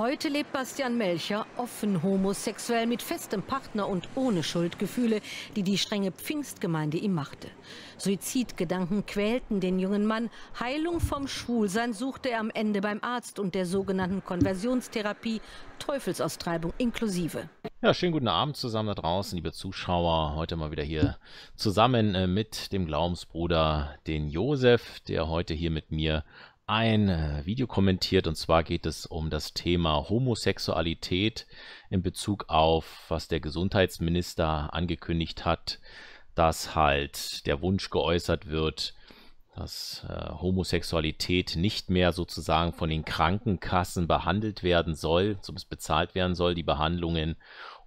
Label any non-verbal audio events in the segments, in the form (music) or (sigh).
Heute lebt Bastian Melcher offen homosexuell mit festem Partner und ohne Schuldgefühle, die die strenge Pfingstgemeinde ihm machte. Suizidgedanken quälten den jungen Mann. Heilung vom Schwulsein suchte er am Ende beim Arzt und der sogenannten Konversionstherapie, Teufelsaustreibung inklusive. Ja, schönen guten Abend zusammen da draußen, liebe Zuschauer. Heute mal wieder hier zusammen äh, mit dem Glaubensbruder, den Josef, der heute hier mit mir ein äh, Video kommentiert und zwar geht es um das Thema Homosexualität in Bezug auf, was der Gesundheitsminister angekündigt hat, dass halt der Wunsch geäußert wird, dass äh, Homosexualität nicht mehr sozusagen von den Krankenkassen behandelt werden soll, zumindest bezahlt werden soll, die Behandlungen.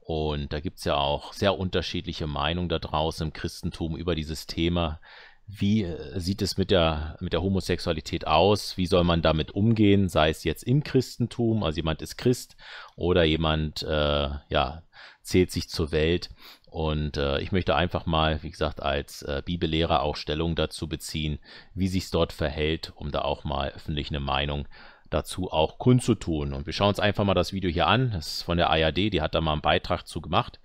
Und da gibt es ja auch sehr unterschiedliche Meinungen da draußen im Christentum über dieses Thema. Wie äh, sieht es mit der, mit der Homosexualität aus? Wie soll man damit umgehen? Sei es jetzt im Christentum, also jemand ist Christ oder jemand äh, ja, zählt sich zur Welt. Und äh, ich möchte einfach mal, wie gesagt, als äh, Bibellehrer auch Stellung dazu beziehen, wie sich es dort verhält, um da auch mal öffentlich eine Meinung dazu auch kundzutun. Und wir schauen uns einfach mal das Video hier an. Das ist von der ARD, die hat da mal einen Beitrag zu gemacht.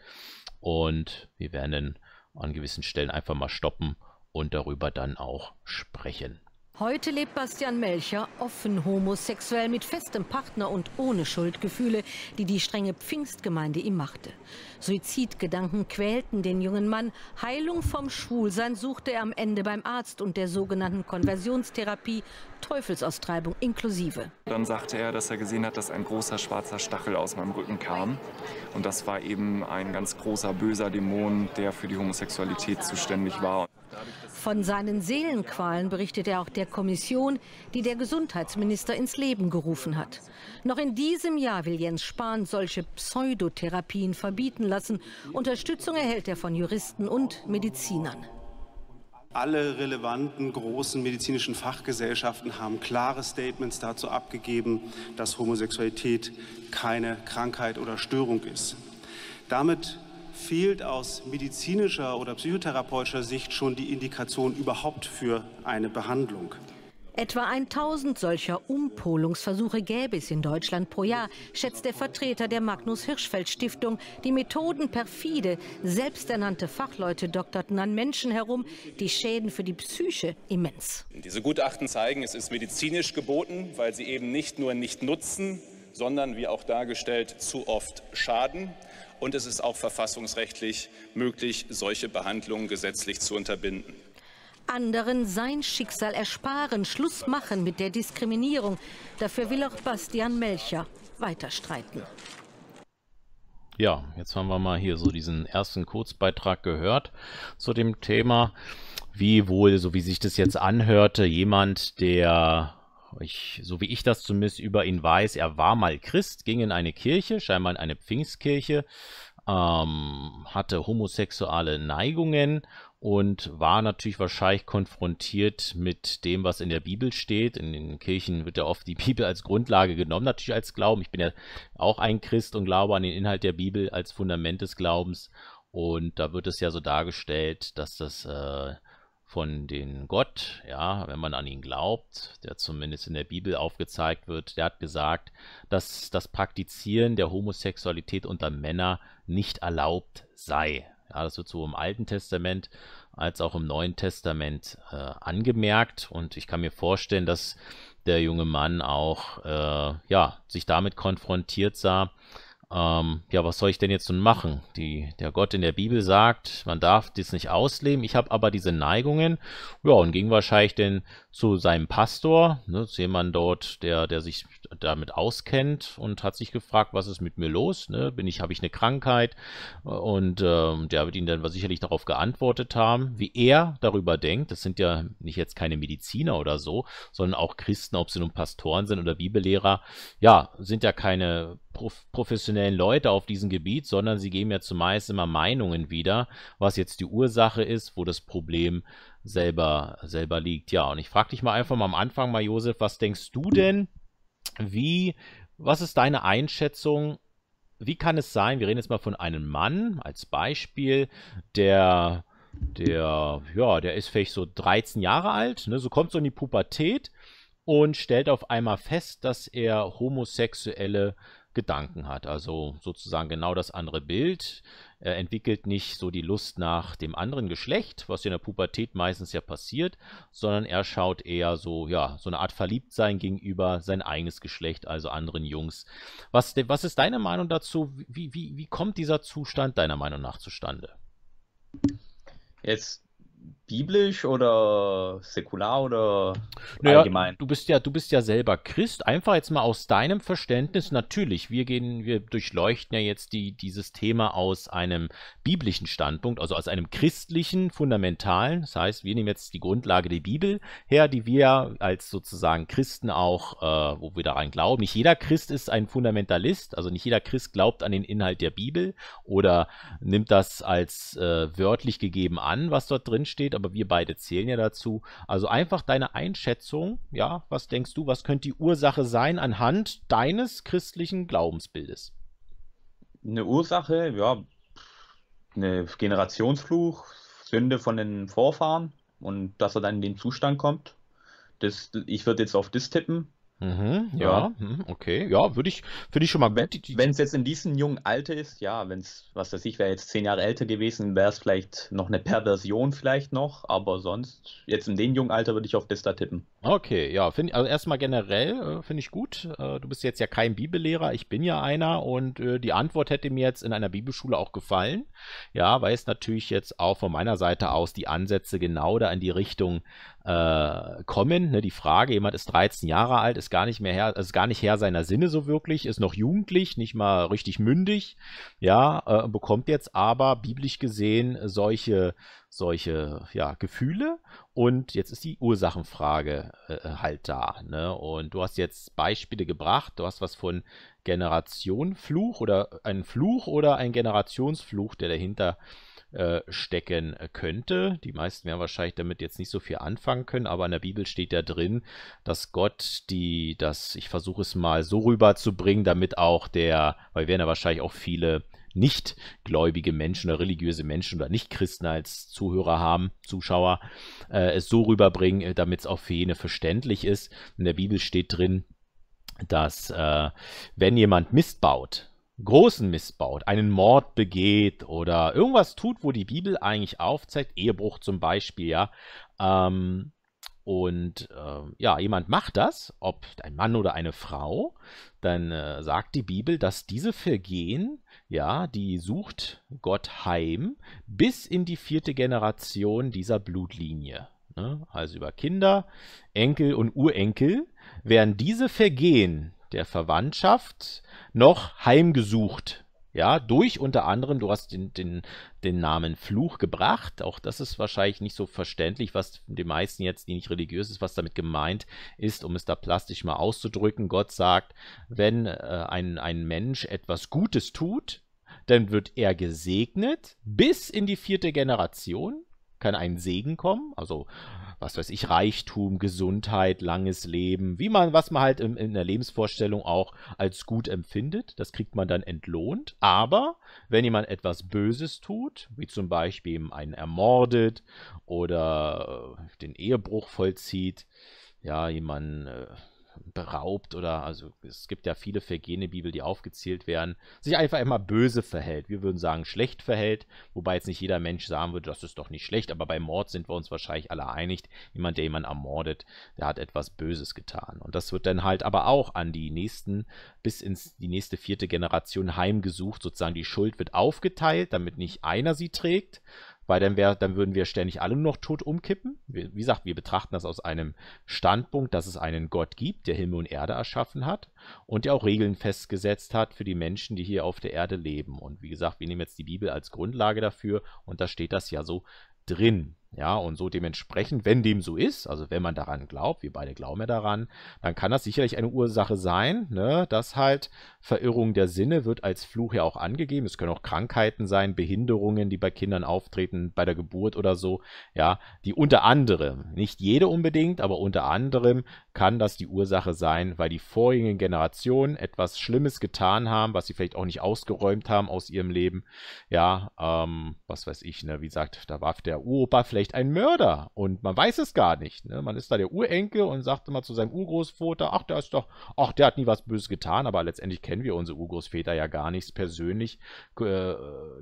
Und wir werden dann an gewissen Stellen einfach mal stoppen und darüber dann auch sprechen. Heute lebt Bastian Melcher offen homosexuell mit festem Partner und ohne Schuldgefühle, die die strenge Pfingstgemeinde ihm machte. Suizidgedanken quälten den jungen Mann. Heilung vom Schwulsein suchte er am Ende beim Arzt und der sogenannten Konversionstherapie Teufelsaustreibung inklusive. Dann sagte er, dass er gesehen hat, dass ein großer schwarzer Stachel aus meinem Rücken kam. Und das war eben ein ganz großer böser Dämon, der für die Homosexualität zuständig war. Von seinen Seelenqualen berichtet er auch der Kommission, die der Gesundheitsminister ins Leben gerufen hat. Noch in diesem Jahr will Jens Spahn solche Pseudotherapien verbieten lassen. Unterstützung erhält er von Juristen und Medizinern. Alle relevanten großen medizinischen Fachgesellschaften haben klare Statements dazu abgegeben, dass Homosexualität keine Krankheit oder Störung ist. Damit fehlt aus medizinischer oder psychotherapeutischer Sicht schon die Indikation überhaupt für eine Behandlung. Etwa 1000 solcher Umpolungsversuche gäbe es in Deutschland pro Jahr, schätzt der Vertreter der Magnus Hirschfeld Stiftung. Die Methoden perfide, selbsternannte Fachleute dokterten an Menschen herum, die Schäden für die Psyche immens. Diese Gutachten zeigen, es ist medizinisch geboten, weil sie eben nicht nur nicht nutzen, sondern wie auch dargestellt zu oft schaden und es ist auch verfassungsrechtlich möglich, solche Behandlungen gesetzlich zu unterbinden. Anderen sein Schicksal ersparen, Schluss machen mit der Diskriminierung. Dafür will auch Bastian Melcher weiter streiten. Ja, jetzt haben wir mal hier so diesen ersten Kurzbeitrag gehört zu dem Thema, wie wohl, so wie sich das jetzt anhörte, jemand, der ich, so wie ich das zumindest über ihn weiß, er war mal Christ, ging in eine Kirche, scheinbar in eine Pfingstkirche, ähm, hatte homosexuelle Neigungen und war natürlich wahrscheinlich konfrontiert mit dem, was in der Bibel steht. In den Kirchen wird ja oft die (laughs) Bibel als Grundlage genommen, natürlich als Glauben. Ich bin ja auch ein Christ und glaube an den Inhalt der Bibel als Fundament des Glaubens. Und da wird es ja so dargestellt, dass das äh, von den Gott, ja, wenn man an ihn glaubt, der zumindest in der Bibel aufgezeigt wird, der hat gesagt, dass das Praktizieren der Homosexualität unter Männern nicht erlaubt sei. Ja, das wird sowohl im Alten Testament als auch im Neuen Testament äh, angemerkt und ich kann mir vorstellen, dass der junge Mann auch äh, ja, sich damit konfrontiert sah, ähm, ja, was soll ich denn jetzt nun machen? Die, der Gott in der Bibel sagt, man darf dies nicht ausleben. Ich habe aber diese Neigungen. Ja, und ging wahrscheinlich denn zu seinem Pastor, ne, zu jemandem dort, der, der sich damit auskennt und hat sich gefragt, was ist mit mir los? Ne? Bin ich, habe ich eine Krankheit? Und äh, der wird ihn dann sicherlich darauf geantwortet haben, wie er darüber denkt. Das sind ja nicht jetzt keine Mediziner oder so, sondern auch Christen, ob sie nun Pastoren sind oder Bibellehrer, ja, sind ja keine professionellen Leute auf diesem Gebiet, sondern sie geben ja zumeist immer Meinungen wieder, was jetzt die Ursache ist, wo das Problem selber, selber liegt. Ja, und ich frage dich mal einfach mal am Anfang mal, Josef, was denkst du denn, wie, was ist deine Einschätzung, wie kann es sein, wir reden jetzt mal von einem Mann als Beispiel, der, der, ja, der ist vielleicht so 13 Jahre alt, ne, so kommt so in die Pubertät und stellt auf einmal fest, dass er homosexuelle Gedanken hat. Also sozusagen genau das andere Bild. Er entwickelt nicht so die Lust nach dem anderen Geschlecht, was in der Pubertät meistens ja passiert, sondern er schaut eher so, ja, so eine Art Verliebtsein gegenüber sein eigenes Geschlecht, also anderen Jungs. Was, was ist deine Meinung dazu? Wie, wie, wie kommt dieser Zustand deiner Meinung nach zustande? Jetzt biblisch oder säkular oder naja, allgemein? Du bist ja, du bist ja selber Christ. Einfach jetzt mal aus deinem Verständnis. Natürlich, wir gehen, wir durchleuchten ja jetzt die, dieses Thema aus einem biblischen Standpunkt, also aus einem christlichen, fundamentalen. Das heißt, wir nehmen jetzt die Grundlage der Bibel her, die wir als sozusagen Christen auch, äh, wo wir daran glauben. Nicht jeder Christ ist ein Fundamentalist, also nicht jeder Christ glaubt an den Inhalt der Bibel oder nimmt das als äh, wörtlich gegeben an, was dort drin steht aber wir beide zählen ja dazu. Also einfach deine Einschätzung, ja, was denkst du, was könnte die Ursache sein anhand deines christlichen Glaubensbildes? Eine Ursache, ja, eine Generationsfluch, Sünde von den Vorfahren und dass er dann in den Zustand kommt. Das, ich würde jetzt auf das tippen, Mhm, ja, ja, mhm, okay, ja, würde ich, finde ich schon mal. Wenn es jetzt in diesem jungen Alter ist, ja, wenn es, was weiß ich, wäre jetzt zehn Jahre älter gewesen, wäre es vielleicht noch eine Perversion vielleicht noch, aber sonst, jetzt in dem jungen Alter würde ich auf Dista tippen. Okay, ja, find, also erstmal generell äh, finde ich gut. Äh, du bist jetzt ja kein Bibellehrer, ich bin ja einer und äh, die Antwort hätte mir jetzt in einer Bibelschule auch gefallen. Ja, weil es natürlich jetzt auch von meiner Seite aus die Ansätze genau da in die Richtung äh, kommen. Ne, die Frage, jemand ist 13 Jahre alt, ist gar nicht mehr her, ist gar nicht her seiner Sinne so wirklich, ist noch jugendlich, nicht mal richtig mündig, ja, äh, bekommt jetzt aber biblisch gesehen solche solche ja, Gefühle. Und jetzt ist die Ursachenfrage äh, äh, halt da. Ne? Und du hast jetzt Beispiele gebracht. Du hast was von Generationfluch oder einen Fluch oder ein Generationsfluch, der dahinter äh, stecken äh, könnte. Die meisten werden wahrscheinlich damit jetzt nicht so viel anfangen können, aber in der Bibel steht ja drin, dass Gott die, dass ich versuche es mal so rüberzubringen, damit auch der, weil wir werden ja wahrscheinlich auch viele nicht gläubige Menschen oder religiöse Menschen oder Nichtchristen als Zuhörer haben, Zuschauer, äh, es so rüberbringen, äh, damit es auch für jene verständlich ist. In der Bibel steht drin, dass äh, wenn jemand Mist baut, großen Mist baut, einen Mord begeht oder irgendwas tut, wo die Bibel eigentlich aufzeigt, Ehebruch zum Beispiel, ja, ähm, und äh, ja, jemand macht das, ob ein Mann oder eine Frau, dann äh, sagt die Bibel, dass diese Vergehen, ja, die sucht Gott heim bis in die vierte Generation dieser Blutlinie. Ne? Also über Kinder, Enkel und Urenkel werden diese Vergehen der Verwandtschaft noch heimgesucht ja, durch unter anderem, du hast den, den, den Namen Fluch gebracht. Auch das ist wahrscheinlich nicht so verständlich, was den meisten jetzt, die nicht religiös ist, was damit gemeint ist, um es da plastisch mal auszudrücken. Gott sagt, wenn äh, ein, ein Mensch etwas Gutes tut, dann wird er gesegnet bis in die vierte Generation, kann ein Segen kommen. Also was weiß ich, Reichtum, Gesundheit, langes Leben, wie man, was man halt in, in der Lebensvorstellung auch als gut empfindet. Das kriegt man dann entlohnt. Aber wenn jemand etwas Böses tut, wie zum Beispiel einen ermordet oder äh, den Ehebruch vollzieht, ja, jemanden äh, beraubt oder, also es gibt ja viele Vergene-Bibel, die aufgezählt werden, sich einfach immer böse verhält. Wir würden sagen, schlecht verhält, wobei jetzt nicht jeder Mensch sagen würde, das ist doch nicht schlecht, aber bei Mord sind wir uns wahrscheinlich alle einig, jemand, der jemanden ermordet, der hat etwas Böses getan. Und das wird dann halt aber auch an die nächsten, bis ins die nächste vierte Generation heimgesucht, sozusagen die Schuld wird aufgeteilt, damit nicht einer sie trägt, weil dann, wär, dann würden wir ständig alle nur noch tot umkippen. Wie, wie gesagt, wir betrachten das aus einem Standpunkt, dass es einen Gott gibt, der Himmel und Erde erschaffen hat und der auch Regeln festgesetzt hat für die Menschen, die hier auf der Erde leben. Und wie gesagt, wir nehmen jetzt die Bibel als Grundlage dafür und da steht das ja so drin. Ja, und so dementsprechend, wenn dem so ist, also wenn man daran glaubt, wir beide glauben ja daran, dann kann das sicherlich eine Ursache sein, ne, dass halt Verirrung der Sinne wird als Fluch ja auch angegeben. Es können auch Krankheiten sein, Behinderungen, die bei Kindern auftreten, bei der Geburt oder so, ja, die unter anderem, nicht jede unbedingt, aber unter anderem kann das die Ursache sein, weil die vorigen Generationen etwas Schlimmes getan haben, was sie vielleicht auch nicht ausgeräumt haben aus ihrem Leben. Ja, ähm, was weiß ich, ne, wie gesagt, da warf der Uropa vielleicht vielleicht ein Mörder und man weiß es gar nicht. Ne? Man ist da der Urenkel und sagt immer zu seinem Urgroßvater, ach, der ist doch, ach, der hat nie was Böses getan, aber letztendlich kennen wir unsere Urgroßväter ja gar nichts persönlich, äh,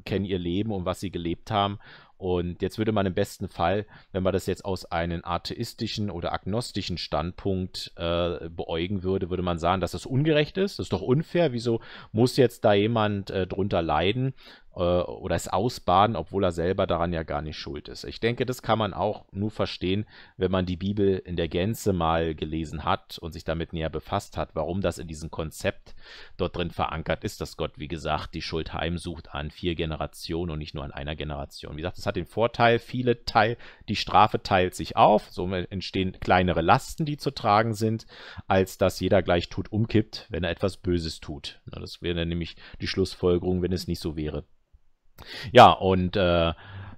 kennen ihr Leben und was sie gelebt haben. Und jetzt würde man im besten Fall, wenn man das jetzt aus einem atheistischen oder agnostischen Standpunkt äh, beäugen würde, würde man sagen, dass das ungerecht ist. Das ist doch unfair. Wieso muss jetzt da jemand äh, drunter leiden, äh, oder es ausbaden, obwohl er selber daran ja gar nicht schuld ist. Ich denke, das kann man auch nur verstehen, wenn man die Bibel in der Gänze mal gelesen hat und sich damit näher befasst hat, warum das in diesem Konzept dort drin verankert ist, dass Gott, wie gesagt, die Schuld heimsucht an vier Generationen und nicht nur an einer Generation. Wie gesagt, das hat den Vorteil, viele Teil, die Strafe teilt sich auf, somit entstehen kleinere Lasten, die zu tragen sind, als dass jeder gleich tut, umkippt, wenn er etwas Böses tut. Das wäre nämlich die Schlussfolgerung, wenn es nicht so wäre. Ja, und äh,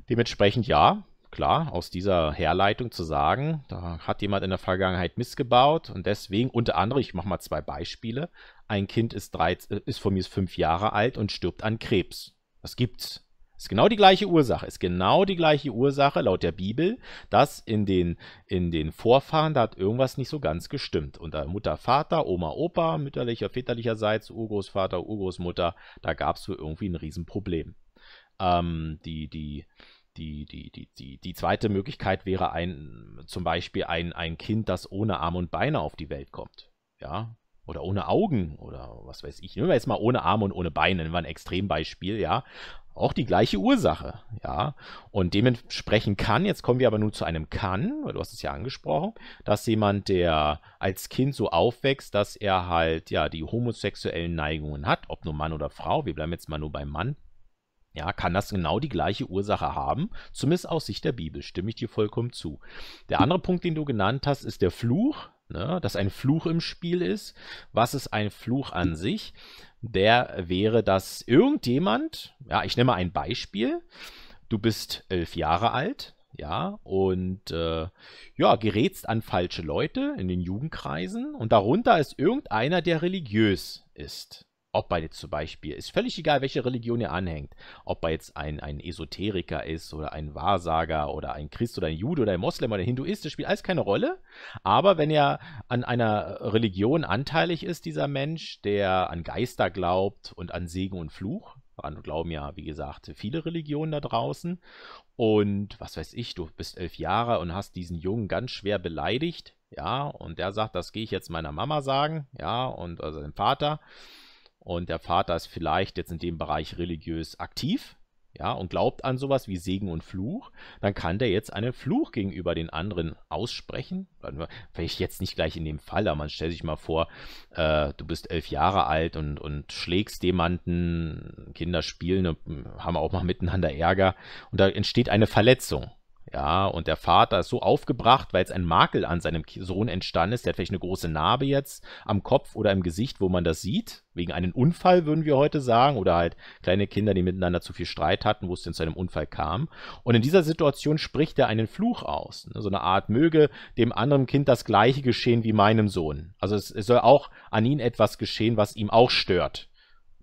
dementsprechend ja, klar, aus dieser Herleitung zu sagen, da hat jemand in der Vergangenheit missgebaut und deswegen unter anderem, ich mache mal zwei Beispiele, ein Kind ist, 13, äh, ist von mir fünf Jahre alt und stirbt an Krebs. Das gibt's. Ist genau die gleiche Ursache, ist genau die gleiche Ursache laut der Bibel, dass in den, in den Vorfahren, da hat irgendwas nicht so ganz gestimmt. Unter Mutter, Vater, Oma, Opa, mütterlicher, väterlicherseits, Urgroßvater, Urgroßmutter, da gab es so irgendwie ein Riesenproblem. Ähm, die, die, die, die, die, die, die zweite Möglichkeit wäre ein, zum Beispiel ein, ein Kind, das ohne Arme und Beine auf die Welt kommt. Ja. Oder ohne Augen oder was weiß ich. Nehmen wir jetzt mal ohne Arme und ohne Beine, nehmen wir ein Extrembeispiel, ja. Auch die gleiche Ursache, ja. Und dementsprechend kann, jetzt kommen wir aber nur zu einem kann, weil du hast es ja angesprochen, dass jemand, der als Kind so aufwächst, dass er halt, ja, die homosexuellen Neigungen hat, ob nur Mann oder Frau, wir bleiben jetzt mal nur beim Mann, ja, kann das genau die gleiche Ursache haben. Zumindest aus Sicht der Bibel stimme ich dir vollkommen zu. Der andere Punkt, den du genannt hast, ist der Fluch, ne, dass ein Fluch im Spiel ist. Was ist ein Fluch an sich? Der wäre, dass irgendjemand, ja, ich nehme ein Beispiel, du bist elf Jahre alt, ja, und äh, ja, gerätst an falsche Leute in den Jugendkreisen und darunter ist irgendeiner, der religiös ist. Ob man jetzt zum Beispiel, ist völlig egal, welche Religion ihr anhängt, ob man jetzt ein, ein Esoteriker ist oder ein Wahrsager oder ein Christ oder ein Jude oder ein Moslem oder ein Hinduist, das spielt alles keine Rolle. Aber wenn er an einer Religion anteilig ist, dieser Mensch, der an Geister glaubt und an Segen und Fluch, daran glauben ja, wie gesagt, viele Religionen da draußen. Und was weiß ich, du bist elf Jahre und hast diesen Jungen ganz schwer beleidigt, ja, und der sagt, das gehe ich jetzt meiner Mama sagen, ja, und also äh, dem Vater und der Vater ist vielleicht jetzt in dem Bereich religiös aktiv, ja, und glaubt an sowas wie Segen und Fluch, dann kann der jetzt einen Fluch gegenüber den anderen aussprechen. Vielleicht jetzt nicht gleich in dem Fall, aber man stellt sich mal vor, äh, du bist elf Jahre alt und, und schlägst jemanden, Kinder spielen und haben auch mal miteinander Ärger und da entsteht eine Verletzung. Ja, und der Vater ist so aufgebracht, weil jetzt ein Makel an seinem Sohn entstanden ist. Der hat vielleicht eine große Narbe jetzt am Kopf oder im Gesicht, wo man das sieht. Wegen einem Unfall, würden wir heute sagen. Oder halt kleine Kinder, die miteinander zu viel Streit hatten, wo es denn zu einem Unfall kam. Und in dieser Situation spricht er einen Fluch aus. Ne? So eine Art, möge dem anderen Kind das Gleiche geschehen wie meinem Sohn. Also es, es soll auch an ihn etwas geschehen, was ihm auch stört.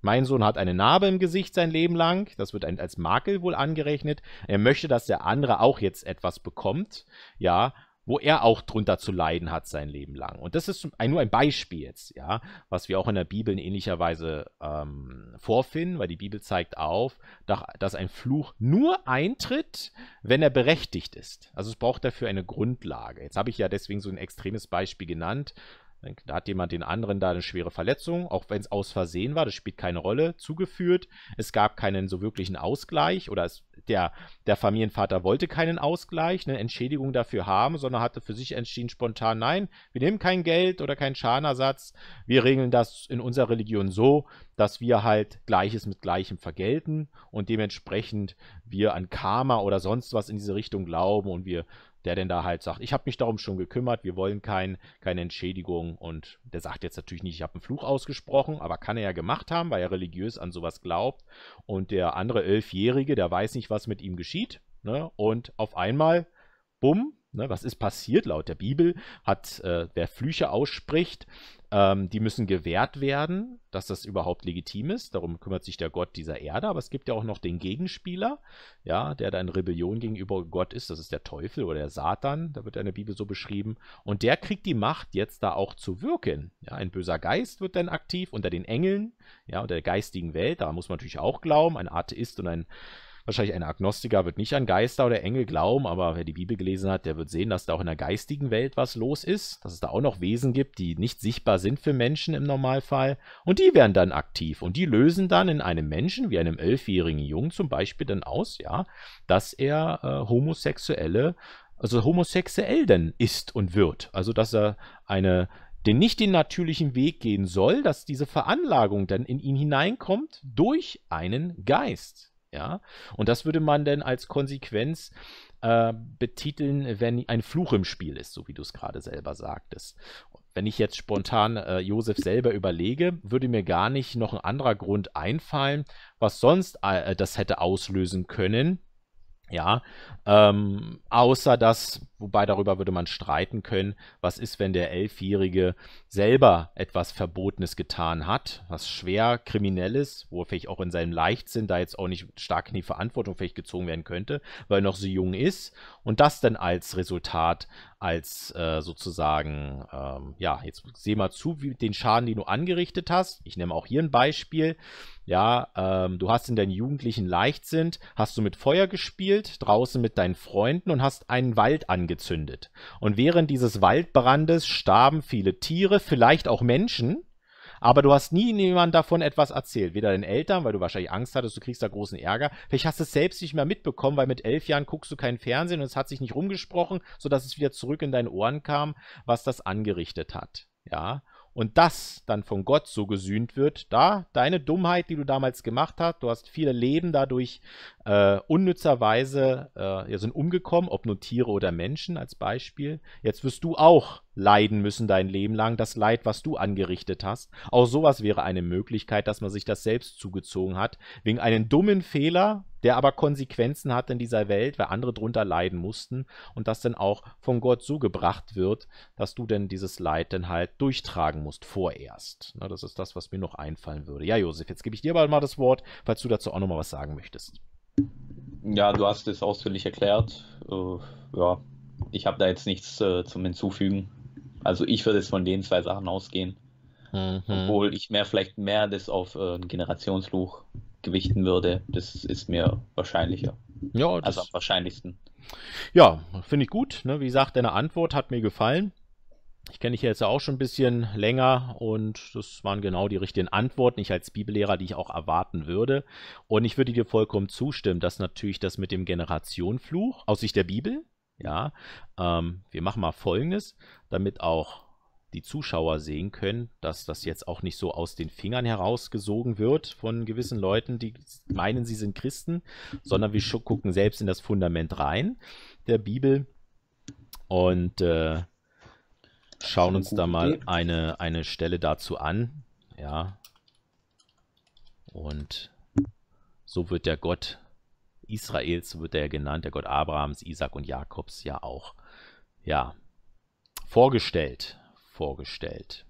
Mein Sohn hat eine Narbe im Gesicht sein Leben lang. Das wird als Makel wohl angerechnet. Er möchte, dass der andere auch jetzt etwas bekommt, ja, wo er auch drunter zu leiden hat sein Leben lang. Und das ist ein, nur ein Beispiel jetzt, ja, was wir auch in der Bibel in ähnlicher Weise ähm, vorfinden, weil die Bibel zeigt auf, dass ein Fluch nur eintritt, wenn er berechtigt ist. Also es braucht dafür eine Grundlage. Jetzt habe ich ja deswegen so ein extremes Beispiel genannt, da hat jemand den anderen da eine schwere Verletzung, auch wenn es aus Versehen war, das spielt keine Rolle, zugeführt. Es gab keinen so wirklichen Ausgleich oder es, der, der Familienvater wollte keinen Ausgleich, eine Entschädigung dafür haben, sondern hatte für sich entschieden spontan, nein, wir nehmen kein Geld oder keinen Schadenersatz, wir regeln das in unserer Religion so, dass wir halt Gleiches mit Gleichem vergelten und dementsprechend wir an Karma oder sonst was in diese Richtung glauben und wir der denn da halt sagt, ich habe mich darum schon gekümmert, wir wollen kein, keine Entschädigung. Und der sagt jetzt natürlich nicht, ich habe einen Fluch ausgesprochen, aber kann er ja gemacht haben, weil er religiös an sowas glaubt. Und der andere Elfjährige, der weiß nicht, was mit ihm geschieht. Ne? Und auf einmal, bumm, ne, was ist passiert? Laut der Bibel hat, äh, wer Flüche ausspricht, ähm, die müssen gewährt werden, dass das überhaupt legitim ist. Darum kümmert sich der Gott dieser Erde. Aber es gibt ja auch noch den Gegenspieler, ja, der da in Rebellion gegenüber Gott ist. Das ist der Teufel oder der Satan. Da wird in der Bibel so beschrieben. Und der kriegt die Macht, jetzt da auch zu wirken. Ja, ein böser Geist wird dann aktiv unter den Engeln, ja, unter der geistigen Welt. Da muss man natürlich auch glauben. Ein Atheist und ein Wahrscheinlich ein Agnostiker wird nicht an Geister oder Engel glauben, aber wer die Bibel gelesen hat, der wird sehen, dass da auch in der geistigen Welt was los ist, dass es da auch noch Wesen gibt, die nicht sichtbar sind für Menschen im Normalfall. Und die werden dann aktiv und die lösen dann in einem Menschen, wie einem elfjährigen Jungen zum Beispiel, dann aus, ja, dass er äh, homosexuelle, also homosexuell dann ist und wird. Also dass er eine den nicht den natürlichen Weg gehen soll, dass diese Veranlagung dann in ihn hineinkommt durch einen Geist. Ja? Und das würde man dann als Konsequenz äh, betiteln, wenn ein Fluch im Spiel ist, so wie du es gerade selber sagtest. Wenn ich jetzt spontan äh, Josef selber überlege, würde mir gar nicht noch ein anderer Grund einfallen, was sonst äh, das hätte auslösen können, ja, ähm, außer dass, wobei darüber würde man streiten können, was ist, wenn der Elfjährige selber etwas Verbotenes getan hat, was schwer kriminelles, wo er vielleicht auch in seinem Leichtsinn da jetzt auch nicht stark in die Verantwortung vielleicht gezogen werden könnte, weil er noch so jung ist und das dann als Resultat, als äh, sozusagen, ähm, ja, jetzt seh mal zu, wie den Schaden, den du angerichtet hast. Ich nehme auch hier ein Beispiel. Ja, ähm, du hast in deinen jugendlichen Leichtsinn, hast du mit Feuer gespielt, draußen mit deinen Freunden und hast einen Wald angezündet. Und während dieses Waldbrandes starben viele Tiere, vielleicht auch Menschen, aber du hast nie jemand davon etwas erzählt. Weder den Eltern, weil du wahrscheinlich Angst hattest, du kriegst da großen Ärger. Vielleicht hast du es selbst nicht mehr mitbekommen, weil mit elf Jahren guckst du keinen Fernsehen und es hat sich nicht rumgesprochen, sodass es wieder zurück in deinen Ohren kam, was das angerichtet hat. Ja, und das dann von Gott so gesühnt wird, da deine Dummheit, die du damals gemacht hast, du hast viele Leben dadurch äh, unnützerweise äh, ja, sind umgekommen, ob nur Tiere oder Menschen als Beispiel. Jetzt wirst du auch leiden müssen dein Leben lang, das Leid, was du angerichtet hast. Auch sowas wäre eine Möglichkeit, dass man sich das selbst zugezogen hat, wegen einem dummen Fehler, der aber Konsequenzen hat in dieser Welt, weil andere drunter leiden mussten und das dann auch von Gott so gebracht wird, dass du denn dieses Leid dann halt durchtragen musst vorerst. Na, ne, das ist das, was mir noch einfallen würde. Ja, Josef, jetzt gebe ich dir aber mal das Wort, falls du dazu auch nochmal was sagen möchtest. Ja, du hast es ausführlich erklärt. Uh, ja, ich habe da jetzt nichts uh, zum Hinzufügen. Also ich würde jetzt von den zwei Sachen ausgehen. Mhm. Obwohl ich mehr vielleicht mehr das auf äh, Generationsfluch gewichten würde. Das ist mir wahrscheinlicher. Ja, also am wahrscheinlichsten. Ja, finde ich gut. Ne? Wie gesagt, deine Antwort hat mir gefallen. Ich kenne dich jetzt auch schon ein bisschen länger und das waren genau die richtigen Antworten, ich als Bibellehrer, die ich auch erwarten würde. Und ich würde dir vollkommen zustimmen, dass natürlich das mit dem Generationenfluch aus Sicht der Bibel, ja, ähm, wir machen mal Folgendes, damit auch die Zuschauer sehen können, dass das jetzt auch nicht so aus den Fingern herausgesogen wird von gewissen Leuten, die meinen, sie sind Christen, sondern wir gucken selbst in das Fundament rein der Bibel und äh, schauen uns da mal eine, eine Stelle dazu an. Ja. Und so wird der Gott Israels, wird er genannt, der Gott Abrahams, Isaac und Jakobs ja auch. Ja, vorgestellt vorgestellt.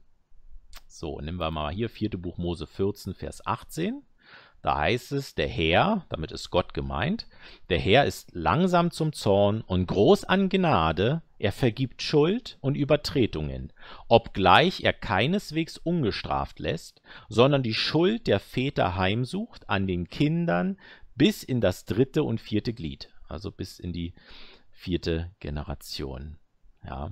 So, nehmen wir mal hier 4. Buch Mose 14, Vers 18. Da heißt es, der Herr, damit ist Gott gemeint, der Herr ist langsam zum Zorn und groß an Gnade, er vergibt Schuld und Übertretungen, obgleich er keineswegs ungestraft lässt, sondern die Schuld der Väter heimsucht an den Kindern bis in das dritte und vierte Glied, also bis in die vierte Generation. Ja,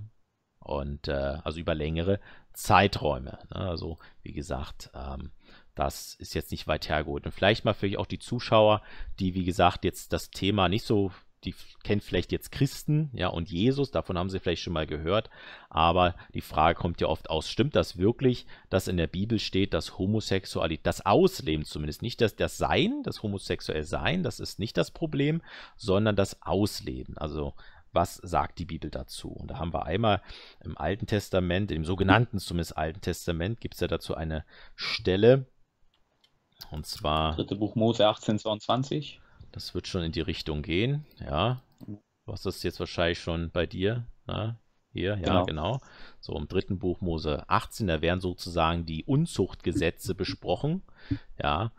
und äh, also über längere Zeiträume. Ne? Also, wie gesagt, ähm, das ist jetzt nicht weit hergeholt. Und vielleicht mal für auch die Zuschauer, die, wie gesagt, jetzt das Thema nicht so, die kennt vielleicht jetzt Christen, ja, und Jesus, davon haben sie vielleicht schon mal gehört. Aber die Frage kommt ja oft aus, stimmt das wirklich, dass in der Bibel steht, dass Homosexualität, das Ausleben zumindest, nicht das, das Sein, das homosexuell Sein, das ist nicht das Problem, sondern das Ausleben. Also was sagt die Bibel dazu? Und da haben wir einmal im Alten Testament, im sogenannten zumindest Alten Testament, gibt es ja dazu eine Stelle. Und zwar. Dritte Buch Mose 18, 22. Das wird schon in die Richtung gehen, ja. Du hast das jetzt wahrscheinlich schon bei dir, ne? Hier, ja, genau. genau. So im dritten Buch Mose 18, da werden sozusagen die Unzuchtgesetze besprochen. Ja,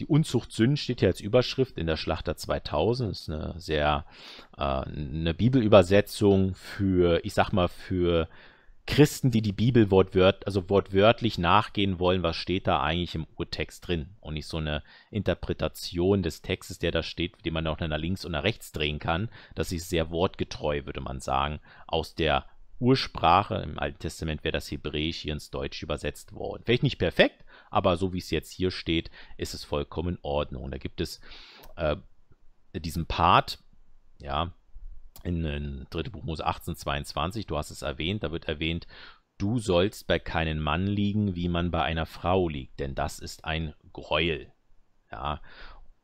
die Unzucht Sünden steht hier als Überschrift in der Schlachter 2000. Das ist eine sehr äh, eine Bibelübersetzung für, ich sag mal, für Christen, die die Bibel wortwört, also wortwörtlich nachgehen wollen, was steht da eigentlich im Urtext drin und nicht so eine Interpretation des Textes, der da steht, den man auch nach links und nach rechts drehen kann, das ist sehr wortgetreu, würde man sagen, aus der Ursprache, im Alten Testament wäre das Hebräisch hier ins Deutsch übersetzt worden. Vielleicht nicht perfekt, aber so wie es jetzt hier steht, ist es vollkommen in Ordnung. Da gibt es äh, diesen Part, ja, in, in 3. Buch Mose 18, 22, du hast es erwähnt, da wird erwähnt, du sollst bei keinem Mann liegen, wie man bei einer Frau liegt, denn das ist ein Gräuel. Ja,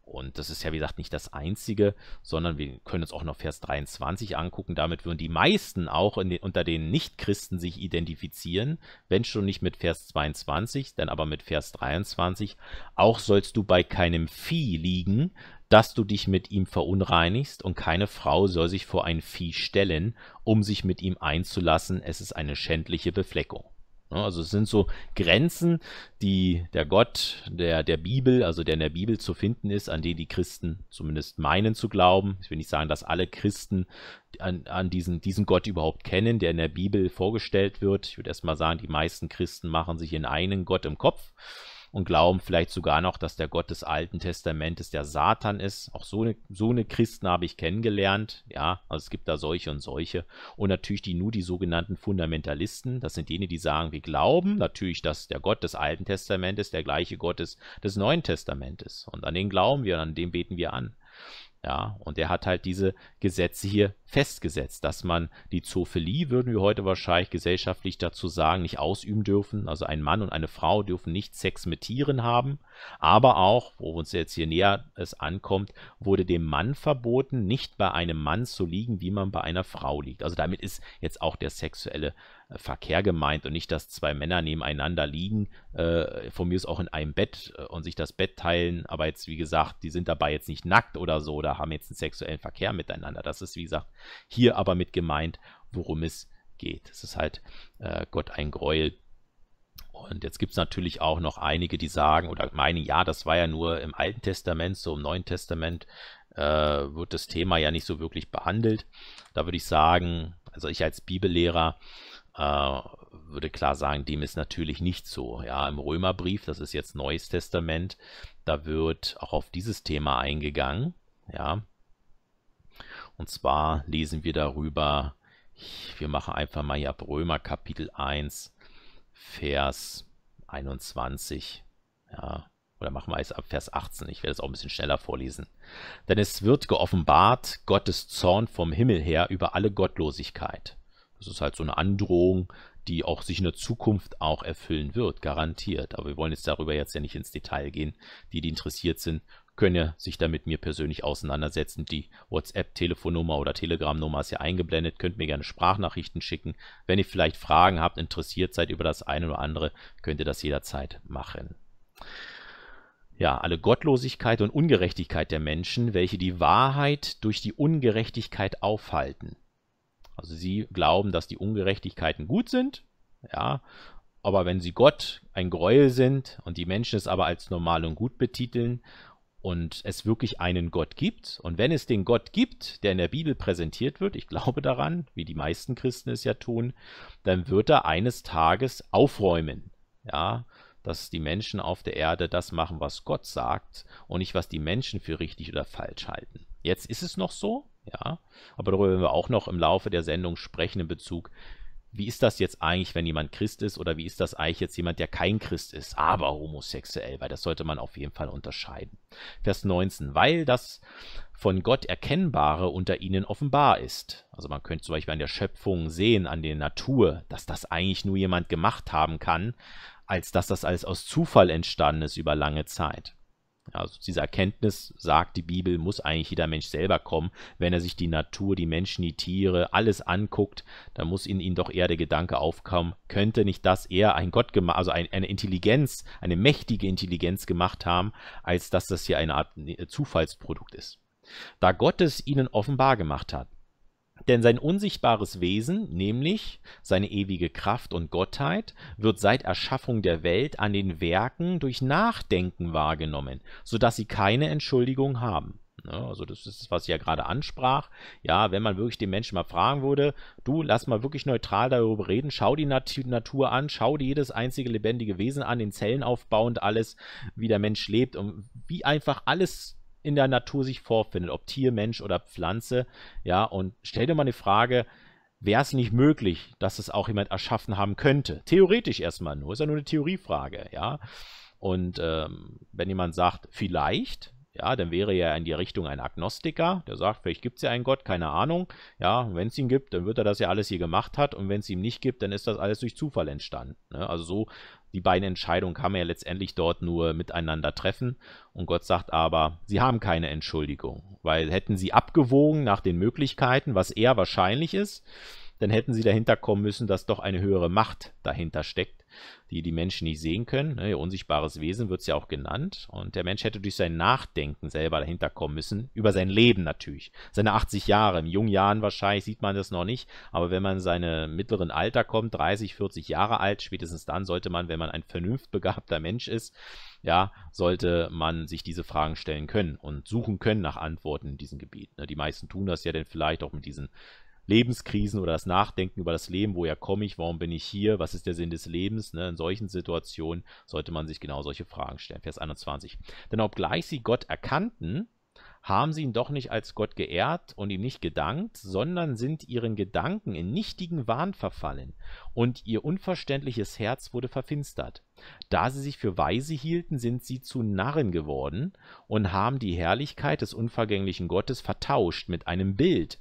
und das ist ja, wie gesagt, nicht das einzige, sondern wir können uns auch noch Vers 23 angucken. Damit würden die meisten auch den, unter den Nichtchristen sich identifizieren, wenn schon nicht mit Vers 22, dann aber mit Vers 23. Auch sollst du bei keinem Vieh liegen, dass du dich mit ihm verunreinigst und keine Frau soll sich vor ein Vieh stellen, um sich mit ihm einzulassen. Es ist eine schändliche Befleckung. Ne? Also es sind so Grenzen, die der Gott der, der Bibel, also der in der Bibel zu finden ist, an die die Christen zumindest meinen zu glauben. Ich will nicht sagen, dass alle Christen an, an diesen, diesen Gott überhaupt kennen, der in der Bibel vorgestellt wird. Ich würde erstmal sagen, die meisten Christen machen sich ihren einen Gott im Kopf und glauben vielleicht sogar noch, dass der Gott des Alten Testamentes der Satan ist. Auch so eine, so eine Christen habe ich kennengelernt. Ja, also es gibt da solche und solche. Und natürlich die nur die sogenannten Fundamentalisten. Das sind jene, die sagen, wir glauben natürlich, dass der Gott des Alten Testamentes der gleiche Gott ist des Neuen Testamentes. Und an den glauben wir, an den beten wir an. Ja, und er hat halt diese Gesetze hier festgesetzt, dass man die Zophilie, würden wir heute wahrscheinlich gesellschaftlich dazu sagen, nicht ausüben dürfen. Also ein Mann und eine Frau dürfen nicht Sex mit Tieren haben. Aber auch, wo uns jetzt hier näher es ankommt, wurde dem Mann verboten, nicht bei einem Mann zu liegen, wie man bei einer Frau liegt. Also damit ist jetzt auch der sexuelle Verkehr gemeint und nicht, dass zwei Männer nebeneinander liegen, äh, von mir ist auch in einem Bett äh, und sich das Bett teilen, aber jetzt, wie gesagt, die sind dabei jetzt nicht nackt oder so oder haben jetzt einen sexuellen Verkehr miteinander. Das ist, wie gesagt, hier aber mit gemeint, worum es geht. Es ist halt äh, Gott ein Gräuel. Und jetzt gibt es natürlich auch noch einige, die sagen oder meinen, ja, das war ja nur im Alten Testament, so im Neuen Testament äh, wird das Thema ja nicht so wirklich behandelt. Da würde ich sagen, also ich als Bibellehrer, äh, würde klar sagen, dem ist natürlich nicht so. Ja, im Römerbrief, das ist jetzt Neues Testament, da wird auch auf dieses Thema eingegangen. Ja, und zwar lesen wir darüber, wir machen einfach mal hier ab Römer Kapitel 1, Vers 21. Ja, oder machen wir es ab Vers 18. Ich werde es auch ein bisschen schneller vorlesen. Denn es wird geoffenbart Gottes Zorn vom Himmel her über alle Gottlosigkeit das ist halt so eine Androhung, die auch sich in der Zukunft auch erfüllen wird, garantiert. Aber wir wollen jetzt darüber jetzt ja nicht ins Detail gehen. Die, die interessiert sind, können ja sich da mit mir persönlich auseinandersetzen. Die WhatsApp-Telefonnummer oder Telegram-Nummer ist ja eingeblendet. Könnt mir gerne Sprachnachrichten schicken. Wenn ihr vielleicht Fragen habt, interessiert seid über das eine oder andere, könnt ihr das jederzeit machen. Ja, alle Gottlosigkeit und Ungerechtigkeit der Menschen, welche die Wahrheit durch die Ungerechtigkeit aufhalten also sie glauben, dass die Ungerechtigkeiten gut sind, ja, aber wenn sie Gott ein Gräuel sind und die Menschen es aber als normal und gut betiteln und es wirklich einen Gott gibt und wenn es den Gott gibt, der in der Bibel präsentiert wird, ich glaube daran, wie die meisten Christen es ja tun, dann wird er eines Tages aufräumen, ja, dass die Menschen auf der Erde das machen, was Gott sagt und nicht, was die Menschen für richtig oder falsch halten. Jetzt ist es noch so, ja, aber darüber werden wir auch noch im Laufe der Sendung sprechen in Bezug, wie ist das jetzt eigentlich, wenn jemand Christ ist oder wie ist das eigentlich jetzt jemand, der kein Christ ist, aber homosexuell, weil das sollte man auf jeden Fall unterscheiden. Vers 19, weil das von Gott Erkennbare unter ihnen offenbar ist. Also man könnte zum Beispiel an der Schöpfung sehen, an der Natur, dass das eigentlich nur jemand gemacht haben kann, als dass das alles aus Zufall entstanden ist über lange Zeit. Also diese Erkenntnis, sagt die Bibel, muss eigentlich jeder Mensch selber kommen. Wenn er sich die Natur, die Menschen, die Tiere, alles anguckt, dann muss in ihm doch eher der Gedanke aufkommen, könnte nicht das eher ein Gott gemacht, also ein, eine Intelligenz, eine mächtige Intelligenz gemacht haben, als dass das hier eine Art äh, Zufallsprodukt ist. Da Gott es ihnen offenbar gemacht hat, denn sein unsichtbares Wesen, nämlich seine ewige Kraft und Gottheit, wird seit Erschaffung der Welt an den Werken durch Nachdenken wahrgenommen, so dass sie keine Entschuldigung haben. Ne, also das ist, was ich ja gerade ansprach. Ja, wenn man wirklich den Menschen mal fragen würde, du, lass mal wirklich neutral darüber reden, schau die Nat Natur an, schau dir jedes einzige lebendige Wesen an, den Zellen aufbauend alles, wie der Mensch lebt und wie einfach alles in der Natur sich vorfindet, ob Tier, Mensch oder Pflanze. Ja, und stell dir mal eine Frage, wäre es nicht möglich, dass es auch jemand erschaffen haben könnte? Theoretisch erstmal nur, ist ja nur eine Theoriefrage, ja. Und ähm, wenn jemand sagt, vielleicht, ja, dann wäre er in die Richtung ein Agnostiker, der sagt, vielleicht gibt es ja einen Gott, keine Ahnung. Ja, wenn es ihn gibt, dann wird er das ja alles hier gemacht hat und wenn es ihm nicht gibt, dann ist das alles durch Zufall entstanden. Ne? Also so die beiden Entscheidungen kann man ja letztendlich dort nur miteinander treffen. Und Gott sagt aber, sie haben keine Entschuldigung, weil hätten sie abgewogen nach den Möglichkeiten, was eher wahrscheinlich ist, dann hätten sie dahinter kommen müssen, dass doch eine höhere Macht dahinter steckt, die die Menschen nicht sehen können. Ne? Ihr unsichtbares Wesen wird es ja auch genannt. Und der Mensch hätte durch sein Nachdenken selber dahinter kommen müssen, über sein Leben natürlich. Seine 80 Jahre, im jungen Jahren wahrscheinlich sieht man das noch nicht, aber wenn man in seine mittleren Alter kommt, 30, 40 Jahre alt, spätestens dann sollte man, wenn man ein vernunftbegabter Mensch ist, ja, sollte man sich diese Fragen stellen können und suchen können nach Antworten in diesem Gebiet. Ne, die meisten tun das ja dann vielleicht auch mit diesen Lebenskrisen oder das Nachdenken über das Leben, woher komme ich, warum bin ich hier, was ist der Sinn des Lebens, ne? in solchen Situationen sollte man sich genau solche Fragen stellen. Vers 21. Denn obgleich sie Gott erkannten, haben sie ihn doch nicht als Gott geehrt und ihm nicht gedankt, sondern sind ihren Gedanken in nichtigen Wahn verfallen, und ihr unverständliches Herz wurde verfinstert. Da sie sich für weise hielten, sind sie zu Narren geworden und haben die Herrlichkeit des unvergänglichen Gottes vertauscht mit einem Bild,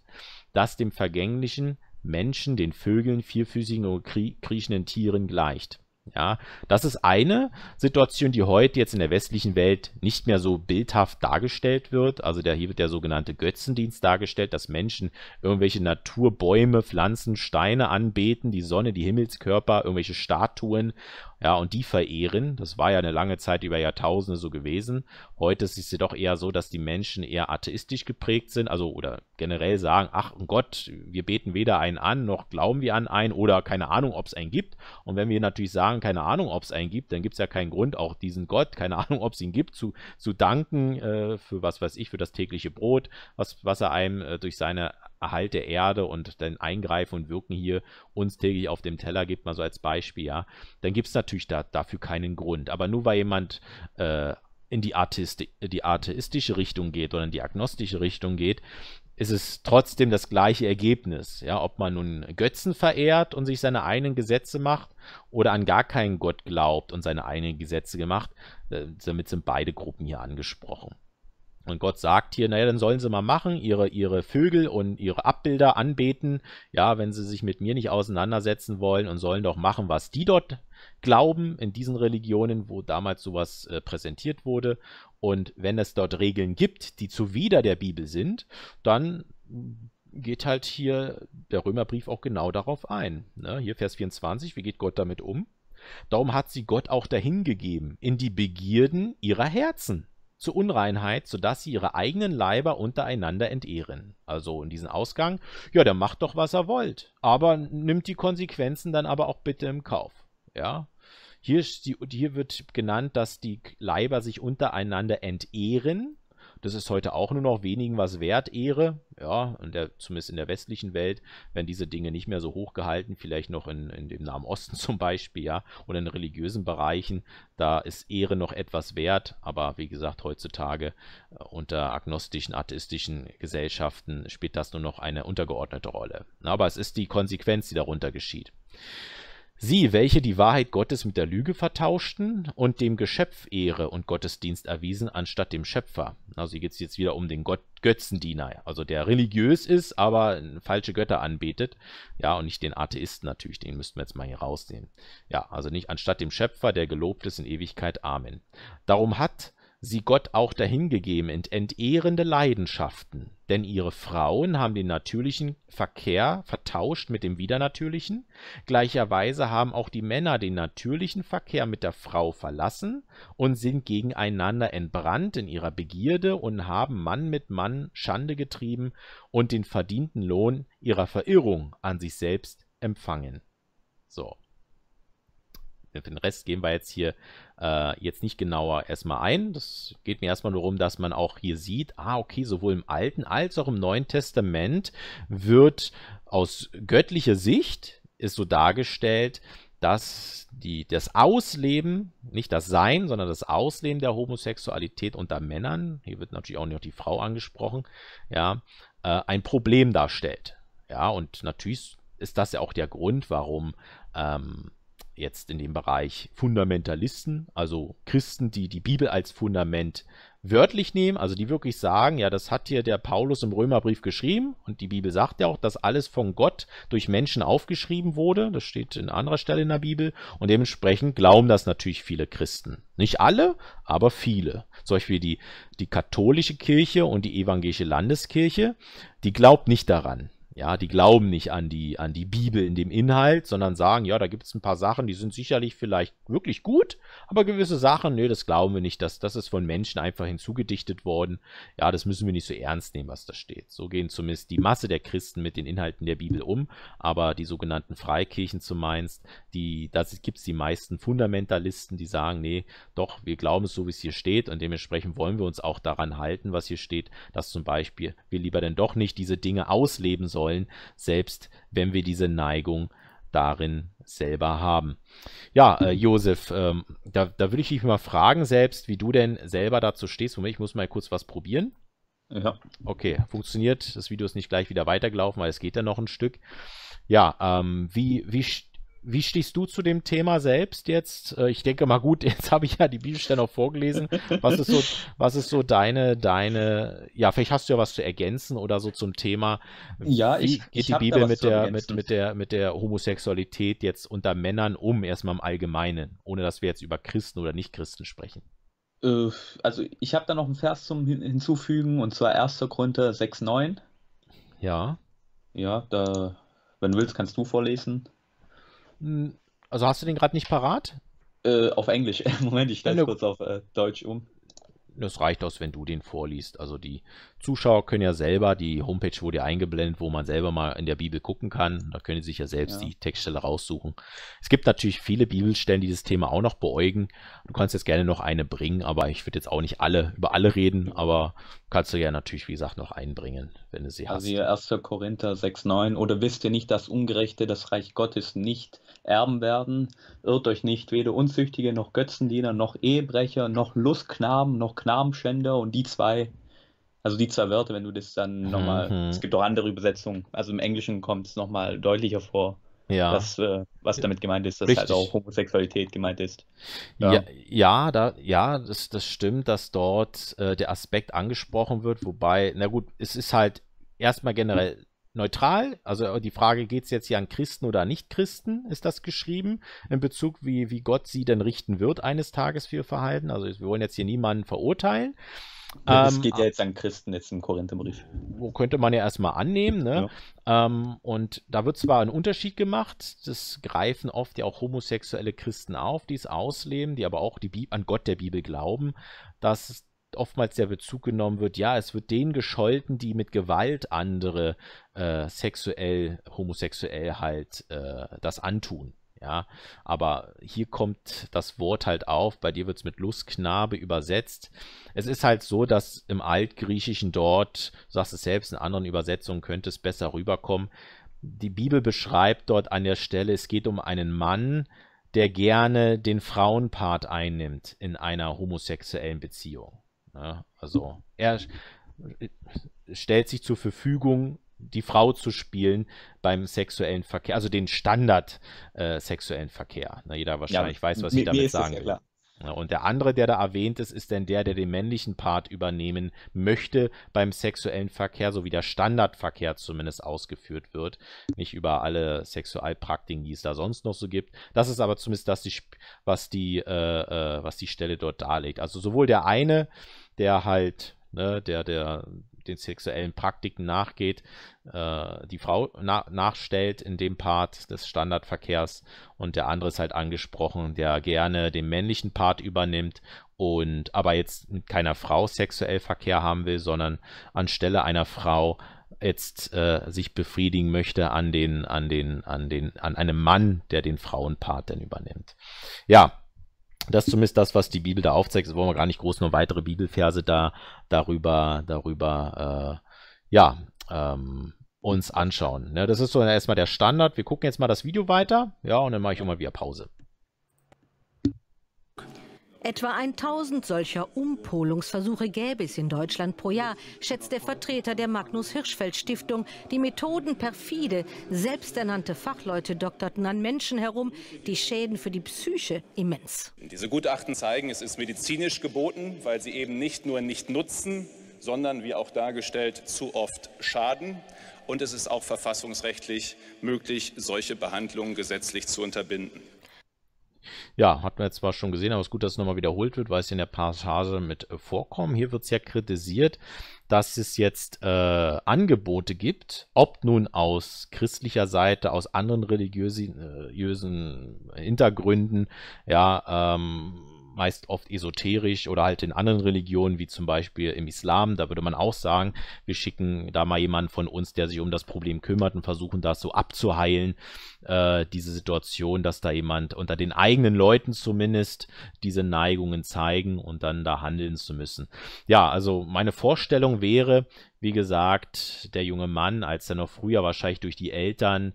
das dem vergänglichen Menschen, den Vögeln, vierfüßigen und kriechenden Tieren gleicht. Ja, das ist eine Situation, die heute jetzt in der westlichen Welt nicht mehr so bildhaft dargestellt wird. Also der, hier wird der sogenannte Götzendienst dargestellt, dass Menschen irgendwelche Naturbäume, Pflanzen, Steine anbeten, die Sonne, die Himmelskörper, irgendwelche Statuen ja, und die verehren. Das war ja eine lange Zeit über Jahrtausende so gewesen. Heute ist es jedoch eher so, dass die Menschen eher atheistisch geprägt sind, also oder generell sagen, ach Gott, wir beten weder einen an, noch glauben wir an einen oder keine Ahnung, ob es einen gibt. Und wenn wir natürlich sagen, keine Ahnung, ob es einen gibt, dann gibt es ja keinen Grund, auch diesen Gott, keine (laughs) Ahnung, ob es ihn gibt, zu, zu danken äh, für was weiß ich, für das tägliche Brot, was, was er einem äh, durch seine Erhalt der Erde und dann Eingreifen und Wirken hier uns täglich auf dem Teller gibt, mal so als Beispiel, ja, dann gibt es natürlich da, dafür keinen Grund. Aber nur weil jemand äh, in die, Artisti die atheistische Richtung geht oder in die agnostische Richtung geht, ist es trotzdem das gleiche Ergebnis. Ja, ob man nun Götzen verehrt und sich seine eigenen Gesetze macht oder an gar keinen Gott glaubt und seine eigenen Gesetze gemacht, damit äh, sind beide Gruppen hier angesprochen. Und Gott sagt hier, naja, dann sollen sie mal machen, ihre, ihre Vögel und ihre Abbilder anbeten, ja, wenn sie sich mit mir nicht auseinandersetzen wollen und sollen doch machen, was die dort glauben, in diesen Religionen, wo damals sowas äh, präsentiert wurde. Und wenn es dort Regeln gibt, die zuwider der Bibel sind, dann geht halt hier der Römerbrief auch genau darauf ein. Ne? Hier Vers 24, wie geht Gott damit um? Darum hat sie Gott auch dahingegeben, in die Begierden ihrer Herzen zur Unreinheit, sodass sie ihre eigenen Leiber untereinander entehren. Also in diesen Ausgang, ja, der macht doch, was er wollt, aber nimmt die Konsequenzen dann aber auch bitte im Kauf. Ja, hier, hier, wird genannt, dass die Leiber sich untereinander entehren. Das ist heute auch nur noch wenigen was wert, Ehre. Ja, in der, zumindest in der westlichen Welt werden diese Dinge nicht mehr so hoch gehalten, vielleicht noch in, in dem Nahen Osten (laughs) zum Beispiel, ja, oder in religiösen Bereichen. Da ist Ehre noch etwas wert, aber wie gesagt, heutzutage äh, unter agnostischen, atheistischen Gesellschaften spielt das nur noch eine untergeordnete Rolle. Aber es ist die Konsequenz, die darunter geschieht. Sie, welche die Wahrheit Gottes mit der Lüge vertauschten und dem Geschöpf Ehre und Gottesdienst erwiesen anstatt dem Schöpfer. Also hier geht es jetzt wieder um den Gott Götzendiener, also der religiös ist, aber falsche Götter anbetet. Ja, und nicht den Atheisten natürlich, den müssten wir jetzt mal hier rausnehmen. Ja, also nicht anstatt dem Schöpfer, der gelobt ist in Ewigkeit. Amen. Darum hat sie Gott auch dahingegeben in entehrende Leidenschaften, denn ihre Frauen haben den natürlichen Verkehr vertauscht mit dem widernatürlichen, gleicherweise haben auch die Männer den natürlichen Verkehr mit der Frau verlassen und sind gegeneinander entbrannt in ihrer Begierde und haben Mann mit Mann Schande getrieben und den verdienten Lohn ihrer Verirrung an sich selbst empfangen. So den Rest gehen wir jetzt hier äh, jetzt nicht genauer erstmal ein. Das geht mir erstmal nur darum, dass man auch hier sieht, ah, okay, sowohl im Alten als auch im Neuen Testament wird aus göttlicher Sicht ist so dargestellt, dass die, das Ausleben, nicht das Sein, sondern das Ausleben der Homosexualität unter Männern, hier wird natürlich auch noch die Frau angesprochen, ja, äh, ein Problem darstellt. Ja, und natürlich ist das ja auch der Grund, warum ähm, jetzt in dem Bereich Fundamentalisten, also Christen, die die Bibel als Fundament wörtlich nehmen, also die wirklich sagen, ja, das hat hier der Paulus im Römerbrief geschrieben und die Bibel sagt ja auch, dass alles von Gott durch Menschen aufgeschrieben wurde, das steht in anderer Stelle in der Bibel und dementsprechend glauben das natürlich viele Christen. Nicht alle, aber viele. Zum Beispiel die, die katholische Kirche und die evangelische Landeskirche, die glaubt nicht daran. Ja, die glauben nicht an die, an die Bibel in dem Inhalt, sondern sagen, ja, da gibt es ein paar Sachen, die sind sicherlich vielleicht wirklich gut, aber gewisse Sachen, nee, das glauben wir nicht, das, das ist von Menschen einfach hinzugedichtet worden. Ja, das müssen wir nicht so ernst nehmen, was da steht. So gehen zumindest die Masse der Christen mit den Inhalten der Bibel um, aber die sogenannten Freikirchen zumeist, die, da gibt es die meisten Fundamentalisten, die sagen, nee, doch, wir glauben es so, wie es hier steht und dementsprechend wollen wir uns auch daran halten, was hier steht, dass zum Beispiel wir lieber denn doch nicht diese Dinge ausleben sollen, sollen, selbst wenn wir diese Neigung darin selber haben. Ja, äh, mhm. Josef, ähm, da, da würde ich dich mal fragen, selbst wie du denn selber dazu stehst. Moment, ich muss mal kurz was probieren. Ja. Okay, funktioniert. Das Video ist nicht gleich wieder weitergelaufen, weil es geht ja noch ein Stück. Ja, ähm, wie, wie, wie stehst du zu dem Thema selbst jetzt? Äh, ich denke mal, gut, (laughs) jetzt habe ich ja die Bibelstelle noch vorgelesen. Was ist so, (laughs) was ist so deine, deine, ja, vielleicht hast du ja was zu ergänzen oder so zum Thema. Ja, ich, wie geht die Bibel mit der, mit, mit, der, mit der Homosexualität jetzt unter Männern um, erstmal im Allgemeinen, ohne dass wir jetzt über Christen oder Nicht-Christen sprechen? Äh, also, ich habe da noch einen Vers zum Hinzufügen und zwar 1. Korinther 6,9. Ja. Ja, da, wenn du willst, kannst du vorlesen. Hm, also hast du den gerade nicht parat? Äh, auf Englisch. (laughs) Moment, ich stelle kurz auf äh, Deutsch um. Das reicht aus, wenn du den vorliest. Also die Zuschauer können ja selber, die Homepage wurde ja eingeblendet, wo man selber mal in der Bibel gucken kann. Da können sie sich ja selbst ja. die Textstelle raussuchen. Es gibt natürlich viele Bibelstellen, die dieses Thema auch noch beäugen. Du kannst jetzt gerne noch eine bringen, aber ich würde jetzt auch nicht alle über alle reden, aber kannst du ja natürlich, wie gesagt, noch einbringen, wenn du sie also hast. Also 1. Korinther 6,9 oder wisst ihr nicht, dass Ungerechte das Reich Gottes nicht erben werden? Irrt euch nicht, weder Unzüchtige noch Götzendiener, noch Ehebrecher, noch Lustknaben, noch Knabenschänder und die zwei also die zwei Wörter, wenn du das dann nochmal, mhm. es gibt auch andere Übersetzungen, also im Englischen kommt es nochmal deutlicher vor. Ja. Dass, äh, was damit gemeint ist, dass halt Richtig. halt auch Homosexualität gemeint ist. Ja, ja, ja, da, ja das, das stimmt, dass dort äh, der Aspekt angesprochen wird, wobei, na gut, es ist halt erstmal generell neutral, also äh, die Frage, geht es jetzt hier an Christen oder Nicht-Christen, ist das geschrieben, in Bezug, wie, wie Gott sie denn richten wird eines Tages für ihr Verhalten. Also wir wollen jetzt hier niemanden verurteilen, ja, das ähm, geht ja ah. jetzt an Christen jetzt im Korintherbrief. Wo könnte man ja erstmal annehmen, ne? Ja. Ähm, und da wird zwar ein Unterschied gemacht, das greifen oft ja auch homosexuelle Christen auf, die es ausleben, die aber auch die Bibel, an Gott der Bibel glauben, dass oftmals der Bezug genommen wird, ja, es wird denen gescholten, die mit Gewalt andere äh, sexuell, homosexuell halt äh, das antun. Ja, aber hier kommt das Wort halt auf, bei dir wird es mit Lustknabe übersetzt. Es ist halt so, dass im Altgriechischen dort, du sagst es selbst, in anderen Übersetzungen könnte es besser rüberkommen. Die Bibel beschreibt dort an der Stelle, es geht um einen Mann, der gerne den Frauenpart einnimmt in einer homosexuellen Beziehung. Ja, ne? also er stellt sich zur Verfügung die Frau zu spielen beim sexuellen Verkehr, also den Standard äh, sexuellen Verkehr. Na, jeder wahrscheinlich ja, weiß, was ich damit sagen will. Ja und der andere, der da erwähnt ist, ist denn der, der den männlichen Part übernehmen möchte beim sexuellen Verkehr, so wie der Standardverkehr zumindest ausgeführt wird. Nicht über alle Sexualpraktiken, die es da sonst noch so gibt. Das ist aber zumindest das, was, die, äh, äh, was die Stelle dort darlegt. Also sowohl der eine, der halt, ne, der, der den sexuellen Praktiken nachgeht, äh, die Frau na nachstellt in dem Part des Standardverkehrs und der andere ist halt angesprochen, der gerne den männlichen Part übernimmt und aber jetzt mit keiner Frau sexuell Verkehr haben will, sondern anstelle einer Frau jetzt äh, sich befriedigen möchte an den an den an den an einem Mann, der den Frauenpart dann übernimmt. Ja, das ist zumindest das, was die Bibel da aufzeigt. Jetzt wollen wir gar nicht groß nur weitere Bibelverse da darüber, darüber äh, ja, ähm, uns anschauen. Ne, das ist so erstmal der Standard. Wir gucken jetzt mal das Video weiter. Ja, und dann mache ich auch mal wieder Pause. Etwa 1000 solcher Umpolungsversuche gäbe es in Deutschland pro Jahr, schätzt der Vertreter der Magnus Hirschfeld Stiftung. Die Methoden perfide, selbsternannte Fachleute dokterten an Menschen herum, die Schäden für die Psyche immens. Diese Gutachten zeigen, es ist medizinisch geboten, weil sie eben nicht nur nicht nutzen, sondern wie auch dargestellt zu oft schaden. Und es ist auch verfassungsrechtlich möglich, solche Behandlungen gesetzlich zu unterbinden. Ja, hat man jetzt zwar schon gesehen, aber es ist gut, dass es nochmal wiederholt wird, weil es in der Passage mit äh, vorkommt. Hier wird es ja kritisiert, dass es jetzt äh, Angebote gibt, ob nun aus christlicher Seite, aus anderen religiösen äh, Hintergründen, ja, ähm, meist oft esoterisch oder halt in anderen Religionen, wie zum Beispiel im Islam. Da würde man auch sagen, wir schicken da mal jemanden von uns, der sich um das Problem kümmert und versuchen das so abzuheilen äh, diese Situation, dass da jemand unter den eigenen Leuten zumindest diese Neigungen zeigen und dann da handeln zu müssen. Ja, also meine Vorstellung wäre, wie gesagt, der junge Mann, als er noch früher wahrscheinlich durch die Eltern,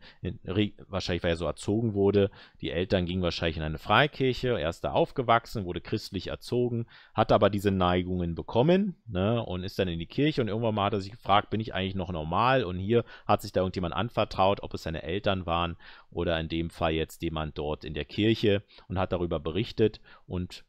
wahrscheinlich weil er so erzogen wurde, die Eltern gingen wahrscheinlich in eine Freikirche, er ist da aufgewachsen, wurde christlich erzogen, hat aber diese Neigungen bekommen ne, und ist dann in die Kirche und irgendwann mal hat er sich gefragt, bin ich eigentlich noch normal? Und hier hat sich da irgendjemand anvertraut, ob es seine Eltern waren oder in dem Fall jetzt jemand dort in der Kirche und hat darüber berichtet und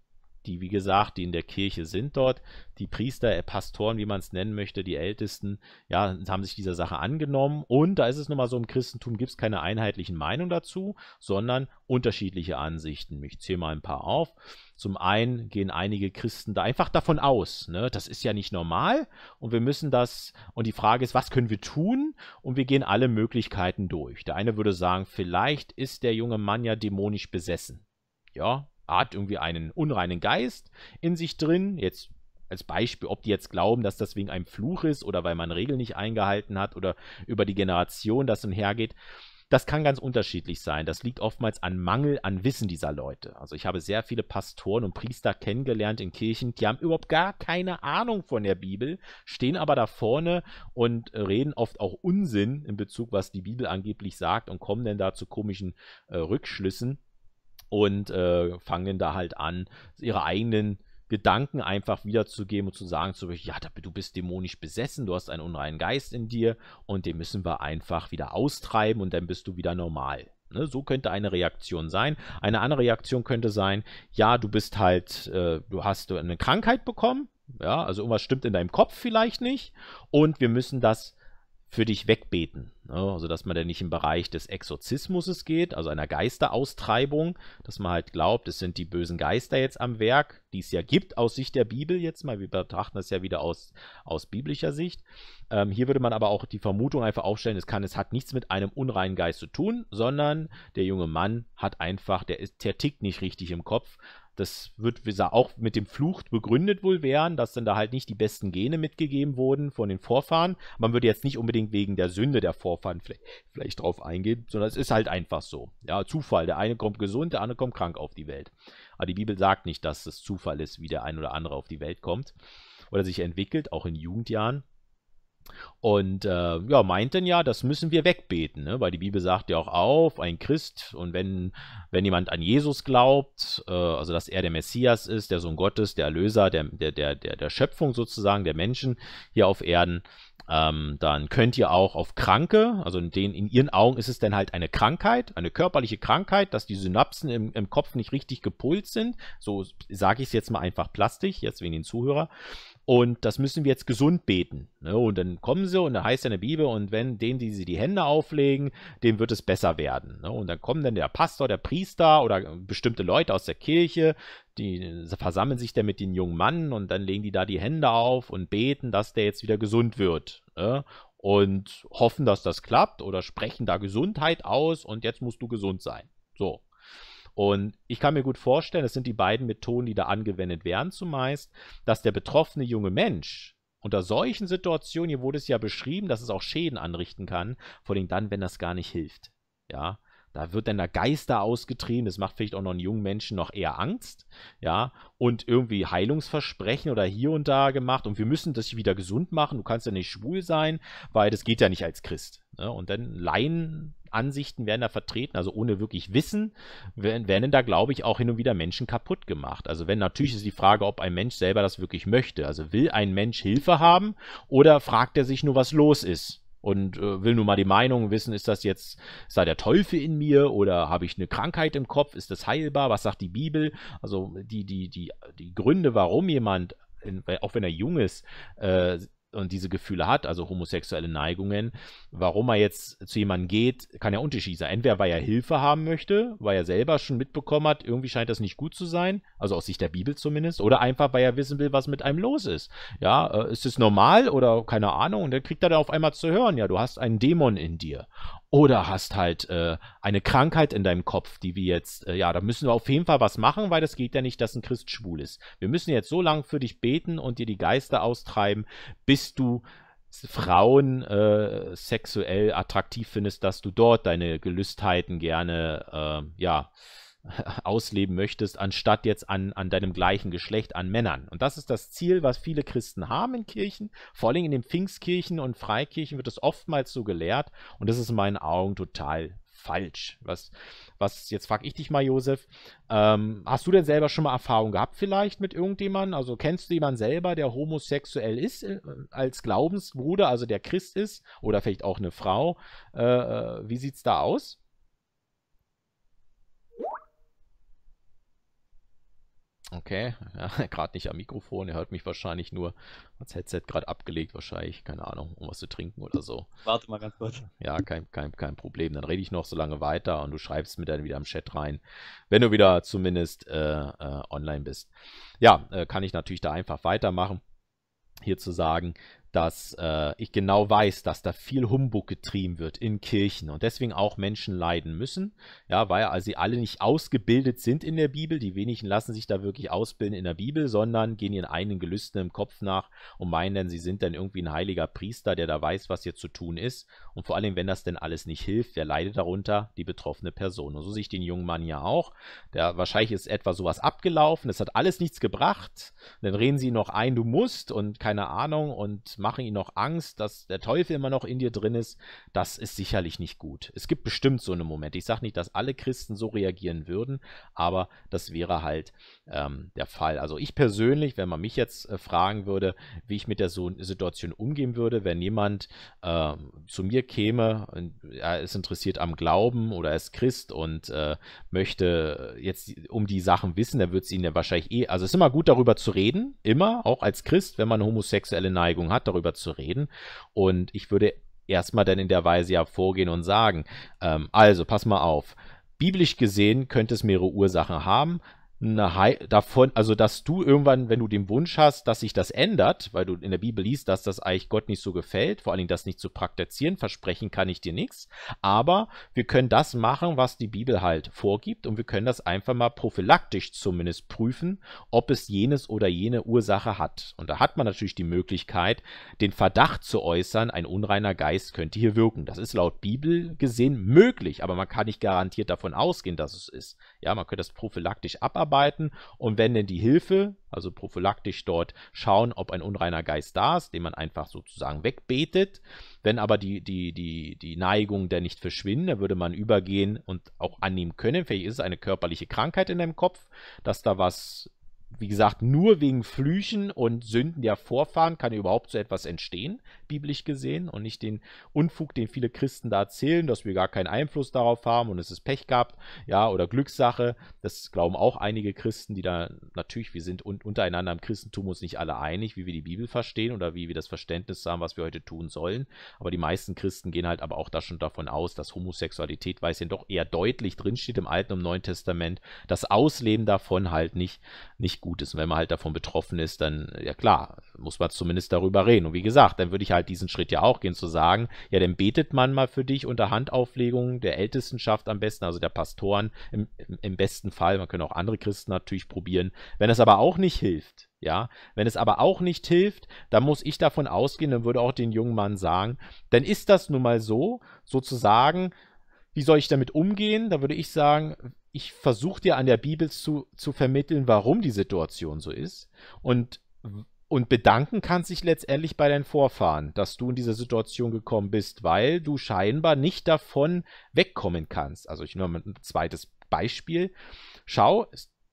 die, wie gesagt, die in der Kirche sind dort, die Priester, äh, Pastoren, wie man es nennen möchte, die Ältesten, ja, haben sich dieser Sache angenommen. Und da ist es nun mal so, im Christentum gibt es keine einheitlichen Meinungen dazu, sondern unterschiedliche Ansichten. Ich zähle mal ein paar auf. Zum einen gehen einige Christen da einfach davon aus, ne, das ist ja nicht normal und wir müssen das, und die Frage ist, was können wir tun? Und wir gehen alle Möglichkeiten durch. Der eine würde sagen, vielleicht ist der junge Mann ja dämonisch besessen. Ja, er hat irgendwie einen unreinen Geist in sich drin. Jetzt als Beispiel, ob die jetzt glauben, dass das wegen einem Fluch ist oder weil man Regeln nicht eingehalten hat oder über die Generation das umhergeht. hergeht das kann ganz unterschiedlich sein. Das liegt oftmals an Mangel an Wissen dieser Leute. Also ich habe sehr viele Pastoren und Priester kennengelernt in Kirchen, die haben überhaupt gar keine Ahnung von der Bibel, stehen aber da vorne und reden oft auch Unsinn in Bezug, was die Bibel angeblich sagt und kommen dann da zu komischen äh, Rückschlüssen und äh, fangen da halt an, ihre eigenen Gedanken einfach wiederzugeben und zu sagen, zu, ja, du bist dämonisch besessen, du hast einen unreinen Geist in dir und den müssen wir einfach wieder austreiben und dann bist du wieder normal. Ne? So könnte eine Reaktion sein. Eine andere Reaktion könnte sein, ja, du bist halt, äh, du hast eine Krankheit bekommen, ja, also irgendwas stimmt in deinem Kopf vielleicht nicht und wir müssen das für dich wegbeten. Ne? Also, dass man da nicht im Bereich des Exorzismus geht, also einer Geisteraustreibung, dass man halt glaubt, es sind die bösen Geister jetzt am Werk, die es ja gibt aus Sicht der Bibel jetzt mal. Wir betrachten das ja wieder aus, aus biblischer Sicht. Ähm, hier würde man aber auch die Vermutung einfach aufstellen, es kann, es hat nichts mit einem unreinen Geist zu tun, sondern der junge Mann hat einfach, der ist, der tickt nicht richtig im Kopf, das wird, auch mit dem Fluch begründet wohl werden, dass dann da halt nicht die besten Gene mitgegeben wurden von den Vorfahren. Man würde jetzt nicht unbedingt wegen der Sünde der Vorfahren vielleicht, vielleicht drauf eingehen, sondern es ist halt einfach so. Ja, Zufall. Der eine kommt gesund, der andere kommt krank auf die Welt. Aber die Bibel sagt nicht, dass es Zufall ist, wie der ein oder andere auf die Welt kommt oder sich entwickelt, auch in Jugendjahren. Und äh, ja, meint denn ja, das müssen wir wegbeten, ne? weil die Bibel sagt ja auch auf, ein Christ und wenn, wenn jemand an Jesus glaubt, äh, also dass er der Messias ist, der Sohn Gottes, der Erlöser, der, der, der, der Schöpfung sozusagen, der Menschen hier auf Erden, ähm, dann könnt ihr auch auf Kranke, also in, den, in ihren Augen ist es dann halt eine Krankheit, eine körperliche Krankheit, dass die Synapsen im, im Kopf nicht richtig gepult sind, so sage ich es jetzt mal einfach plastisch, jetzt wegen den Zuhörer, und das müssen wir jetzt gesund beten. Ne? Und dann kommen sie und da heißt ja in der Bibel, und wenn denen, die sie die Hände auflegen, dem wird es besser werden. Ne? Und dann kommen dann der Pastor, der Priester oder äh, bestimmte Leute aus der Kirche, die äh, versammeln sich dann mit den jungen Mann und dann legen die da die Hände auf und beten, dass der jetzt wieder gesund wird. Ne? Und hoffen, dass das klappt oder sprechen da Gesundheit aus und jetzt musst du gesund sein. So, und ich kann mir gut vorstellen, es sind die beiden Methoden, die da angewendet werden zumeist, dass der betroffene junge Mensch unter solchen Situationen, hier wurde es ja beschrieben, dass es auch Schäden anrichten kann, vor allem dann, wenn das gar nicht hilft. Ja, da wird dann der Geister ausgetrieben. Das macht vielleicht auch noch einen jungen Menschen noch eher Angst. Ja, und irgendwie Heilungsversprechen oder hier und da gemacht. Und wir müssen dich wieder gesund machen. Du kannst ja nicht schwul sein, weil das geht ja nicht als Christ. Ne? Und dann Laienansichten werden da vertreten, also ohne wirklich Wissen, werden, werden da, glaube ich, auch hin und wieder Menschen kaputt gemacht. Also wenn natürlich ist die Frage, ob ein Mensch selber das wirklich möchte. Also will ein Mensch Hilfe haben oder fragt er sich nur, was los ist? und äh, will nur mal die Meinung wissen, ist das jetzt, ist da der Teufel in mir oder habe ich eine Krankheit im Kopf, ist das heilbar, was sagt die Bibel? Also die, die, die, die Gründe, warum jemand, in, auch wenn er jung ist, äh, und diese Gefühle hat, also homosexuelle Neigungen, warum er jetzt zu jemandem geht, kann ja unterschiedlich sein. Entweder weil er Hilfe haben möchte, weil er selber schon mitbekommen hat, irgendwie scheint das nicht gut zu sein, also aus Sicht der Bibel zumindest, oder einfach weil er wissen will, was mit einem los ist. Ja, äh, ist es normal oder keine Ahnung? Und dann kriegt er dann auf einmal zu hören, ja, du hast einen Dämon in dir oder hast halt äh, eine Krankheit in deinem Kopf, die wir jetzt, äh, ja, da müssen wir auf jeden Fall was machen, weil das geht ja nicht, dass ein Christ schwul ist. Wir müssen jetzt so lange für dich beten und dir die Geister austreiben, bis du Frauen äh, sexuell attraktiv findest, dass du dort deine Gelüstheiten gerne, äh, ja, äh, (laughs) ausleben möchtest, anstatt jetzt an, an deinem gleichen Geschlecht, an Männern. Und das ist das Ziel, was viele Christen haben in Kirchen. Vor allem in den Pfingstkirchen und Freikirchen wird es oftmals so gelehrt. Und das ist in meinen Augen total falsch. Was, was jetzt frage ich dich mal, Josef, ähm, hast du denn selber schon mal Erfahrung gehabt vielleicht mit irgendjemandem? Also kennst du jemanden selber, der homosexuell ist, äh, als Glaubensbruder, also der Christ ist oder vielleicht auch eine Frau? Äh, äh wie es da aus? Okay, ja, gerade (laughs) nicht am Mikrofon, er hört mich wahrscheinlich nur Das Headset gerade abgelegt, wahrscheinlich, keine Ahnung, um was zu trinken oder so. Warte mal ganz kurz. Ja, kein, kein, kein Problem, dann rede ich noch so lange weiter und du schreibst mir dann wieder im Chat rein, wenn du wieder zumindest äh, äh, online bist. Ja, äh, kann ich natürlich da einfach weitermachen hier zu sagen, dass äh, ich genau weiß, dass da viel Humbug getrieben wird in Kirchen und deswegen auch Menschen leiden müssen, ja, weil also sie alle nicht ausgebildet sind in der Bibel, die wenigen lassen sich da wirklich ausbilden in der Bibel, sondern gehen ihren eigenen Gelüsten im Kopf nach und meinen dann, sie sind dann irgendwie ein heiliger Priester, der da weiß, was hier zu tun ist und vor allem, wenn das denn alles nicht hilft, wer leidet darunter? Die betroffene Person. Und so sehe ich den jungen Mann ja auch. Der, wahrscheinlich ist etwa sowas abgelaufen, es hat alles nichts gebracht. Und dann reden sie ihn noch ein, du musst und keine Ahnung und machen ihn noch Angst, dass der Teufel immer noch in dir drin ist. Das ist sicherlich nicht gut. Es gibt bestimmt so einen Moment. Ich sage nicht, dass alle Christen so reagieren würden, aber das wäre halt ähm, der Fall. Also ich persönlich, wenn man mich jetzt äh, fragen würde, wie ich mit der so Situation umgehen würde, wenn jemand äh, zu mir käme, und, er ist interessiert am Glauben oder er ist Christ und äh, möchte jetzt um die Sachen wissen, dann würde es ihnen ja wahrscheinlich eh, also es ist immer gut darüber zu reden, immer, auch als Christ, wenn man eine homosexuelle Neigung hat, darüber zu reden. Und ich würde erstmal dann in der Weise ja vorgehen und sagen, ähm, also pass mal auf, biblisch gesehen könnte es mehrere Ursachen haben davon, also dass du irgendwann, wenn du den Wunsch hast, dass sich das ändert, weil du in der Bibel liest, dass das eigentlich Gott nicht so gefällt, vor allen Dingen das nicht zu praktizieren, versprechen kann ich dir nichts, aber wir können das machen, was die Bibel halt vorgibt und wir können das einfach mal prophylaktisch zumindest prüfen, ob es jenes oder jene Ursache hat. Und da hat man natürlich die Möglichkeit, den Verdacht zu äußern, ein unreiner Geist könnte hier wirken. Das ist laut Bibel gesehen möglich, aber man kann nicht garantiert davon ausgehen, dass es ist. Ja, man könnte das prophylaktisch abarbeiten arbeiten und wenn denn die Hilfe, also prophylaktisch dort schauen, ob ein unreiner Geist da ist, den man einfach sozusagen wegbetet. Wenn aber die, die, die, die Neigung der nicht verschwinden, dann würde man übergehen und auch annehmen können. Vielleicht ist es eine körperliche Krankheit in deinem Kopf, dass da was wie gesagt, nur wegen Flüchen und Sünden der Vorfahren kann überhaupt so etwas entstehen, biblisch gesehen, und nicht den Unfug, den viele Christen da erzählen, dass wir gar keinen Einfluss darauf haben und es ist Pech gab, ja, oder Glückssache. Das glauben auch einige Christen, die da natürlich, wir sind un untereinander im Christentum uns nicht alle einig, wie wir die Bibel verstehen oder wie wir das Verständnis haben, was wir heute tun sollen. Aber die meisten Christen gehen halt aber auch da schon davon aus, dass Homosexualität, weil es ja doch eher deutlich drinsteht im Alten und Neuen Testament, das Ausleben davon halt nicht, nicht gut ist. Und wenn man halt davon betroffen ist, dann, ja klar, muss man zumindest darüber reden. Und wie gesagt, dann würde ich halt diesen Schritt ja auch gehen, zu sagen, ja, dann betet man mal für dich unter Handauflegung der Ältestenschaft am besten, also der Pastoren im, im besten Fall. Man könnte auch andere Christen natürlich probieren. Wenn es aber auch nicht hilft, ja, wenn es aber auch nicht hilft, dann muss ich davon ausgehen, dann würde auch den jungen Mann sagen, dann ist das nun mal so, sozusagen, wie soll ich damit umgehen? Da würde ich sagen, ich versuche dir an der Bibel zu, zu vermitteln, warum die Situation so ist und, und bedanken kannst dich letztendlich bei deinen Vorfahren, dass du in diese Situation gekommen bist, weil du scheinbar nicht davon wegkommen kannst. Also ich nehme mal ein zweites Beispiel. Schau,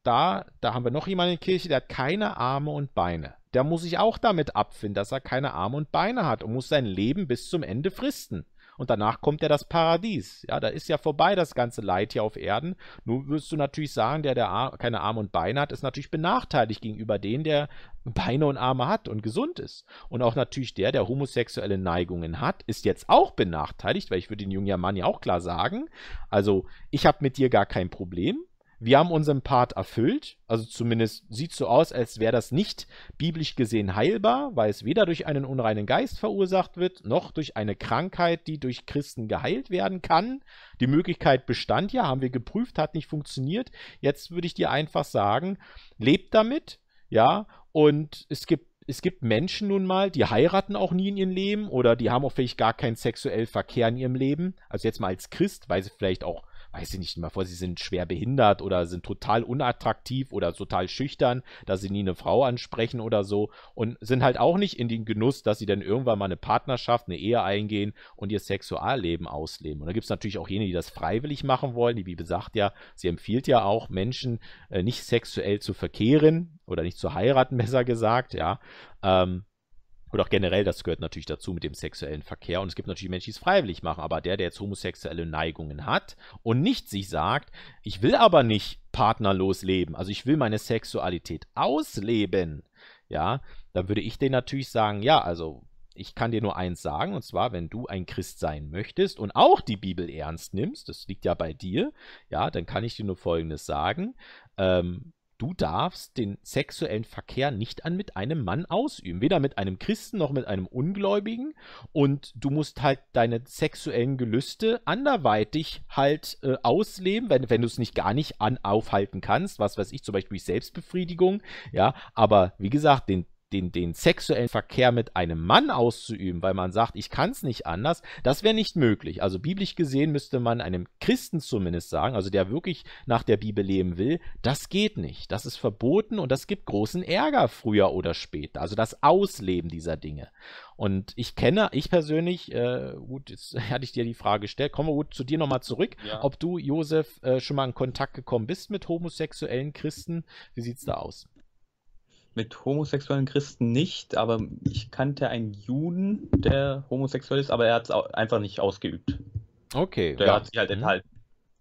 da, da haben wir noch jemanden in der Kirche, der hat keine Arme und Beine. Der muss sich auch damit abfinden, dass er keine Arme und Beine hat und muss sein Leben bis zum Ende fristen und danach kommt ja das Paradies. Ja, da ist ja vorbei das ganze Leid hier auf Erden. Nun wirst du natürlich sagen, der, der Ar keine Arme und Beine hat, ist natürlich benachteiligt gegenüber dem, der Beine und Arme hat und gesund ist. Und auch natürlich der, der homosexuelle Neigungen hat, ist jetzt auch benachteiligt, weil ich würde den jungen Mann ja auch klar sagen, also ich habe mit dir gar kein Problem, wir haben unseren Part erfüllt, also zumindest sieht so aus, als wäre das nicht biblisch gesehen heilbar, weil es weder durch einen unreinen Geist verursacht wird, noch durch eine Krankheit, die durch Christen geheilt werden kann. Die Möglichkeit bestand ja, haben wir geprüft, hat nicht funktioniert. Jetzt würde ich dir einfach sagen, lebt damit, ja, und es gibt es gibt Menschen nun mal, die heiraten auch nie in ihrem Leben oder die haben auch vielleicht gar keinen sexuellen Verkehr in ihrem Leben. Also jetzt mal als Christ, weil sie vielleicht auch weiß ich nicht, mal vor, sie sind schwer behindert oder sind total unattraktiv oder total schüchtern, dass sie nie eine Frau ansprechen oder so und sind halt auch nicht in den Genuss, dass sie dann irgendwann mal eine Partnerschaft, eine Ehe eingehen und ihr Sexualleben ausleben. Und da gibt es natürlich auch jene, die das freiwillig machen wollen, die, Bibel sagt ja, sie empfiehlt ja auch Menschen, äh, nicht sexuell zu verkehren oder nicht zu heiraten, (laughs) besser gesagt, ja. Ähm, und auch generell, das gehört natürlich dazu mit dem sexuellen Verkehr. Und es gibt natürlich Menschen, die es freiwillig machen, aber der, der jetzt homosexuelle Neigungen hat und nicht sich sagt, ich will aber nicht partnerlos leben, also ich will meine Sexualität ausleben, ja, dann würde ich den natürlich sagen, ja, also ich kann dir nur eins sagen, und zwar, wenn du ein Christ sein möchtest und auch die Bibel ernst nimmst, das liegt ja bei dir, ja, dann kann ich dir nur Folgendes sagen. Ähm, du darfst den sexuellen Verkehr nicht an mit einem Mann ausüben, weder mit einem Christen noch mit einem Ungläubigen und du musst halt deine sexuellen Gelüste anderweitig halt äh, ausleben, wenn, wenn du es nicht gar nicht an aufhalten kannst, was weiß ich, zum Beispiel Selbstbefriedigung, ja, aber wie gesagt, den den, den sexuellen Verkehr mit einem Mann auszuüben, weil man sagt, ich kann es nicht anders, das wäre nicht möglich. Also biblisch gesehen müsste man einem Christen zumindest sagen, also der wirklich nach der Bibel leben will, das geht nicht. Das ist verboten und das gibt großen Ärger früher oder später. Also das Ausleben dieser Dinge. Und ich kenne, ich persönlich, äh, gut, jetzt (laughs) hatte ich dir die Frage gestellt, kommen wir gut zu dir nochmal zurück, ja. ob du, Josef, äh, schon mal in Kontakt gekommen bist mit homosexuellen Christen. Wie sieht es da aus? mit homosexuellen Christen nicht, aber ich kannte einen Juden, der homosexuell ist, aber er hat es einfach nicht ausgeübt. Okay. Der ja. hat sich halt mhm. enthalten.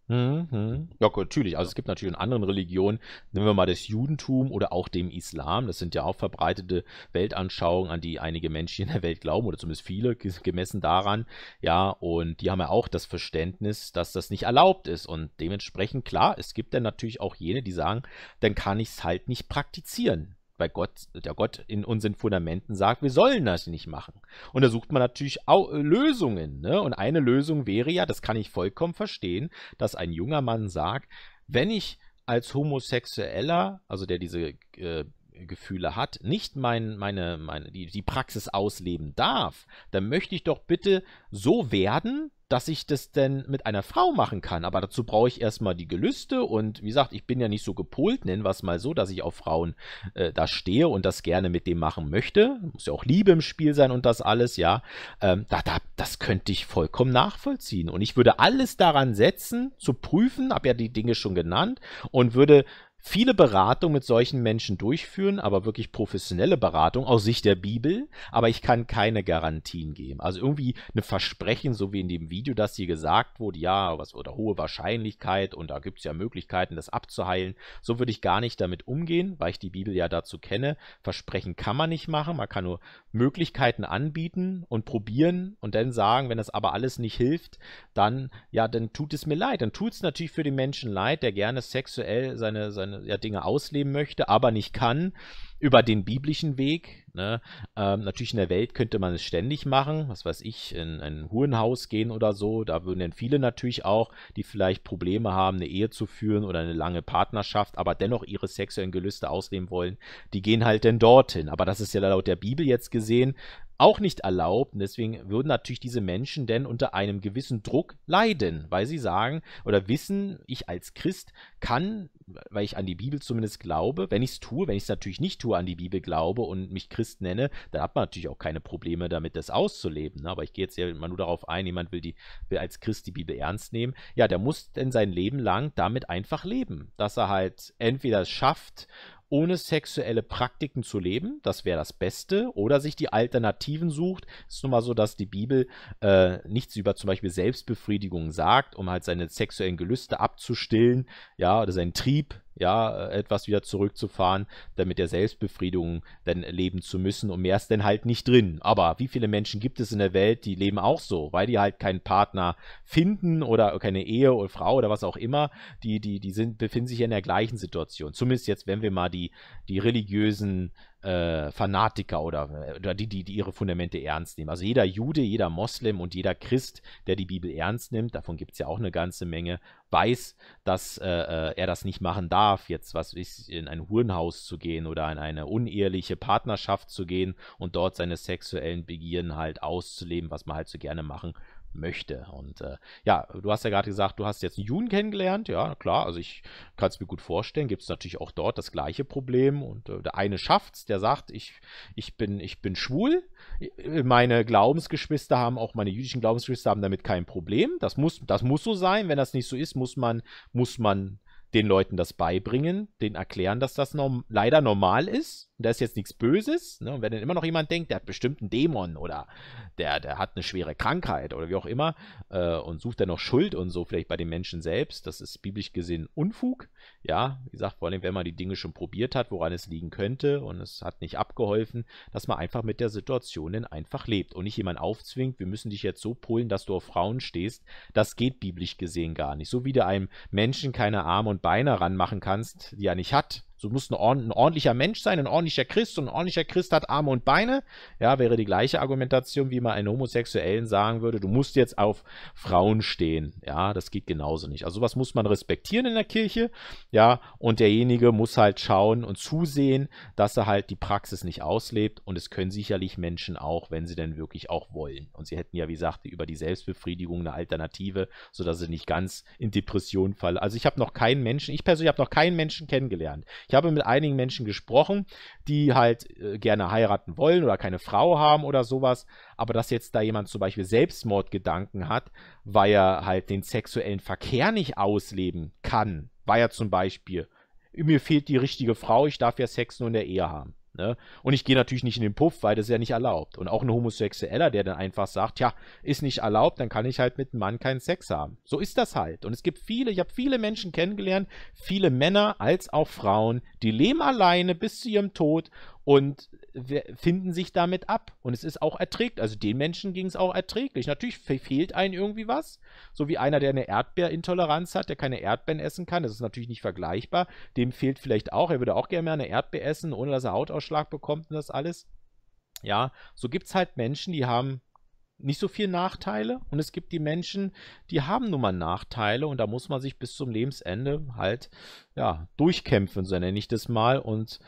Mhm. Ja, gut, natürlich. Also es gibt natürlich in anderen Religionen, nehmen wir mal das Judentum oder auch dem Islam, das sind ja auch verbreitete Weltanschauungen, an die einige Menschen in der Welt glauben, oder zumindest viele, gemessen daran. Ja, und die haben ja auch das Verständnis, dass das nicht erlaubt ist. Und dementsprechend, klar, es gibt dann natürlich auch jene, die sagen, dann kann ich es halt nicht praktizieren bei Gott, der Gott in unseren Fundamenten sagt, wir sollen das nicht machen. Und da sucht man natürlich auch äh, Lösungen. Ne? Und eine Lösung wäre ja, das kann ich vollkommen verstehen, dass ein junger Mann sagt, wenn ich als Homosexueller, also der diese äh, Gefühle hat, nicht mein, meine, meine, die, die Praxis ausleben darf, dann möchte ich doch bitte so werden, dass ich das denn mit einer Frau machen kann. Aber dazu brauche ich erstmal die Gelüste und wie gesagt, ich bin ja nicht so gepolt, nennen wir es mal so, dass ich auf Frauen äh, da stehe und das gerne mit dem machen möchte. Muss ja auch Liebe im Spiel sein und das alles, ja. Ähm, da, da, das könnte ich vollkommen nachvollziehen. Und ich würde alles daran setzen, zu prüfen, habe ja die Dinge schon genannt, und würde viele Beratungen mit solchen Menschen durchführen, aber wirklich professionelle Beratung aus Sicht der Bibel, aber ich kann keine Garantien geben. Also irgendwie ein Versprechen, so wie in dem Video, das hier gesagt wurde, ja, was oder hohe Wahrscheinlichkeit und da gibt es ja Möglichkeiten, das abzuheilen. So würde ich gar nicht damit umgehen, weil ich die Bibel ja dazu kenne. Versprechen kann man nicht machen, man kann nur Möglichkeiten anbieten und probieren und dann sagen, wenn das aber alles nicht hilft, dann ja, dann tut es mir leid. Dann tut es natürlich für den Menschen leid, der gerne sexuell seine seine ja Dinge ausleben möchte, aber nicht kann, über den biblischen Weg. Ne? Ähm, natürlich in der Welt könnte man es ständig machen, was weiß ich, in ein Hurenhaus gehen oder so. Da würden dann viele natürlich auch, die vielleicht Probleme haben, eine Ehe zu führen oder eine lange Partnerschaft, aber dennoch ihre sexuellen Gelüste ausleben wollen, die gehen halt dann dorthin. Aber das ist ja laut der Bibel jetzt gesehen auch nicht erlaubt. Und deswegen würden natürlich diese Menschen denn unter einem gewissen Druck leiden, weil sie sagen oder wissen, ich als Christ kann, weil ich an die Bibel zumindest glaube, wenn ich es tue, wenn ich es natürlich nicht tue, natur an die Bibel glaube und mich Christ nenne, dann hat man natürlich auch keine Probleme damit, das auszuleben. Ne? Aber ich gehe jetzt ja immer nur darauf ein, jemand will, die, will als Christ die Bibel ernst nehmen. Ja, der muss denn sein Leben lang damit einfach leben, dass er halt entweder es schafft, ohne sexuelle Praktiken zu leben, das wäre das Beste, oder sich die Alternativen sucht. Es ist nun mal so, dass die Bibel äh, nichts über zum Beispiel Selbstbefriedigung sagt, um halt seine sexuellen Gelüste abzustillen, ja, oder seinen Trieb, ja, äh, etwas wieder zurückzufahren, damit der Selbstbefriedigung dann leben zu müssen und mehr ist denn halt nicht drin. Aber wie viele Menschen gibt es in der Welt, die leben auch so, weil die halt keinen Partner finden oder keine Ehe oder Frau oder was auch immer, die, die, die sind, befinden sich in der gleichen Situation. Zumindest jetzt, wenn wir mal die, die religiösen äh, Fanatiker oder, oder die, die, die ihre Fundamente ernst nehmen. Also jeder Jude, jeder Moslem und jeder Christ, der die Bibel ernst nimmt, davon gibt es ja auch eine ganze Menge, weiß, dass äh, äh er das nicht machen darf, jetzt was ist, in ein Hurenhaus zu gehen oder in eine unehrliche Partnerschaft zu gehen und dort seine sexuellen Begierden halt auszuleben, was man halt so gerne machen möchte. Und äh, ja, du hast ja gerade gesagt, du hast jetzt einen Juden kennengelernt. Ja, klar, also ich kann es mir gut vorstellen. Gibt es natürlich auch dort das gleiche Problem. Und äh, der eine schafft es, der sagt, ich, ich, bin, ich bin schwul. Meine Glaubensgeschwister haben, auch meine jüdischen Glaubensgeschwister haben damit kein Problem. Das muss, das muss so sein. Wenn das nicht so ist, muss man, muss man den Leuten das beibringen, denen erklären, dass das norm leider normal ist und da ist jetzt nichts Böses. Ne? Und wenn dann immer noch jemand denkt, der hat bestimmt einen Dämon oder der, der hat eine schwere Krankheit oder wie auch immer äh, und sucht dann noch Schuld und so vielleicht bei den Menschen selbst, das ist biblisch gesehen Unfug. Ja, wie gesagt, vor allem, wenn man die Dinge schon probiert hat, woran es liegen könnte und es hat nicht abgeholfen, dass man einfach mit der Situation dann einfach lebt und nicht jemand aufzwingt, wir müssen dich jetzt so polen, dass du auf Frauen stehst. Das geht biblisch gesehen gar nicht. So wie du einem Menschen keine Arme und und Beine ranmachen kannst, die er nicht hat, so muss ein, ein ordentlicher Mensch sein, ein ordentlicher Christ. Und ein ordentlicher Christ hat Arme und Beine. Ja, wäre die gleiche Argumentation, wie man einen Homosexuellen sagen würde, du musst jetzt auf Frauen stehen. Ja, das geht genauso nicht. Also was muss man respektieren in der Kirche. Ja, und derjenige muss halt schauen und zusehen, dass er halt die Praxis nicht auslebt. Und es können sicherlich Menschen auch, wenn sie denn wirklich auch wollen. Und sie hätten ja, wie gesagt, über die Selbstbefriedigung eine Alternative, sodass sie nicht ganz in Depression fallen. Also ich habe noch keinen Menschen, ich persönlich habe noch keinen Menschen kennengelernt ich habe mit einigen Menschen gesprochen, die halt äh, gerne heiraten wollen oder keine Frau haben oder sowas, aber dass jetzt da jemand zum Beispiel Selbstmordgedanken hat, weil er halt den sexuellen Verkehr nicht ausleben kann, weil er zum Beispiel, mir fehlt die richtige Frau, ich darf ja Sex nur in der Ehe haben. Ne? Und ich gehe natürlich nicht in den Puff, weil das ist ja nicht erlaubt. Und auch ein Homosexueller, der dann einfach sagt, ja, ist nicht erlaubt, dann kann ich halt mit einem Mann keinen Sex haben. So ist das halt. Und es gibt viele, ich habe viele Menschen kennengelernt, viele Männer als auch Frauen, die leben alleine bis zu ihrem Tod und finden sich damit ab. Und es ist auch erträglich. Also den Menschen ging es auch erträglich. Natürlich fehlt einem irgendwie was. So wie einer, der eine Erdbeerintoleranz hat, der keine Erdbeeren essen kann. Das ist natürlich nicht vergleichbar. Dem fehlt vielleicht auch. Er würde auch gerne mehr eine Erdbeer essen, ohne dass er Hautausschlag bekommt und das alles. Ja, so gibt es halt Menschen, die haben nicht so viele Nachteile und es gibt die Menschen, die haben nun mal Nachteile und da muss man sich bis zum Lebensende halt ja durchkämpfen, so nenne ich das mal und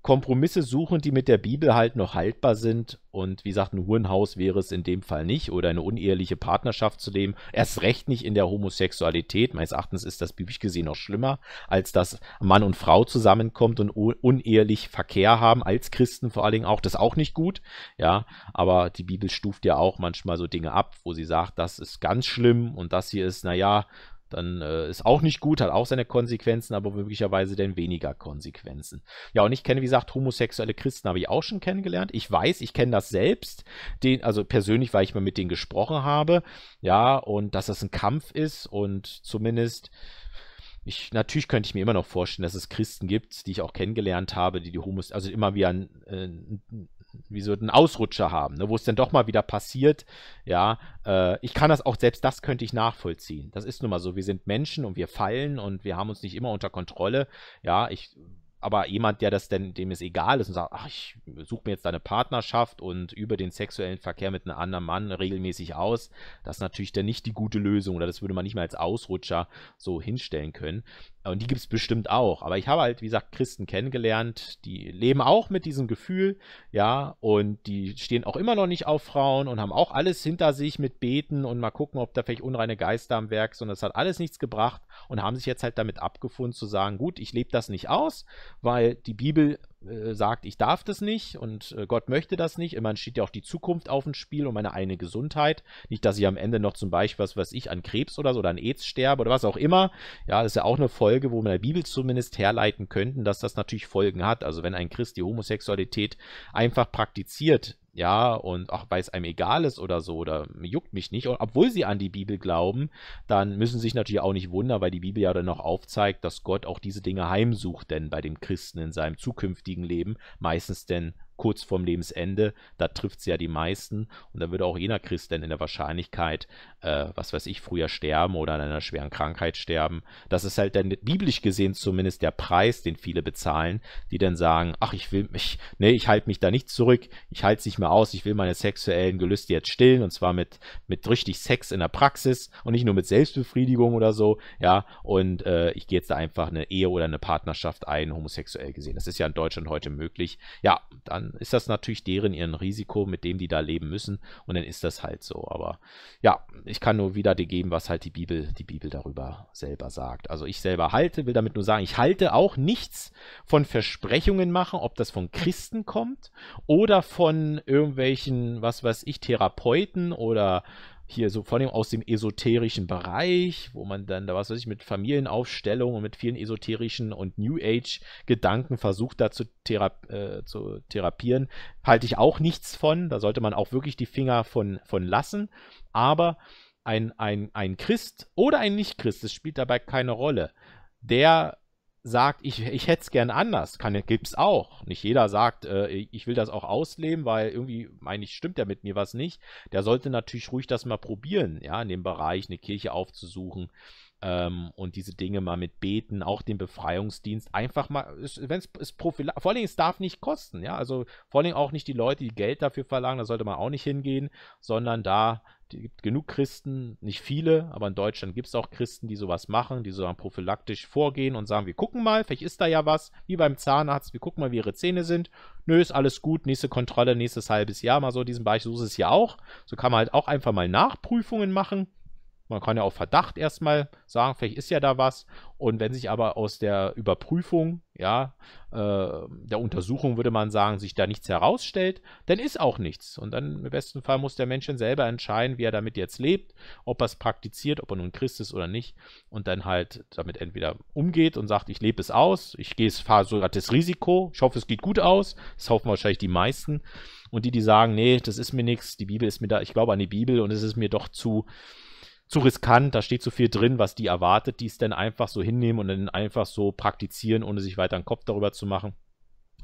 Kompromisse suchen, die mit der Bibel halt noch haltbar sind. Und wie gesagt, ein Hurenhaus wäre es in dem Fall nicht oder eine uneheliche Partnerschaft zu leben. Erst recht nicht in der Homosexualität. Meines Erachtens ist das biblisch gesehen noch schlimmer, als dass Mann und Frau zusammenkommt und unehelich Verkehr haben, als Christen vor allen Dingen auch. Das ist auch nicht gut. Ja, aber die Bibel stuft ja auch manchmal so Dinge ab, wo sie sagt, das ist ganz schlimm und das hier ist, naja, dann äh, ist auch nicht gut, hat auch seine Konsequenzen, aber möglicherweise dann weniger Konsequenzen. Ja, und ich kenne, wie gesagt, homosexuelle Christen habe ich auch schon kennengelernt. Ich weiß, ich kenne das selbst, den, also persönlich, weil ich mal mit denen gesprochen habe, ja, und dass das ein Kampf ist und zumindest. Ich, natürlich könnte ich mir immer noch vorstellen, dass es Christen gibt, die ich auch kennengelernt habe, die die Homos, also immer wieder ein, äh, ein, wie so einen Ausrutscher haben, ne, wo es dann doch mal wieder passiert. Ja, äh, ich kann das auch, selbst das könnte ich nachvollziehen. Das ist nun mal so. Wir sind Menschen und wir fallen und wir haben uns nicht immer unter Kontrolle. Ja, ich aber jemand, der das denn, dem es egal ist und sagt, ach, ich suche mir jetzt eine Partnerschaft und über den sexuellen Verkehr mit einem anderen Mann regelmäßig aus, das ist natürlich dann nicht die gute Lösung oder das würde man nicht mal als Ausrutscher so hinstellen können. Und die gibt es bestimmt auch. Aber ich habe halt, wie gesagt, Christen kennengelernt, die leben auch mit diesem Gefühl, ja, und die stehen auch immer noch nicht auf Frauen und haben auch alles hinter sich mit Beten und mal gucken, ob da vielleicht unreine Geister am Werk sind. Das hat alles nichts gebracht und haben sich jetzt halt damit abgefunden, zu sagen, gut, ich lebe das nicht aus, weil die Bibel äh, sagt, ich darf das nicht und äh, Gott möchte das nicht. Immerhin steht ja auch die Zukunft auf dem Spiel und meine eigene Gesundheit. Nicht, dass ich am Ende noch zum Beispiel, was weiß ich, an Krebs oder so oder an AIDS sterbe oder was auch immer. Ja, das ist ja auch eine Folge, wo wir in der Bibel zumindest herleiten könnten, dass das natürlich Folgen hat. Also wenn ein Christ die Homosexualität einfach praktiziert, ja, und auch weil es einem egal ist oder so, oder juckt mich nicht, und obwohl sie an die Bibel glauben, dann müssen sie sich natürlich auch nicht wundern, weil die Bibel ja dann noch aufzeigt, dass Gott auch diese Dinge heimsucht, denn bei dem Christen in seinem zukünftigen Leben meistens denn kurz vorm Lebensende, da trifft es ja die meisten und dann würde auch jener Christ denn in der Wahrscheinlichkeit, äh, was weiß ich, früher sterben oder an einer schweren Krankheit sterben. Das ist halt dann biblisch gesehen zumindest der Preis, den viele bezahlen, die dann sagen, ach, ich will mich, nee, ich halte mich da nicht zurück, ich halte es nicht mehr aus, ich will meine sexuellen Gelüste jetzt stillen und zwar mit, mit richtig Sex in der Praxis und nicht nur mit Selbstbefriedigung oder so, ja, und äh, ich gehe jetzt da einfach eine Ehe oder eine Partnerschaft ein, homosexuell gesehen. Das ist ja in Deutschland heute möglich. Ja, dann dann ist das natürlich deren ihren Risiko, mit dem die da leben müssen. Und dann ist das halt so. Aber ja, ich kann nur wieder dir geben, was halt die Bibel, die Bibel darüber selber sagt. Also ich selber halte, will damit nur sagen, ich halte auch nichts von Versprechungen machen, ob das von Christen kommt oder von irgendwelchen, was weiß ich, Therapeuten oder hier so vor allem aus dem esoterischen Bereich, wo man dann da was weiß ich mit Familienaufstellung und mit vielen esoterischen und New Age Gedanken versucht da zu, therap äh, zu therapieren, halte ich auch nichts von. Da sollte man auch wirklich die Finger von, von lassen. Aber ein, ein, ein Christ oder ein Nicht-Christ, das spielt dabei keine Rolle, der sagt, ich, ich hätte es gern anders, gibt es auch. Nicht jeder sagt, äh, ich will das auch ausleben, weil irgendwie meine ich, stimmt ja mit mir was nicht. Der sollte natürlich ruhig das mal probieren, ja, in dem Bereich eine Kirche aufzusuchen ähm, und diese Dinge mal mit beten, auch den Befreiungsdienst einfach mal, wenn es ist Profil, vor allen Dingen es darf nicht kosten, ja, also vor allen Dingen auch nicht die Leute, die Geld dafür verlangen, da sollte man auch nicht hingehen, sondern da die gibt genug Christen, nicht viele, aber in Deutschland gibt es auch Christen, die sowas machen, die so prophylaktisch vorgehen und sagen, wir gucken mal, vielleicht ist da ja was, wie beim Zahnarzt, wir gucken mal, wie ihre Zähne sind. Nö, ist alles gut, nächste Kontrolle, nächstes halbes Jahr, mal so diesen Bereich, so ist es ja auch. So kann man halt auch einfach mal Nachprüfungen machen. Man kann ja auf Verdacht erstmal sagen, vielleicht ist ja da was. Und wenn sich aber aus der Überprüfung, ja, äh, der Untersuchung würde man sagen, sich da nichts herausstellt, dann ist auch nichts. Und dann im besten Fall muss der Mensch dann selber entscheiden, wie er damit jetzt lebt, ob er es praktiziert, ob er nun Christ ist oder nicht. Und dann halt damit entweder umgeht und sagt, ich lebe es aus, ich gehe es, fahre sogar das Risiko, ich hoffe, es geht gut aus. Das hoffen wahrscheinlich die meisten. Und die, die sagen, nee, das ist mir nichts, die Bibel ist mir da, ich glaube an die Bibel und es ist mir doch zu zu riskant, da steht zu viel drin, was die erwartet, die es dann einfach so hinnehmen und dann einfach so praktizieren, ohne sich weiter einen Kopf darüber zu machen.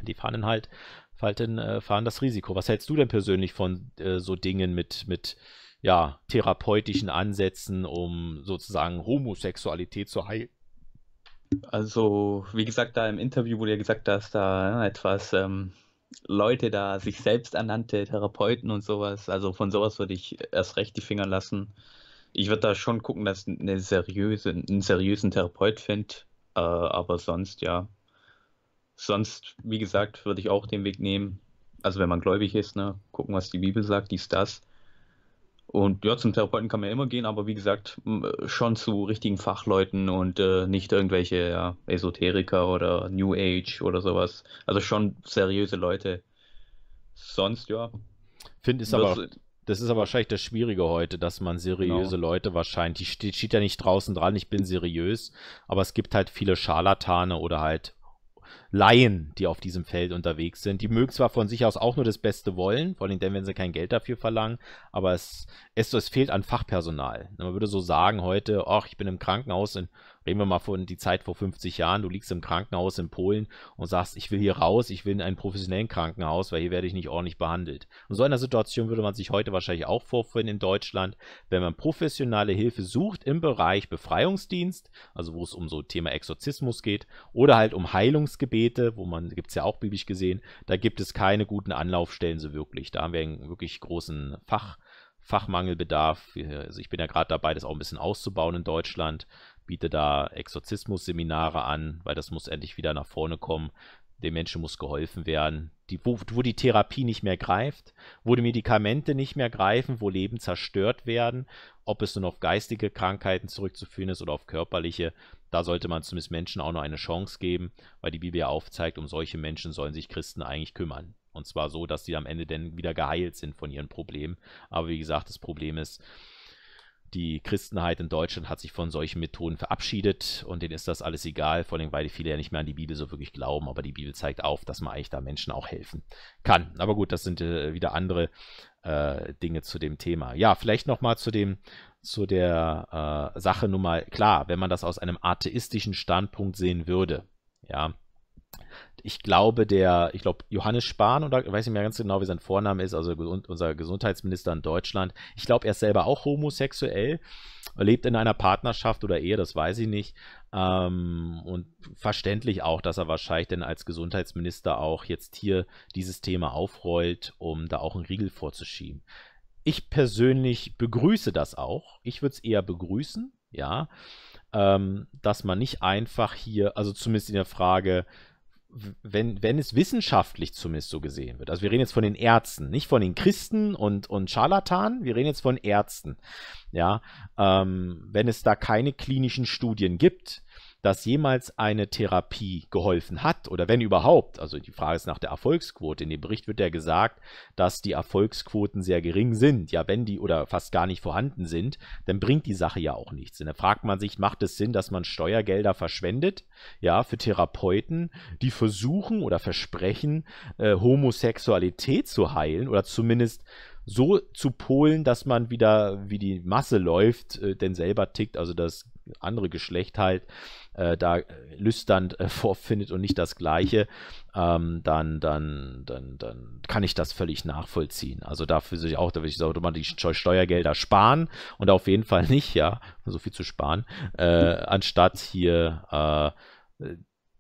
Die fahren dann halt, falten, äh, fahren das Risiko. Was hältst du denn persönlich von äh, so Dingen mit, mit ja, therapeutischen Ansätzen, um sozusagen Homosexualität zu heilen? Also, wie gesagt, da im Interview wurde ja gesagt, dass da ne, etwas ähm, Leute da sich selbst ernannte Therapeuten und sowas, also von sowas würde ich erst recht die Finger lassen ich würde da schon gucken, dass eine seriöse, einen seriösen Therapeut findet. Äh, aber sonst, ja. Sonst, wie gesagt, würde ich auch den Weg nehmen. Also wenn man gläubig ist, ne, gucken, was die Bibel sagt, dies, das. Und ja, zum Therapeuten kann man ja immer gehen, aber wie gesagt, schon zu richtigen Fachleuten und äh, nicht irgendwelche ja, Esoteriker oder New Age oder sowas. Also schon seriöse Leute. Sonst, ja. Finde ich aber das ist aber wahrscheinlich das Schwierige heute, dass man seriöse genau. Leute wahrscheinlich, die steht ja nicht draußen dran, ich bin seriös, aber es gibt halt viele Scharlatane oder halt Laien, die auf diesem Feld unterwegs sind. Die mögen zwar von sich aus auch nur das Beste wollen, vor allem dann, wenn sie kein Geld dafür verlangen, aber es, es, es fehlt an Fachpersonal. Man würde so sagen heute, ach, ich bin im Krankenhaus in reden wir mal von die Zeit vor 50 Jahren, du liegst im Krankenhaus in Polen und sagst, ich will hier raus, ich will in ein professionellen Krankenhaus, weil hier werde ich nicht ordentlich behandelt. Und so einer Situation würde man sich heute wahrscheinlich auch vorfinden in Deutschland, wenn man professionelle Hilfe sucht im Bereich Befreiungsdienst, also wo es um so Thema Exorzismus geht, oder halt um Heilungsgebete, wo man, gibt es ja auch biblisch gesehen, da gibt es keine guten Anlaufstellen so wirklich. Da haben wir einen wirklich großen Fach. Fachmangelbedarf. Also ich bin ja gerade dabei, das auch ein bisschen auszubauen in Deutschland biete da Exorzismus-Seminare an, weil das muss endlich wieder nach vorne kommen. Den Menschen muss geholfen werden. Die, wo, wo die Therapie nicht mehr greift, wo die Medikamente nicht mehr greifen, wo Leben zerstört werden, ob es nun auf geistige Krankheiten zurückzuführen ist oder auf körperliche, da sollte man zumindest Menschen auch noch eine Chance geben, weil die Bibel ja aufzeigt, um solche Menschen sollen sich Christen eigentlich kümmern. Und zwar so, dass sie am Ende dann wieder geheilt sind von ihren Problemen. Aber wie gesagt, das Problem ist, die Christenheit in Deutschland hat sich von solchen Methoden verabschiedet und denen ist das alles egal, vor allem weil viele ja nicht mehr an die Bibel so wirklich glauben, aber die Bibel zeigt auf, dass man eigentlich da Menschen auch helfen kann. Aber gut, das sind äh, wieder andere äh, Dinge zu dem Thema. Ja, vielleicht nochmal zu dem zu der äh, Sache nun mal klar, wenn man das aus einem atheistischen Standpunkt sehen würde, ja, ich glaube, der, ich glaube, Johannes Spahn, oder weiß nicht mehr ganz genau, wie sein Vorname ist, also unser Gesundheitsminister in Deutschland, ich glaube, er ist selber auch homosexuell, lebt in einer Partnerschaft oder Ehe, das weiß ich nicht. Ähm, und verständlich auch, dass er wahrscheinlich denn als Gesundheitsminister auch jetzt hier dieses Thema aufrollt, um da auch einen Riegel vorzuschieben. Ich persönlich begrüße das auch. Ich würde es eher begrüßen, ja, ähm, dass man nicht einfach hier, also zumindest in der Frage, wenn, wenn es wissenschaftlich zumindest so gesehen wird, also wir reden jetzt von den Ärzten, nicht von den Christen und, und Scharlatanen, wir reden jetzt von Ärzten, ja, ähm, wenn es da keine klinischen Studien gibt, dass jemals eine Therapie geholfen hat oder wenn überhaupt. Also die Frage ist nach der Erfolgsquote. In dem Bericht wird ja gesagt, dass die Erfolgsquoten sehr gering sind. Ja, wenn die oder fast gar nicht vorhanden sind, dann bringt die Sache ja auch nichts. Und da fragt man sich, macht es Sinn, dass man Steuergelder verschwendet, ja, für Therapeuten, die versuchen oder versprechen, äh, Homosexualität zu heilen oder zumindest so zu polen, dass man wieder, wie die Masse läuft, äh, denn selber tickt, also das andere Geschlecht halt, äh, da lüstern äh, äh (laughs) vorfindet und nicht das Gleiche, ähm, dann, dann, dann, dann kann ich das völlig nachvollziehen. Also dafür sich auch, da würde ich so automatisch Steuergelder sparen und auf jeden Fall nicht, ja, so viel zu sparen, äh, anstatt hier äh,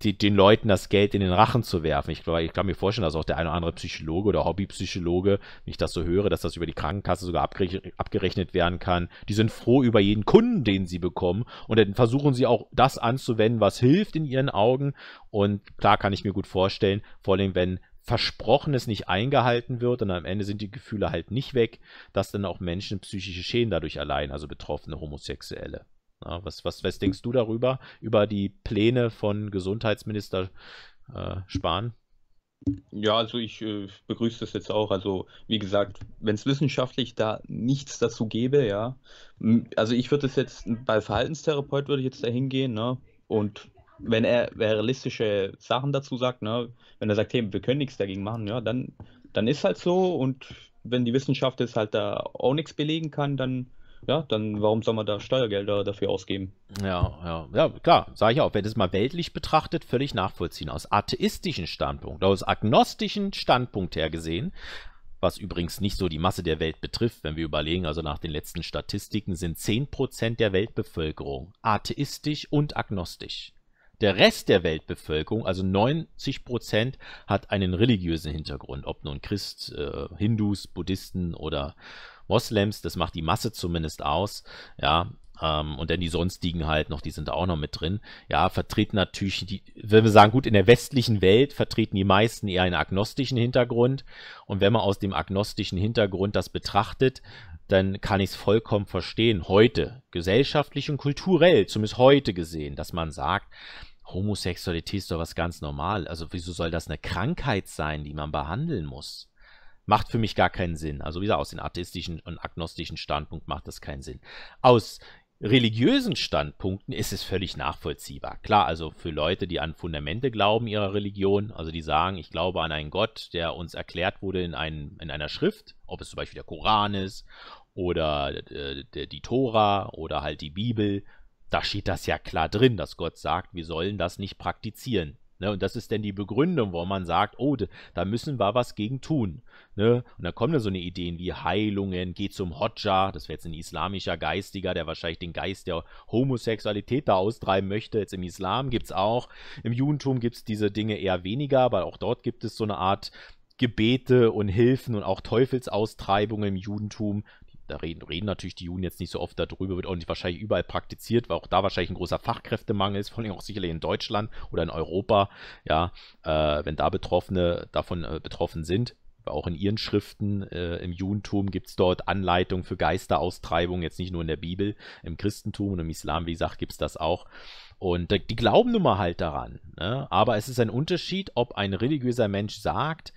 die, den Leuten das Geld in den Rachen zu werfen. Ich, ich kann mir vorstellen, dass auch der eine oder andere Psychologe oder Hobbypsychologe, wenn ich das so höre, dass das über die Krankenkasse sogar abgerechnet werden kann. Die sind froh über jeden Kunden, den sie bekommen. Und dann versuchen sie auch das anzuwenden, was hilft in ihren Augen. Und klar kann ich mir gut vorstellen, vor allem wenn Versprochenes nicht eingehalten wird und am Ende sind die Gefühle halt nicht weg, dass dann auch Menschen psychische Schäden dadurch allein, also betroffene Homosexuelle. Na, was, was, was denkst du darüber, über die Pläne von Gesundheitsminister äh, Spahn? Ja, also ich äh, begrüße das jetzt auch. Also wie gesagt, wenn es wissenschaftlich da nichts dazu gäbe, ja, also ich würde es jetzt bei Verhaltenstherapeut würde ich jetzt da hingehen, ne? Und wenn er realistische Sachen dazu sagt, ne, wenn er sagt, hey, wir können nichts dagegen machen, ja, dann, dann ist halt so. Und wenn die Wissenschaft es halt da auch nichts belegen kann, dann ja, dann warum soll man da Steuergelder dafür ausgeben? Ja, ja, ja, klar, sage ich auch. Wenn das mal weltlich betrachtet, völlig nachvollziehen. Aus atheistischen Standpunkt, aus agnostischen Standpunkt her gesehen, was übrigens nicht so die Masse der Welt betrifft, wenn wir überlegen, also nach den letzten Statistiken sind 10% der Weltbevölkerung atheistisch und agnostisch. Der Rest der Weltbevölkerung, also 90 hat einen religiösen Hintergrund, ob nun Christ, äh, Hindus, Buddhisten oder Moslems, das macht die Masse zumindest aus, ja, ähm, und dann die sonstigen halt noch, die sind auch noch mit drin, ja, vertreten natürlich, die, wenn wir sagen, gut, in der westlichen Welt vertreten die meisten eher einen agnostischen Hintergrund und wenn man aus dem agnostischen Hintergrund das betrachtet, dann kann ich es vollkommen verstehen, heute, gesellschaftlich und kulturell, zumindest heute gesehen, dass man sagt, Homosexualität ist doch was ganz normal. Also wieso soll das eine Krankheit sein, die man behandeln muss? Macht für mich gar keinen Sinn. Also wie gesagt, aus dem atheistischen und agnostischen Standpunkt macht das keinen Sinn. Aus religiösen Standpunkten ist es völlig nachvollziehbar. Klar, also für Leute, die an Fundamente glauben ihrer Religion, also die sagen, ich glaube an einen Gott, der uns erklärt wurde in, einem, in einer Schrift, ob es zum Beispiel der Koran ist oder äh, die Tora oder halt die Bibel, da steht das ja klar drin, dass Gott sagt, wir sollen das nicht praktizieren. Ne? Und das ist denn die Begründung, wo man sagt, oh, da müssen wir was gegen tun. Ne? Und da kommen dann so eine Ideen wie Heilungen, geh zum Hodja, das wäre jetzt ein islamischer Geistiger, der wahrscheinlich den Geist der Homosexualität da austreiben möchte. Jetzt im Islam gibt es auch, im Judentum gibt es diese Dinge eher weniger, aber auch dort gibt es so eine Art Gebete und Hilfen und auch Teufelsaustreibungen im Judentum da reden, reden natürlich die Juden jetzt nicht so oft darüber, wird auch nicht wahrscheinlich überall praktiziert, weil auch da wahrscheinlich ein großer Fachkräftemangel ist, vor allem auch sicherlich in Deutschland oder in Europa, ja, äh, wenn da Betroffene davon äh, betroffen sind. Auch in ihren Schriften äh, im Judentum gibt es dort Anleitungen für Geisteraustreibung, jetzt nicht nur in der Bibel, im Christentum und im Islam, wie gesagt, gibt es das auch. Und die glauben nun mal halt daran. Ne? Aber es ist ein Unterschied, ob ein religiöser Mensch sagt,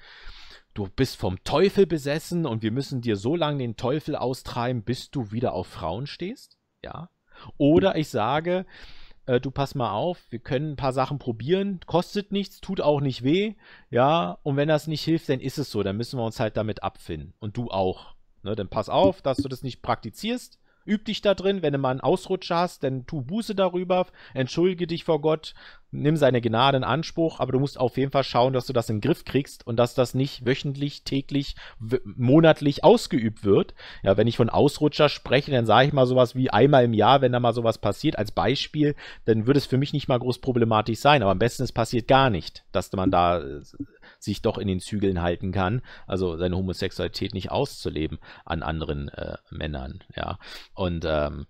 du bist vom Teufel besessen und wir müssen dir so lange den Teufel austreiben, bis du wieder auf Frauen stehst. Ja. Oder ich sage, äh, du pass mal auf, wir können ein paar Sachen probieren, kostet nichts, tut auch nicht weh, ja, und wenn das nicht hilft, dann ist es so, dann müssen wir uns halt damit abfinden und du auch. Ne, dann pass auf, dass du das nicht praktizierst Üb dich da drin, wenn du mal einen Ausrutscher hast, dann tu Buße darüber, entschuldige dich vor Gott, nimm seine Gnade in Anspruch, aber du musst auf jeden Fall schauen, dass du das in den Griff kriegst und dass das nicht wöchentlich, täglich, monatlich ausgeübt wird. Ja, wenn ich von Ausrutscher spreche, dann sage ich mal sowas wie einmal im Jahr, wenn da mal sowas passiert, als Beispiel, dann würde es für mich nicht mal groß problematisch sein, aber am besten es passiert gar nicht, dass man da äh, sich doch in den Zügeln halten kann, also seine Homosexualität nicht auszuleben an anderen äh, Männern, ja. Und ähm,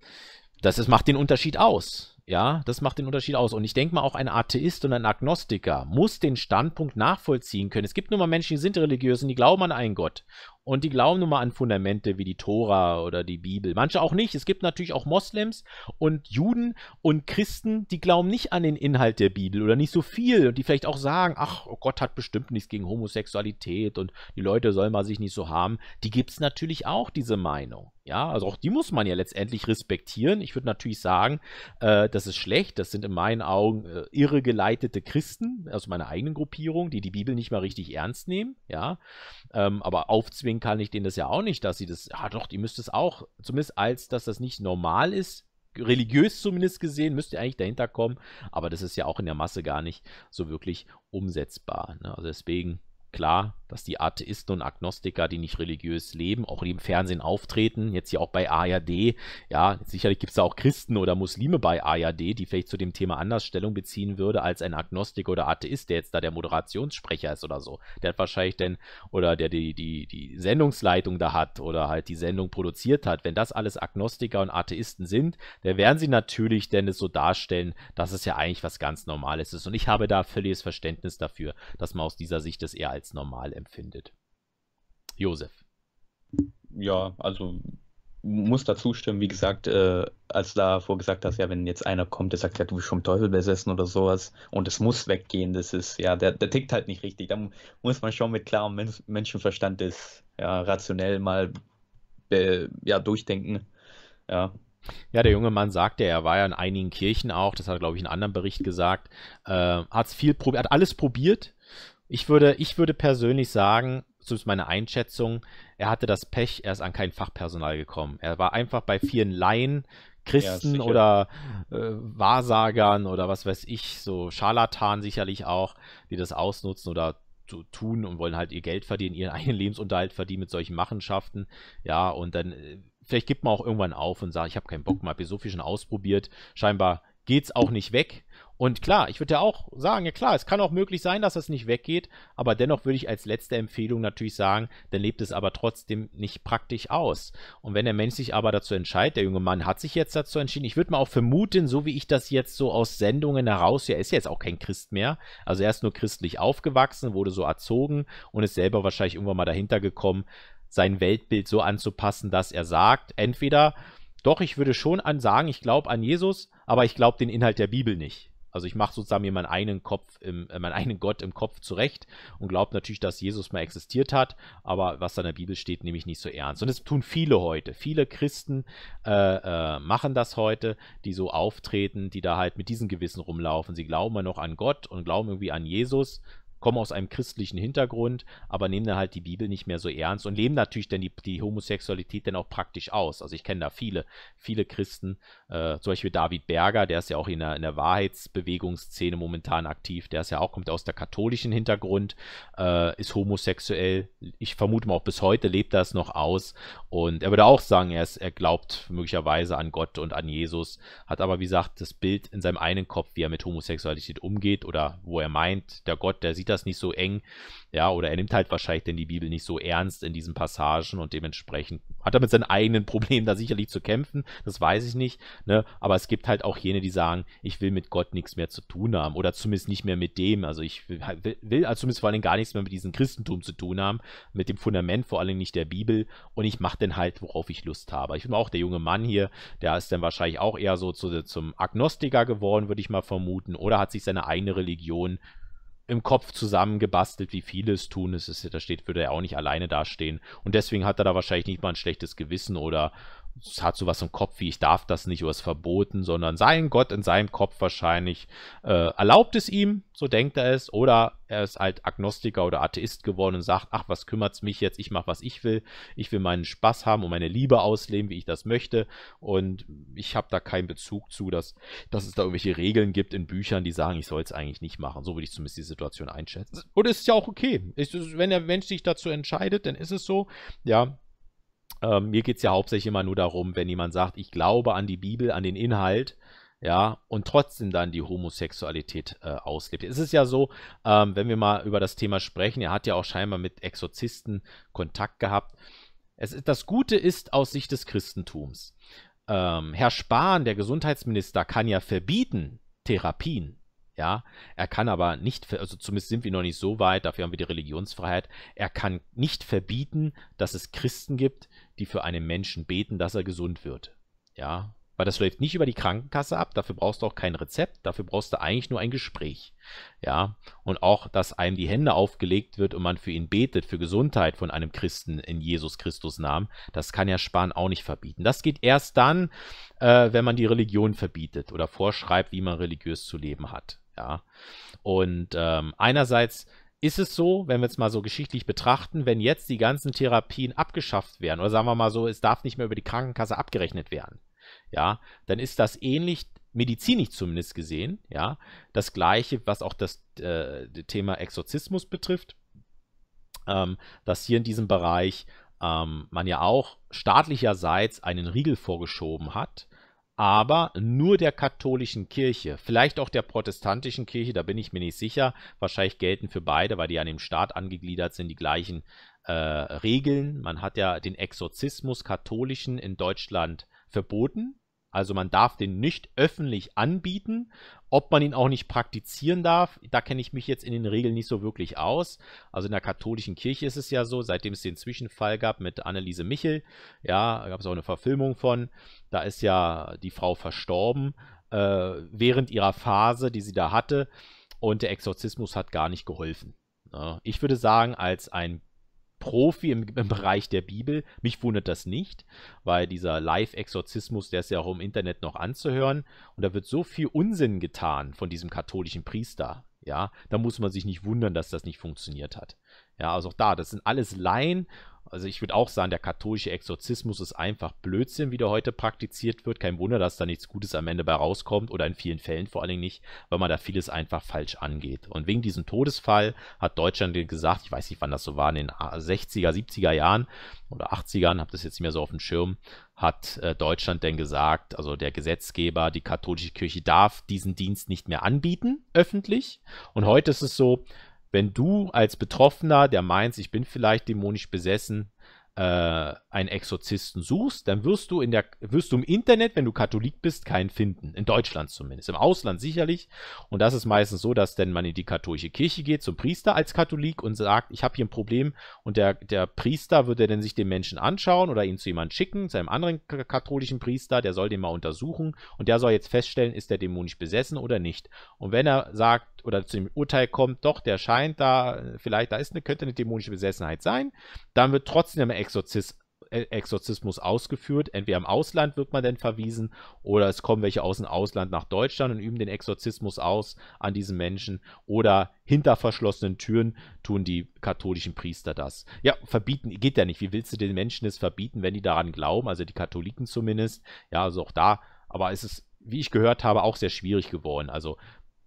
das ist, macht den Unterschied aus. Ja, das macht den Unterschied aus. Und ich denke mal, auch ein Atheist und ein Agnostiker muss den Standpunkt nachvollziehen können. Es gibt nur mal Menschen, die sind religiös und die glauben an einen Gott. Und die glauben nun mal an Fundamente wie die Tora oder die Bibel. Manche auch nicht. Es gibt natürlich auch Moslems und Juden und Christen, die glauben nicht an den Inhalt der Bibel oder nicht so viel und die vielleicht auch sagen, ach, oh Gott hat bestimmt nichts gegen Homosexualität und die Leute sollen mal sich nicht so haben. Die gibt es natürlich auch, diese Meinung. Ja, also auch die muss man ja letztendlich respektieren. Ich würde natürlich sagen, äh, das ist schlecht. Das sind in meinen Augen äh, irregeleitete Christen, aus meiner eigenen Gruppierung, die die Bibel nicht mal richtig ernst nehmen. Ja, ähm, aber aufzwingen erzählen kann ich denen das ja auch nicht, dass sie das, ja doch, die müsste es auch, zumindest als, dass das nicht normal ist, religiös zumindest gesehen, müsste eigentlich dahinter kommen, aber das ist ja auch in der Masse gar nicht so wirklich umsetzbar. Ne? Also deswegen, klar, dass die Atheisten und Agnostiker, die nicht religiös leben, auch im Fernsehen auftreten, jetzt hier auch bei ARD. Ja, sicherlich gibt es da auch Christen oder Muslime bei ARD, die vielleicht zu dem Thema anders Stellung beziehen würde als ein Agnostiker oder Atheist, der jetzt da der Moderationssprecher ist oder so. Der hat wahrscheinlich denn, oder der die, die, die Sendungsleitung da hat oder halt die Sendung produziert hat. Wenn das alles Agnostiker und Atheisten sind, dann werden sie natürlich denn es so darstellen, dass es ja eigentlich was ganz Normales ist. Und ich habe da völliges Verständnis dafür, dass man aus dieser Sicht das eher als normal empfindet. Josef. Ja, also muss dazu stimmen, wie gesagt, äh, als da vorgesagt hast, ja, wenn jetzt einer kommt, der sagt, ja, du bist vom Teufel besessen oder sowas und es muss weggehen, das ist, ja, der, der tickt halt nicht richtig. Da muss man schon mit klarem Men Menschenverstand das ja, rationell mal ja, durchdenken. Ja. Ja, der junge Mann sagte, er war ja in einigen Kirchen auch, das hat er, glaube ich, in einem anderen Bericht gesagt, äh, hat's viel hat alles probiert, ich würde, ich würde persönlich sagen, so ist meine Einschätzung, er hatte das Pech, er ist an kein Fachpersonal gekommen. Er war einfach bei vielen Laien, Christen ja, oder äh, Wahrsagern oder was weiß ich, so Scharlatan sicherlich auch, die das ausnutzen oder tun und wollen halt ihr Geld verdienen, ihren (laughs) eigenen Lebensunterhalt verdienen mit solchen Machenschaften. Ja, und dann äh, vielleicht gibt man auch irgendwann auf und sagt, ich habe keinen Bock (laughs) mehr, habe so viel schon ausprobiert. Scheinbar geht's auch nicht weg. Und klar, ich würde ja auch sagen, ja klar, es kann auch möglich sein, dass das nicht weggeht, aber dennoch würde ich als letzte Empfehlung natürlich sagen, dann lebt es aber trotzdem nicht praktisch aus. Und wenn der Mensch sich aber dazu entscheidet, der junge Mann hat sich jetzt dazu entschieden, ich würde mal auch vermuten, so wie ich das jetzt so aus Sendungen heraus, er ist jetzt auch kein Christ mehr, also er ist nur christlich aufgewachsen, wurde so erzogen und ist selber wahrscheinlich irgendwann mal dahinter gekommen, sein Weltbild so anzupassen, dass er sagt, entweder, doch, ich würde schon an sagen, ich glaube an Jesus, aber ich glaube den Inhalt der Bibel nicht. Also ich mache sozusagen mir meinen einen Kopf, im, äh, meinen eigenen Gott im Kopf zurecht und glaube natürlich, dass Jesus mal existiert hat, aber was da in der Bibel steht, nehme ich nicht so ernst. Und das tun viele heute. Viele Christen äh, äh, machen das heute, die so auftreten, die da halt mit diesem Gewissen rumlaufen. Sie glauben ja noch an Gott und glauben irgendwie an Jesus, kommen aus einem christlichen Hintergrund, aber nehmen dann halt die Bibel nicht mehr so ernst und leben natürlich dann die, die Homosexualität dann auch praktisch aus. Also ich kenne da viele, viele Christen, äh, zum Beispiel David Berger, der ist ja auch in der, in der Wahrheitsbewegungsszene momentan aktiv, der ist ja auch, kommt aus der katholischen Hintergrund, äh, ist homosexuell, ich vermute mal auch bis heute lebt das noch aus und er würde auch sagen, er, ist, er glaubt möglicherweise an Gott und an Jesus, hat aber wie gesagt das Bild in seinem einen Kopf, wie er mit Homosexualität umgeht oder wo er meint, der Gott, der sieht das das nicht so eng, ja, oder er nimmt halt wahrscheinlich denn die Bibel nicht so ernst in diesen Passagen und dementsprechend hat er mit seinen eigenen Problemen da sicherlich zu kämpfen, das weiß ich nicht, ne, aber es gibt halt auch jene, die sagen, ich will mit Gott nichts mehr zu tun haben oder zumindest nicht mehr mit dem, also ich will, will also zumindest vor allem gar nichts mehr mit diesem Christentum zu tun haben, mit dem Fundament vor allem nicht der Bibel und ich mache dann halt, worauf ich Lust habe. Ich bin auch der junge Mann hier, der ist dann wahrscheinlich auch eher so zu, zum Agnostiker geworden, würde ich mal vermuten, oder hat sich seine eigene Religion äh, im Kopf zusammengebastelt, wie viele es tun. Es ist, da steht, würde er auch nicht alleine dastehen. Und deswegen hat er da wahrscheinlich nicht mal ein schlechtes Gewissen oder es hat sowas im Kopf wie ich darf das nicht oder es verboten, sondern sein Gott in seinem Kopf wahrscheinlich äh, erlaubt es ihm, so denkt er es, oder er ist halt Agnostiker oder Atheist geworden und sagt, ach, was kümmert es mich jetzt, ich mache was ich will, ich will meinen Spaß haben und meine Liebe ausleben, wie ich das möchte und ich habe da keinen Bezug zu, dass, dass es da irgendwelche Regeln gibt in Büchern, die sagen, ich soll es eigentlich nicht machen. So würde ich zumindest die Situation einschätzen. Und es ist ja auch okay. ist, wenn der Mensch sich dazu entscheidet, dann ist es so, ja, ähm, mir geht es ja hauptsächlich immer nur darum, wenn jemand sagt, ich glaube an die Bibel, an den Inhalt, ja, und trotzdem dann die Homosexualität äh, auslebt. Es ist ja so, ähm, wenn wir mal über das Thema sprechen, er hat ja auch scheinbar mit Exorzisten Kontakt gehabt. Es, das Gute ist aus Sicht des Christentums. Ähm, Herr Spahn, der Gesundheitsminister, kann ja verbieten Therapien. Ja, er kann aber nicht, also zumindest sind wir noch nicht so weit, dafür haben wir die Religionsfreiheit. Er kann nicht verbieten, dass es Christen gibt, die für einen Menschen beten, dass er gesund wird. Ja, weil das läuft nicht über die Krankenkasse ab, dafür brauchst du auch kein Rezept, dafür brauchst du eigentlich nur ein Gespräch. Ja, und auch, dass einem die Hände aufgelegt wird und man für ihn betet, für Gesundheit von einem Christen in Jesus Christus Namen, das kann ja Spahn auch nicht verbieten. Das geht erst dann, äh, wenn man die Religion verbietet oder vorschreibt, wie man religiös zu leben hat. Ja, und ähm, einerseits ist es so, wenn wir es mal so geschichtlich betrachten, wenn jetzt die ganzen Therapien abgeschafft werden, oder sagen wir mal so, es darf nicht mehr über die Krankenkasse abgerechnet werden, ja, dann ist das ähnlich medizinisch zumindest gesehen, ja, das gleiche, was auch das äh, Thema Exorzismus betrifft, ähm, dass hier in diesem Bereich ähm, man ja auch staatlicherseits einen Riegel vorgeschoben hat aber nur der katholischen Kirche, vielleicht auch der protestantischen Kirche, da bin ich mir nicht sicher. Wahrscheinlich gelten für beide, weil die an dem Staat angegliedert sind, die gleichen äh, Regeln. Man hat ja den Exorzismus katholischen in Deutschland verboten. Also man darf den nicht öffentlich anbieten. Ob man ihn auch nicht praktizieren darf, da kenne ich mich jetzt in den Regeln nicht so wirklich aus. Also in der katholischen Kirche ist es ja so, seitdem es den Zwischenfall gab mit Anneliese Michel, ja, da gab es auch eine Verfilmung von, da ist ja die Frau verstorben äh, während ihrer Phase, die sie da hatte, und der Exorzismus hat gar nicht geholfen. Ich würde sagen, als ein Profi im, im, Bereich der Bibel. Mich wundert das nicht, weil dieser Live-Exorzismus, der ist ja auch im Internet noch anzuhören. Und da wird so viel Unsinn getan von diesem katholischen Priester. Ja, da muss man sich nicht wundern, dass das nicht funktioniert hat. Ja, also auch da, das sind alles Laien. Also ich würde auch sagen, der katholische Exorzismus ist einfach Blödsinn, wie der heute praktiziert wird. Kein Wunder, dass da nichts Gutes am Ende bei rauskommt oder in vielen Fällen vor allen Dingen nicht, weil man da vieles einfach falsch angeht. Und wegen diesem Todesfall hat Deutschland gesagt, ich weiß nicht, wann das so war, in den 60er, 70er Jahren oder 80ern, habe das jetzt nicht mehr so auf dem Schirm, hat äh, Deutschland denn gesagt, also der Gesetzgeber, die katholische Kirche darf diesen Dienst nicht mehr anbieten, öffentlich. Und heute ist es so, wenn du als Betroffener, der meint, ich bin vielleicht dämonisch besessen, äh, einen Exorzisten suchst, dann wirst du in der wirst du im Internet, wenn du Katholik bist, keinen finden. In Deutschland zumindest. Im Ausland sicherlich. Und das ist meistens so, dass dann man in die katholische Kirche geht zum Priester als Katholik und sagt, ich habe hier ein Problem. Und der, der Priester würde dann sich den Menschen anschauen oder ihn zu jemandem schicken, zu einem anderen katholischen Priester, der soll den mal untersuchen und der soll jetzt feststellen, ist der dämonisch besessen oder nicht. Und wenn er sagt, oder zu dem Urteil kommt, doch, der scheint da, äh, vielleicht da ist eine, könnte eine dämonische Besessenheit sein, dann wird trotzdem ein Exorzismus äh, Exorzismus ausgeführt. Entweder im Ausland wird man dann verwiesen oder es kommen welche aus dem Ausland nach Deutschland und üben den Exorzismus aus an diesen Menschen oder hinter verschlossenen Türen tun die katholischen Priester das. Ja, verbieten geht ja nicht. Wie willst du den Menschen es verbieten, wenn die daran glauben? Also die Katholiken zumindest. Ja, also auch da. Aber es ist, wie ich gehört habe, auch sehr schwierig geworden. Also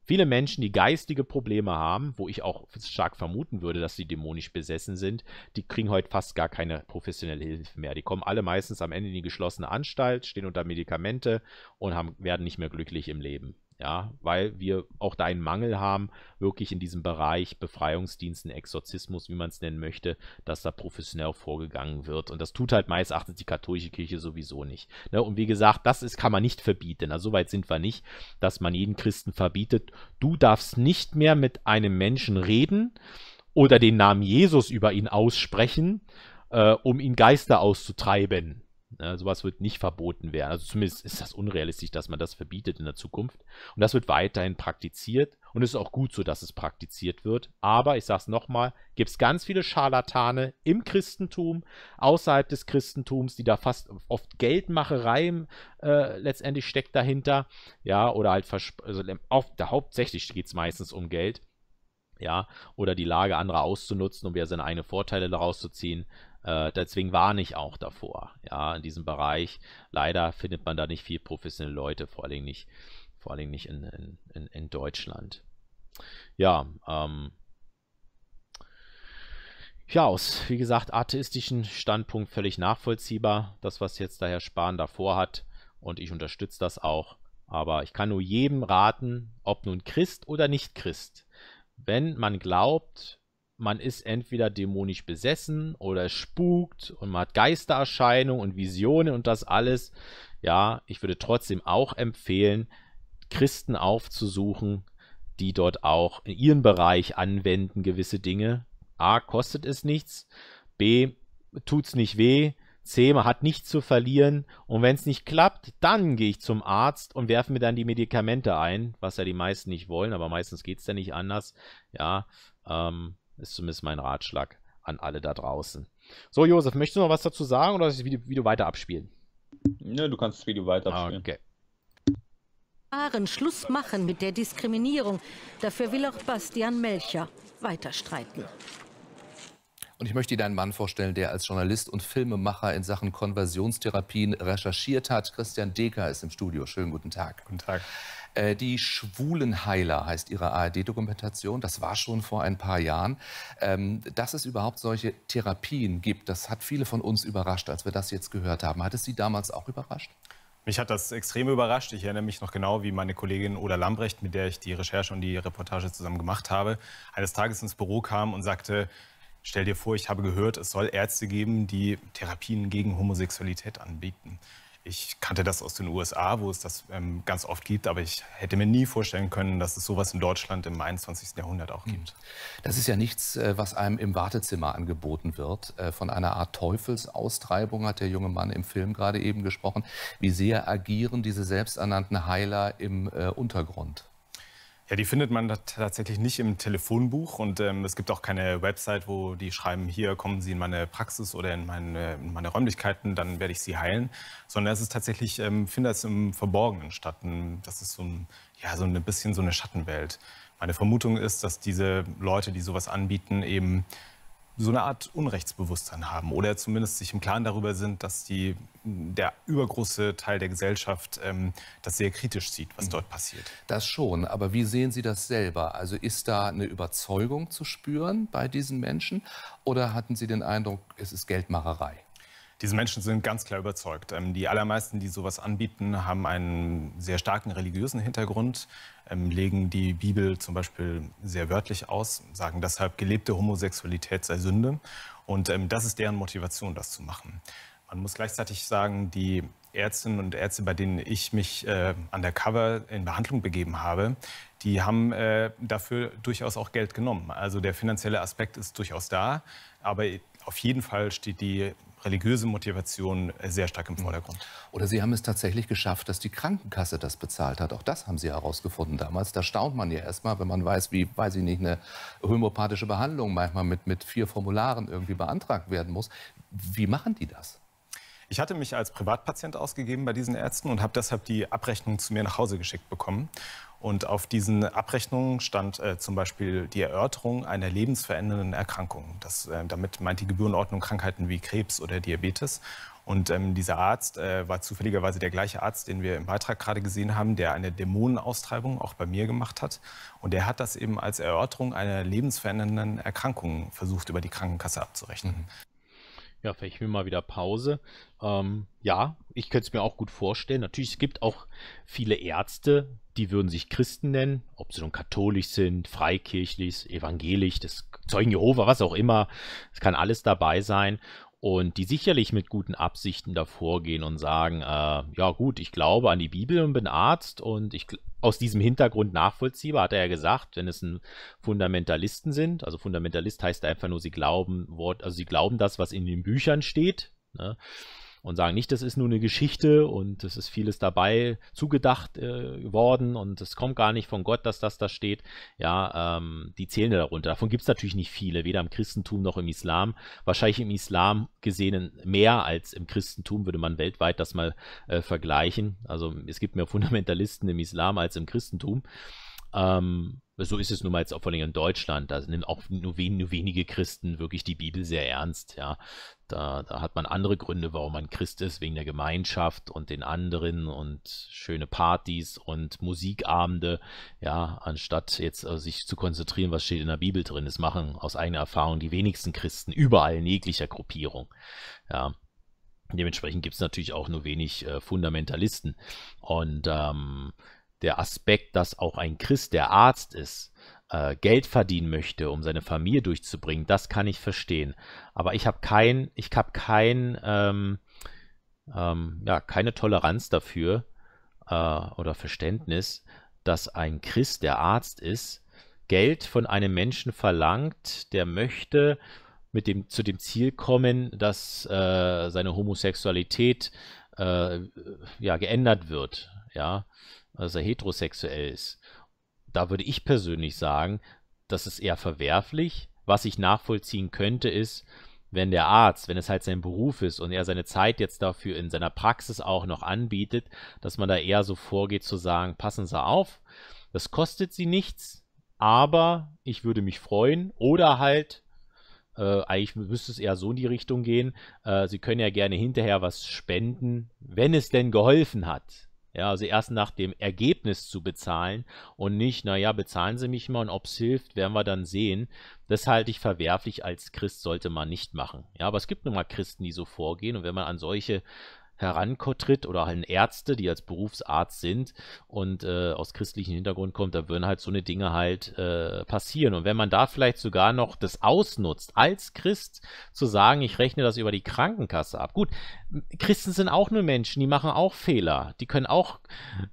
Viele Menschen, die geistige Probleme haben, wo ich auch stark vermuten würde, dass sie dämonisch besessen sind, die kriegen heute fast gar keine professionelle Hilfe mehr. Die kommen alle meistens am Ende in die geschlossene Anstalt, stehen unter Medikamente und haben, werden nicht mehr glücklich im Leben ja, weil wir auch da einen Mangel haben, wirklich in diesem Bereich Befreiungsdiensten, Exorzismus, wie man es nennen möchte, dass da professionell vorgegangen wird. Und das tut halt meist erachtens die katholische Kirche sowieso nicht. Ne? Und wie gesagt, das ist, kann man nicht verbieten. Also soweit sind wir nicht, dass man jeden Christen verbietet, du darfst nicht mehr mit einem Menschen reden oder den Namen Jesus über ihn aussprechen, äh, um ihn Geister auszutreiben. Ne, sowas wird nicht verboten werden. Also zumindest ist das unrealistisch, dass man das verbietet in der Zukunft. Und das wird weiterhin praktiziert. Und es ist auch gut so, dass es praktiziert wird. Aber ich sage es nochmal, gibt es ganz viele Scharlatane im Christentum, außerhalb des Christentums, die da fast oft Geldmacherei äh, letztendlich steckt dahinter. Ja, oder halt also, auf, da, hauptsächlich geht es meistens um Geld ja, oder die Lage anderer auszunutzen, um ja seine eigenen Vorteile daraus zu ziehen. Äh, deswegen warne ich auch davor. Ja, in diesem Bereich leider findet man da nicht viel professionelle Leute, vor allen Dingen nicht, vor allen Dingen nicht in, in, in Deutschland. Ja, ähm, ja, aus, wie gesagt, atheistischen Standpunkt völlig nachvollziehbar, das, was jetzt der Herr Spahn davor hat. Und ich unterstütze das auch. Aber ich kann nur jedem raten, ob nun Christ oder nicht Christ. Wenn man glaubt, man ist entweder dämonisch besessen oder spukt und man hat Geistererscheinungen und Visionen und das alles. Ja, ich würde trotzdem auch empfehlen, Christen aufzusuchen, die dort auch in ihrem Bereich anwenden gewisse Dinge. A, kostet es nichts. B, tut es nicht weh. C, man hat nichts zu verlieren. Und wenn es nicht klappt, dann gehe ich zum Arzt und werfe mir dann die Medikamente ein, was ja die meisten nicht wollen, aber meistens geht es ja nicht anders. Ja, ähm, ist zumindest mein Ratschlag an alle da draußen. So, Josef, möchtest du noch was dazu sagen oder soll ich das Video weiter abspielen? Nö, ja, du kannst das Video weiter abspielen. Okay. Schluss machen mit der Diskriminierung. Dafür will auch Bastian Melcher weiter streiten. Und ich möchte Ihnen einen Mann vorstellen, der als Journalist und Filmemacher in Sachen Konversionstherapien recherchiert hat. Christian Decker ist im Studio. Schönen guten Tag. Guten Tag. Äh, die Schwulenheiler heißt Ihre ARD-Dokumentation. Das war schon vor ein paar Jahren. Ähm, dass es überhaupt solche Therapien gibt, das hat viele von uns überrascht, als wir das jetzt gehört haben. Hat es Sie damals auch überrascht? Mich hat das extrem überrascht. Ich erinnere mich noch genau, wie meine Kollegin Oda Lambrecht, mit der ich die Recherche und die Reportage zusammen gemacht habe, eines Tages ins Büro kam und sagte, Stell dir vor, ich habe gehört, es soll Ärzte geben, die Therapien gegen Homosexualität anbieten. Ich kannte das aus den USA, wo es das ähm, ganz oft gibt, aber ich hätte mir nie vorstellen können, dass es sowas in Deutschland im 21. Jahrhundert auch gibt. Hm. Das ist ja nichts, äh, was einem im Wartezimmer angeboten wird. Äh, von einer Art Teufelsaustreibung hat der junge Mann im Film gerade eben gesprochen. Wie sehr agieren diese selbsternannten Heiler im äh, Untergrund? Ja, die findet man tatsächlich nicht im Telefonbuch und ähm, es gibt auch keine Website, wo die schreiben, hier kommen Sie in meine Praxis oder in meine, in meine Räumlichkeiten, dann werde ich Sie heilen, sondern es ist tatsächlich, ähm, findet es im Verborgenen statt. Ähm, das ist so ein, ja, so ein bisschen so eine Schattenwelt. Meine Vermutung ist, dass diese Leute, die sowas anbieten, eben so eine Art Unrechtsbewusstsein haben oder zumindest sich im Klaren darüber sind, dass die, der übergroße Teil der Gesellschaft ähm, das sehr kritisch sieht, was mhm. dort passiert. Das schon, aber wie sehen Sie das selber? Also ist da eine Überzeugung zu spüren bei diesen Menschen oder hatten Sie den Eindruck, es ist Geldmacherei? Diese Menschen sind ganz klar überzeugt. Ähm, die allermeisten, die sowas anbieten, haben einen sehr starken religiösen Hintergrund, ähm, legen die Bibel zum Beispiel sehr wörtlich aus, sagen deshalb, gelebte Homosexualität sei Sünde. Und ähm, das ist deren Motivation, das zu machen. Man muss gleichzeitig sagen, die Ärztinnen und Ärzte, bei denen ich mich äh, undercover in Behandlung begeben habe, die haben äh, dafür durchaus auch Geld genommen. Also der finanzielle Aspekt ist durchaus da, aber auf jeden Fall steht die religiöse Motivation äh, sehr stark im mhm. Vordergrund. Oder Sie haben es tatsächlich geschafft, dass die Krankenkasse das bezahlt hat. Auch das haben Sie herausgefunden damals. Da staunt man ja erstmal, wenn man weiß, wie, weiß ich nicht, eine homöopathische Behandlung manchmal mit, mit vier Formularen irgendwie beantragt werden muss. Wie machen die das? Ich hatte mich als Privatpatient ausgegeben bei diesen Ärzten und habe deshalb die Abrechnung zu mir nach Hause geschickt bekommen. Und auf diesen Abrechnungen stand äh, zum Beispiel die Erörterung einer lebensverändernden Erkrankung. Das, äh, damit meint die Gebührenordnung Krankheiten wie Krebs oder Diabetes. Und ähm, dieser Arzt äh, war zufälligerweise der gleiche Arzt, den wir im Beitrag gerade gesehen haben, der eine Dämonenaustreibung auch bei mir gemacht hat. Und der hat das eben als Erörterung einer lebensverändernden Erkrankung versucht, über die Krankenkasse abzurechnen. Mhm. Ja, vielleicht will mal wieder Pause. Ähm, ja, ich könnte es mir auch gut vorstellen. Natürlich, es gibt auch viele Ärzte, die würden sich Christen nennen, ob sie nun katholisch sind, freikirchlich, evangelisch, das Zeugen Jehova, was auch immer. Es kann alles dabei sein und die sicherlich mit guten Absichten davor gehen und sagen, äh, ja gut, ich glaube an die Bibel und bin Arzt und ich aus diesem Hintergrund nachvollziehbar, hat er ja gesagt, wenn es ein Fundamentalisten sind, also Fundamentalist heißt einfach nur, sie glauben Wort, also sie glauben das, was in den Büchern steht, ne? und sagen nicht, das ist nur eine Geschichte und es ist vieles dabei zugedacht äh, worden und es kommt gar nicht von Gott, dass das da steht. Ja, ähm, die zählen darunter. Davon gibt es natürlich nicht viele, weder im Christentum noch im Islam. Wahrscheinlich im Islam gesehen mehr als im Christentum, würde man weltweit das mal äh, vergleichen. Also es gibt mehr Fundamentalisten im Islam als im Christentum. Ähm, so ist es nun mal jetzt auch vor allem in Deutschland. Da sind auch nur, wen, nur, wenige Christen wirklich die Bibel sehr ernst. Ja, da, da, hat man andere Gründe, warum man Christ ist, wegen der Gemeinschaft und den anderen und schöne Partys und Musikabende. Ja, anstatt jetzt also sich zu konzentrieren, was steht in der Bibel drin. Das machen aus eigener Erfahrung die wenigsten Christen überall in jeglicher Gruppierung. Ja. Dementsprechend gibt es natürlich auch nur wenig äh, Fundamentalisten. Und ähm, der Aspekt, dass auch ein Christ, der Arzt ist, äh, Geld verdienen möchte, um seine Familie durchzubringen, das kann ich verstehen. Aber ich habe kein, ich habe kein, ähm, ähm, ja, keine Toleranz dafür äh, oder Verständnis, dass ein Christ, der Arzt ist, Geld von einem Menschen verlangt, der möchte mit dem, zu dem Ziel kommen, dass äh, seine Homosexualität äh, ja, geändert wird. Ja, dass er heterosexuell ist. Da würde ich persönlich sagen, das ist eher verwerflich. Was ich nachvollziehen könnte, ist, wenn der Arzt, wenn es halt sein Beruf ist und er seine Zeit jetzt dafür in seiner Praxis auch noch anbietet, dass man da eher so vorgeht zu sagen, passen Sie auf, das kostet Sie nichts, aber ich würde mich freuen oder halt, äh, eigentlich müsste es eher so in die Richtung gehen, äh, Sie können ja gerne hinterher was spenden, wenn es denn geholfen hat. Ja, also erst nach dem Ergebnis zu bezahlen und nicht, naja, bezahlen Sie mich mal und ob es hilft, werden wir dann sehen. Das halte ich verwerflich als Christ, sollte man nicht machen. Ja, aber es gibt nun mal Christen, die so vorgehen und wenn man an solche herantritt oder halt Ärzte, die als Berufsarzt sind und äh, aus christlichem Hintergrund kommt, da würden halt so eine Dinge halt äh, passieren. Und wenn man da vielleicht sogar noch das ausnutzt, als Christ zu sagen, ich rechne das über die Krankenkasse ab. Gut, Christen sind auch nur Menschen, die machen auch Fehler. Die können auch,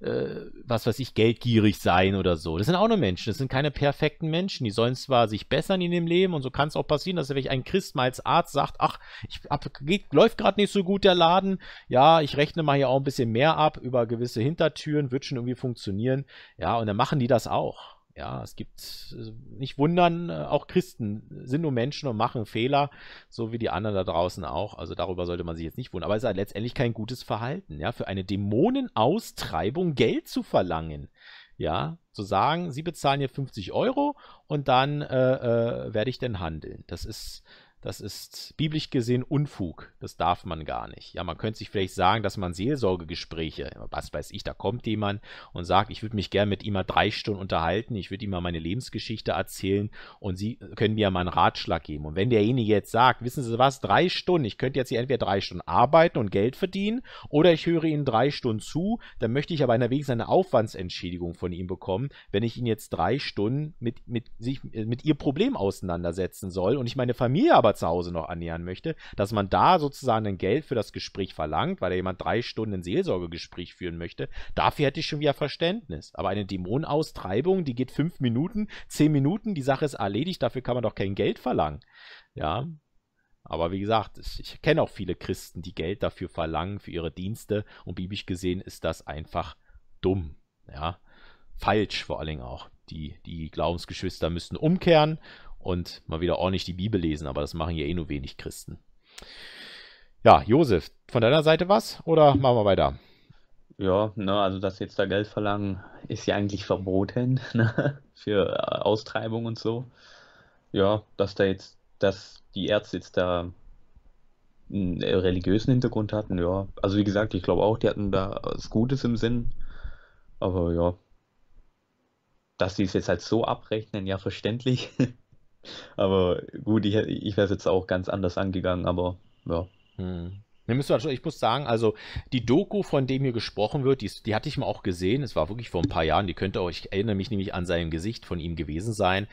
äh, was weiß ich, geldgierig sein oder so. Das sind auch nur Menschen, das sind keine perfekten Menschen. Die sollen zwar sich bessern in dem Leben und so kann es auch passieren, dass wenn ein Christ mal als Arzt sagt, ach, ich ab, geht, läuft gerade nicht so gut der Laden, ja, ja, ich rechne mal hier auch ein bisschen mehr ab über gewisse Hintertüren, wird schon irgendwie funktionieren. Ja, und dann machen die das auch. Ja, es gibt, äh, nicht wundern, äh, auch Christen sind nur Menschen und machen Fehler, so wie die anderen da draußen auch. Also darüber sollte man sich jetzt nicht wundern. Aber es ist halt letztendlich kein gutes Verhalten, ja, für eine Dämonenaustreibung Geld zu verlangen. Ja, zu sagen, sie bezahlen hier 50 Euro und dann äh, äh, werde ich denn handeln. Das ist, das ist biblisch gesehen Unfug. Das darf man gar nicht. Ja, man könnte sich vielleicht sagen, dass man Seelsorgegespräche, was weiß ich, da kommt jemand und sagt, ich würde mich gerne mit ihm mal drei Stunden unterhalten, ich würde ihm mal meine Lebensgeschichte erzählen und Sie können mir mal einen Ratschlag geben. Und wenn derjenige jetzt sagt, wissen Sie was, drei Stunden, ich könnte jetzt hier entweder drei Stunden arbeiten und Geld verdienen oder ich höre Ihnen drei Stunden zu, dann möchte ich aber in der wegen seine Aufwandsentschädigung von ihm bekommen, wenn ich ihn jetzt drei Stunden mit, mit, sich, äh, mit Ihr Problem auseinandersetzen soll und ich meine Familie aber zu Hause noch annähern möchte, dass man da sozusagen ein Geld für das Gespräch verlangt, weil da jemand drei Stunden ein Seelsorgegespräch führen möchte, dafür hätte ich schon wieder Verständnis. Aber eine Dämonenaustreibung, die geht fünf Minuten, zehn Minuten, die Sache ist erledigt, dafür kann man doch kein Geld verlangen. Ja, aber wie gesagt, ich, kenne auch viele Christen, die Geld dafür verlangen, für ihre Dienste. Und biblisch gesehen ist das einfach dumm. Ja? Falsch vor allen Dingen auch. Die, die Glaubensgeschwister müssen umkehren und mal wieder ordentlich die Bibel lesen, aber das machen ja eh nur wenig Christen. Ja, Josef, von deiner Seite was oder machen wir weiter? Ja, ne, also dass jetzt da Geld verlangen, ist ja eigentlich verboten (laughs) ne, für äh, Austreibung und so. Ja, dass da jetzt, dass die Ärzte jetzt da einen hm, religiösen Hintergrund hatten, ja. Also wie gesagt, ich glaube auch, die hatten da was Gutes im Sinn. Aber ja, dass sie es jetzt halt so abrechnen, ja verständlich. (laughs) aber gut, ich, ich wäre es jetzt auch ganz anders angegangen, aber ja. Hm. Halt ich muss sagen, also die Doku, von dem hier gesprochen wird, die, die, hatte ich mal auch gesehen. Es war wirklich vor ein paar Jahren. Die könnte auch, ich erinnere mich nämlich an sein Gesicht von ihm gewesen sein.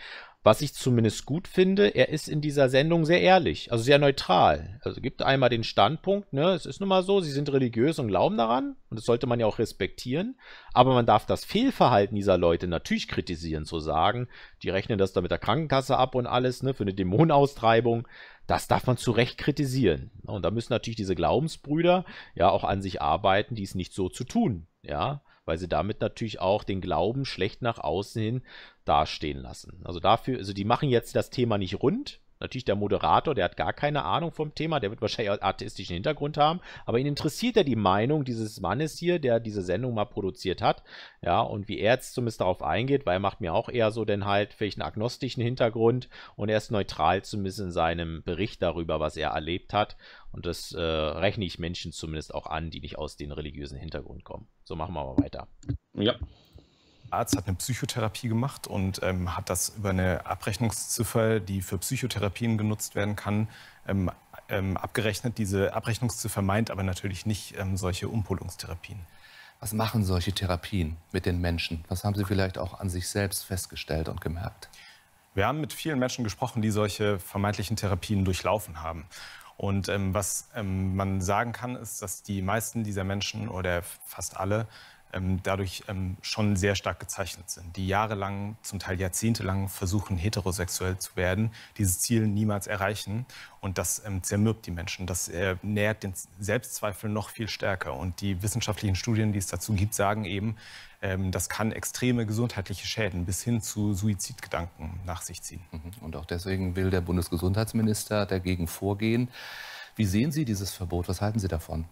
Was ich zumindest gut finde, er ist in dieser Sendung sehr ehrlich, also sehr neutral. Also gibt einmal den Standpunkt, ne, es ist nun mal so, sie sind religiös und glauben daran und das sollte man ja auch respektieren, aber man darf das Fehlverhalten dieser Leute natürlich kritisieren, zu sagen, die rechnen das da mit der Krankenkasse ab und alles, ne, für eine Dämonenaustreibung, das darf man zu Recht kritisieren. Und da müssen natürlich diese Glaubensbrüder ja auch an sich arbeiten, dies nicht so zu tun, ja weil sie damit natürlich auch den Glauben schlecht nach außen hin dastehen lassen. Also dafür, also die machen jetzt das Thema nicht rund, Natürlich der Moderator, der hat gar keine Ahnung vom Thema, der wird wahrscheinlich artistischen Hintergrund haben, aber ihn interessiert ja die Meinung dieses Mannes hier, der diese Sendung mal produziert hat, ja, und wie er jetzt zumindest darauf eingeht, weil er macht mir auch eher so denn halt vielleicht einen agnostischen Hintergrund und er ist neutral zumindest in seinem Bericht darüber, was er erlebt hat und das äh, rechne ich Menschen zumindest auch an, die nicht aus dem religiösen Hintergrund kommen. So machen wir mal weiter. Ja. Arzt hat eine Psychotherapie gemacht und ähm, hat das über eine Abrechnungsziffer, die für Psychotherapien genutzt werden kann, ähm, ähm, abgerechnet. Diese Abrechnungsziffer meint aber natürlich nicht ähm, solche Umpolungstherapien. Was machen solche Therapien mit den Menschen? Was haben Sie vielleicht auch an sich selbst festgestellt und gemerkt? Wir haben mit vielen Menschen gesprochen, die solche vermeintlichen Therapien durchlaufen haben. Und ähm, was ähm, man sagen kann, ist, dass die meisten dieser Menschen oder fast alle ähm, dadurch ähm, schon sehr stark gezeichnet sind, die jahrelang, zum Teil jahrzehntelang versuchen, heterosexuell zu werden, dieses Ziel niemals erreichen. Und das ähm, zermürbt die Menschen, das äh, nährt den Selbstzweifel noch viel stärker. Und die wissenschaftlichen Studien, die es dazu gibt, sagen eben, das kann extreme gesundheitliche Schäden bis hin zu Suizidgedanken nach sich ziehen. Mhm. Und auch deswegen will der Bundesgesundheitsminister dagegen vorgehen. Wie sehen Sie dieses Verbot? Was halten Sie davon?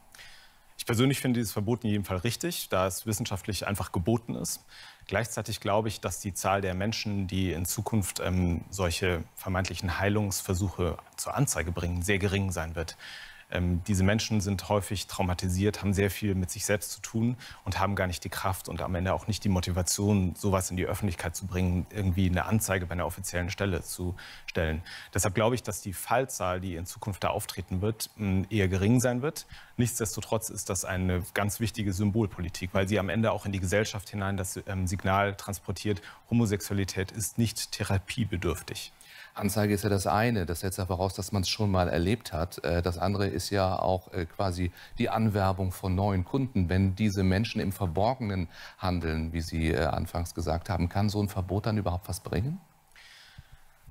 Ich persönlich finde dieses Verbot in jedem Fall richtig, da es wissenschaftlich einfach geboten ist. Gleichzeitig glaube ich, dass die Zahl der Menschen, die in Zukunft ähm, solche vermeintlichen Heilungsversuche zur Anzeige bringen, sehr gering sein wird. Ähm, diese Menschen sind häufig traumatisiert, haben sehr viel mit sich selbst zu tun und haben gar nicht die Kraft und am Ende auch nicht die Motivation, sowas in die Öffentlichkeit zu bringen, irgendwie eine Anzeige bei einer offiziellen Stelle zu stellen. Deshalb glaube ich, dass die Fallzahl, die in Zukunft da auftreten wird, eher gering sein wird. Nichtsdestotrotz ist das eine ganz wichtige Symbolpolitik, weil sie am Ende auch in die Gesellschaft hinein das ähm, Signal transportiert, Homosexualität ist nicht therapiebedürftig. Anzeige ist ja das eine, das setzt ja voraus, dass man es schon mal erlebt hat. Äh, das andere ist ja auch äh, quasi die Anwerbung von neuen Kunden. Wenn diese Menschen im Verborgenen handeln, wie Sie äh, anfangs gesagt haben, kann so ein Verbot dann überhaupt was bringen?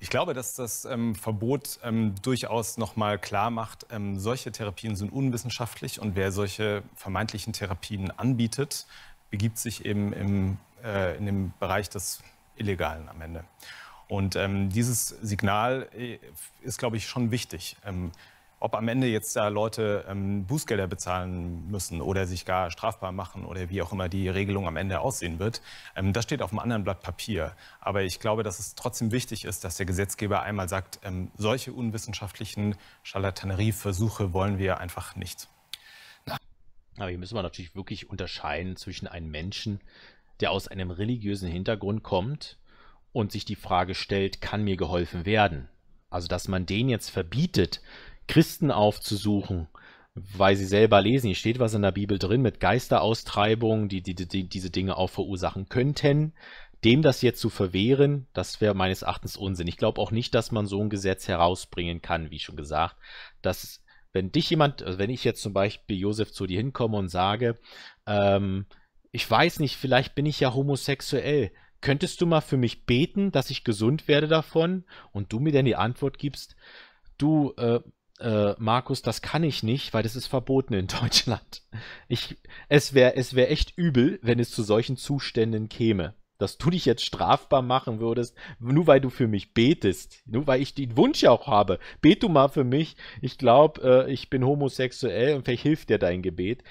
Ich glaube, dass das ähm, Verbot ähm, durchaus nochmal klar macht, ähm, solche Therapien sind unwissenschaftlich und wer solche vermeintlichen Therapien anbietet, begibt sich eben im, äh, in den Bereich des Illegalen am Ende. Und ähm, dieses Signal äh, ist, glaube ich, schon wichtig. Ähm, ob am Ende jetzt da Leute ähm, Bußgelder bezahlen müssen oder sich gar strafbar machen oder wie auch immer die Regelung am Ende aussehen wird, ähm, das steht auf einem anderen Blatt Papier. Aber ich glaube, dass es trotzdem wichtig ist, dass der Gesetzgeber einmal sagt, ähm, solche unwissenschaftlichen Charlatanerieversuche wollen wir einfach nicht. Aber hier müssen wir natürlich wirklich unterscheiden zwischen einem Menschen, der aus einem religiösen Hintergrund kommt, und sich die Frage stellt, kann mir geholfen werden? Also, dass man denen jetzt verbietet, Christen aufzusuchen, weil sie selber lesen, hier steht was in der Bibel drin mit Geisteraustreibung, die, die, die diese Dinge auch verursachen könnten, dem das jetzt zu verwehren, das wäre meines Erachtens Unsinn. Ich glaube auch nicht, dass man so ein Gesetz herausbringen kann, wie schon gesagt, dass wenn dich jemand, also wenn ich jetzt zum Beispiel Josef zu dir hinkomme und sage, ähm, ich weiß nicht, vielleicht bin ich ja homosexuell, könntest du mal für mich beten, dass ich gesund werde davon? Und du mir dann die Antwort gibst, du, äh, äh, Markus, das kann ich nicht, weil das ist verboten in (laughs) Deutschland. Ich, es wäre es wär echt übel, wenn es zu solchen Zuständen käme. Dass du dich jetzt strafbar machen würdest, nur weil du für mich betest, nur weil ich den Wunsch ja auch habe. Bet du mal für mich, ich glaube, äh, ich bin homosexuell und vielleicht hilft dir dein Gebet.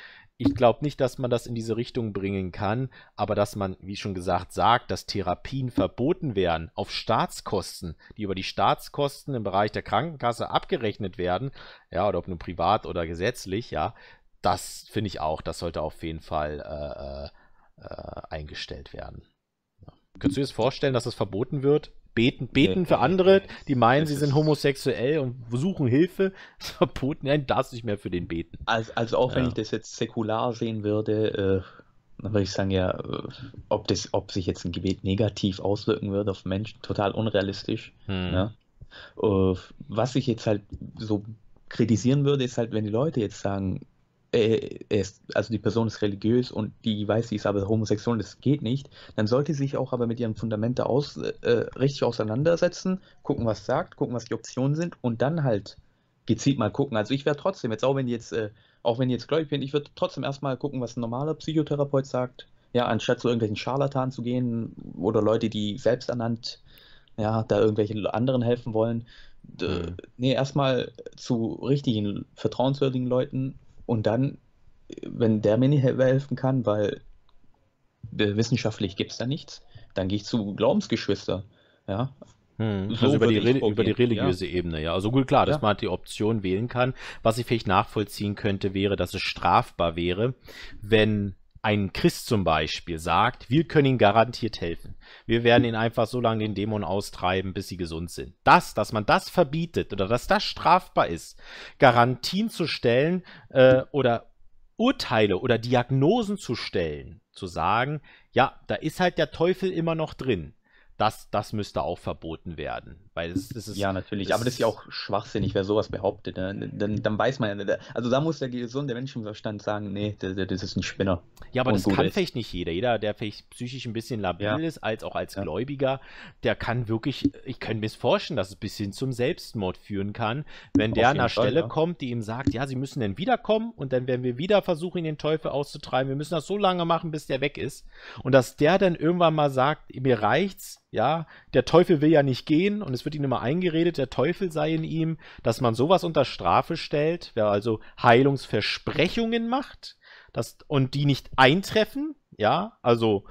Ich glaube nicht, dass man das in diese Richtung bringen kann, aber dass man, wie schon gesagt, sagt, dass Therapien verboten werden auf Staatskosten, die über die Staatskosten im Bereich der Krankenkasse abgerechnet werden, ja, oder ob nun privat oder gesetzlich, ja, das finde ich auch, das sollte auf jeden Fall äh, äh, äh eingestellt werden. Ja. Könntest du dir das vorstellen, dass das verboten wird? beten, beten für andere, die meinen, sie sind homosexuell und suchen Hilfe. (laughs) Verboten, nein, darfst nicht mehr für den beten. Also, also auch wenn ich das jetzt säkular sehen würde, äh, dann würde ich sagen, ja, äh, ob, das, ob sich jetzt ein Gebet negativ auswirken würde auf Menschen, total unrealistisch. Hm. Ne? Äh, was ich jetzt halt so kritisieren würde, ist halt, wenn die Leute jetzt sagen, ist, äh, also die Person ist religiös und die weiß, sie ist aber homosexuell, das geht nicht, dann sollte sie sich auch aber mit ihren Fundamente aus, äh, richtig auseinandersetzen, gucken, was sagt, gucken, was die Optionen sind und dann halt gezielt mal gucken. Also ich werde trotzdem, jetzt auch wenn jetzt, äh, auch wenn jetzt gläubig bin, ich würde trotzdem erstmal gucken, was ein normaler Psychotherapeut sagt, ja, anstatt zu irgendwelchen Scharlatanen zu gehen oder Leute, die selbst ernannt, ja, da irgendwelche anderen helfen wollen. Mhm. Nee, erstmal zu richtigen, vertrauenswürdigen Leuten und dann, wenn der mir nicht helfen kann, weil wissenschaftlich gibt es da nichts, dann gehe ich zu Glaubensgeschwister. Ja, hm, so also über die, über die, religiöse ja. Ebene, ja. Also gut, klar, dass ja. man halt die Option wählen kann. Was ich vielleicht nachvollziehen könnte, wäre, dass es strafbar wäre, wenn ein Christ zum Beispiel sagt, wir können ihnen garantiert helfen. Wir werden ihnen einfach so lange den Dämon austreiben, bis sie gesund sind. Das, dass man das verbietet oder dass das strafbar ist, Garantien zu stellen äh, oder Urteile oder Diagnosen zu stellen, zu sagen, ja, da ist halt der Teufel immer noch drin das, das müsste auch verboten werden. Weil das, das ist, ja, natürlich, das aber das ist ja auch schwachsinnig, wer sowas behauptet. Ne? Dann, dann weiß man ja, ne, also da muss der gesunde Menschenverstand sagen, nee, das, ist ein Spinner. Ja, aber das kann ist. vielleicht nicht jeder. Jeder, der vielleicht psychisch ein bisschen labil ja. ist, als auch als ja. Gläubiger, der kann wirklich, ich könnte mir vorstellen, dass es bis hin zum Selbstmord führen kann, wenn der an einer Stelle ja. kommt, die ihm sagt, ja, sie müssen dann wiederkommen und dann werden wir wieder versuchen, den Teufel auszutreiben. Wir müssen das so lange machen, bis der weg ist. Und dass der dann irgendwann mal sagt, mir reicht's, ja, der Teufel will ja nicht gehen und es wird ihm immer eingeredet, der Teufel sei in ihm, dass man sowas unter Strafe stellt, wer also Heilungsversprechungen macht dass, und die nicht eintreffen, ja, also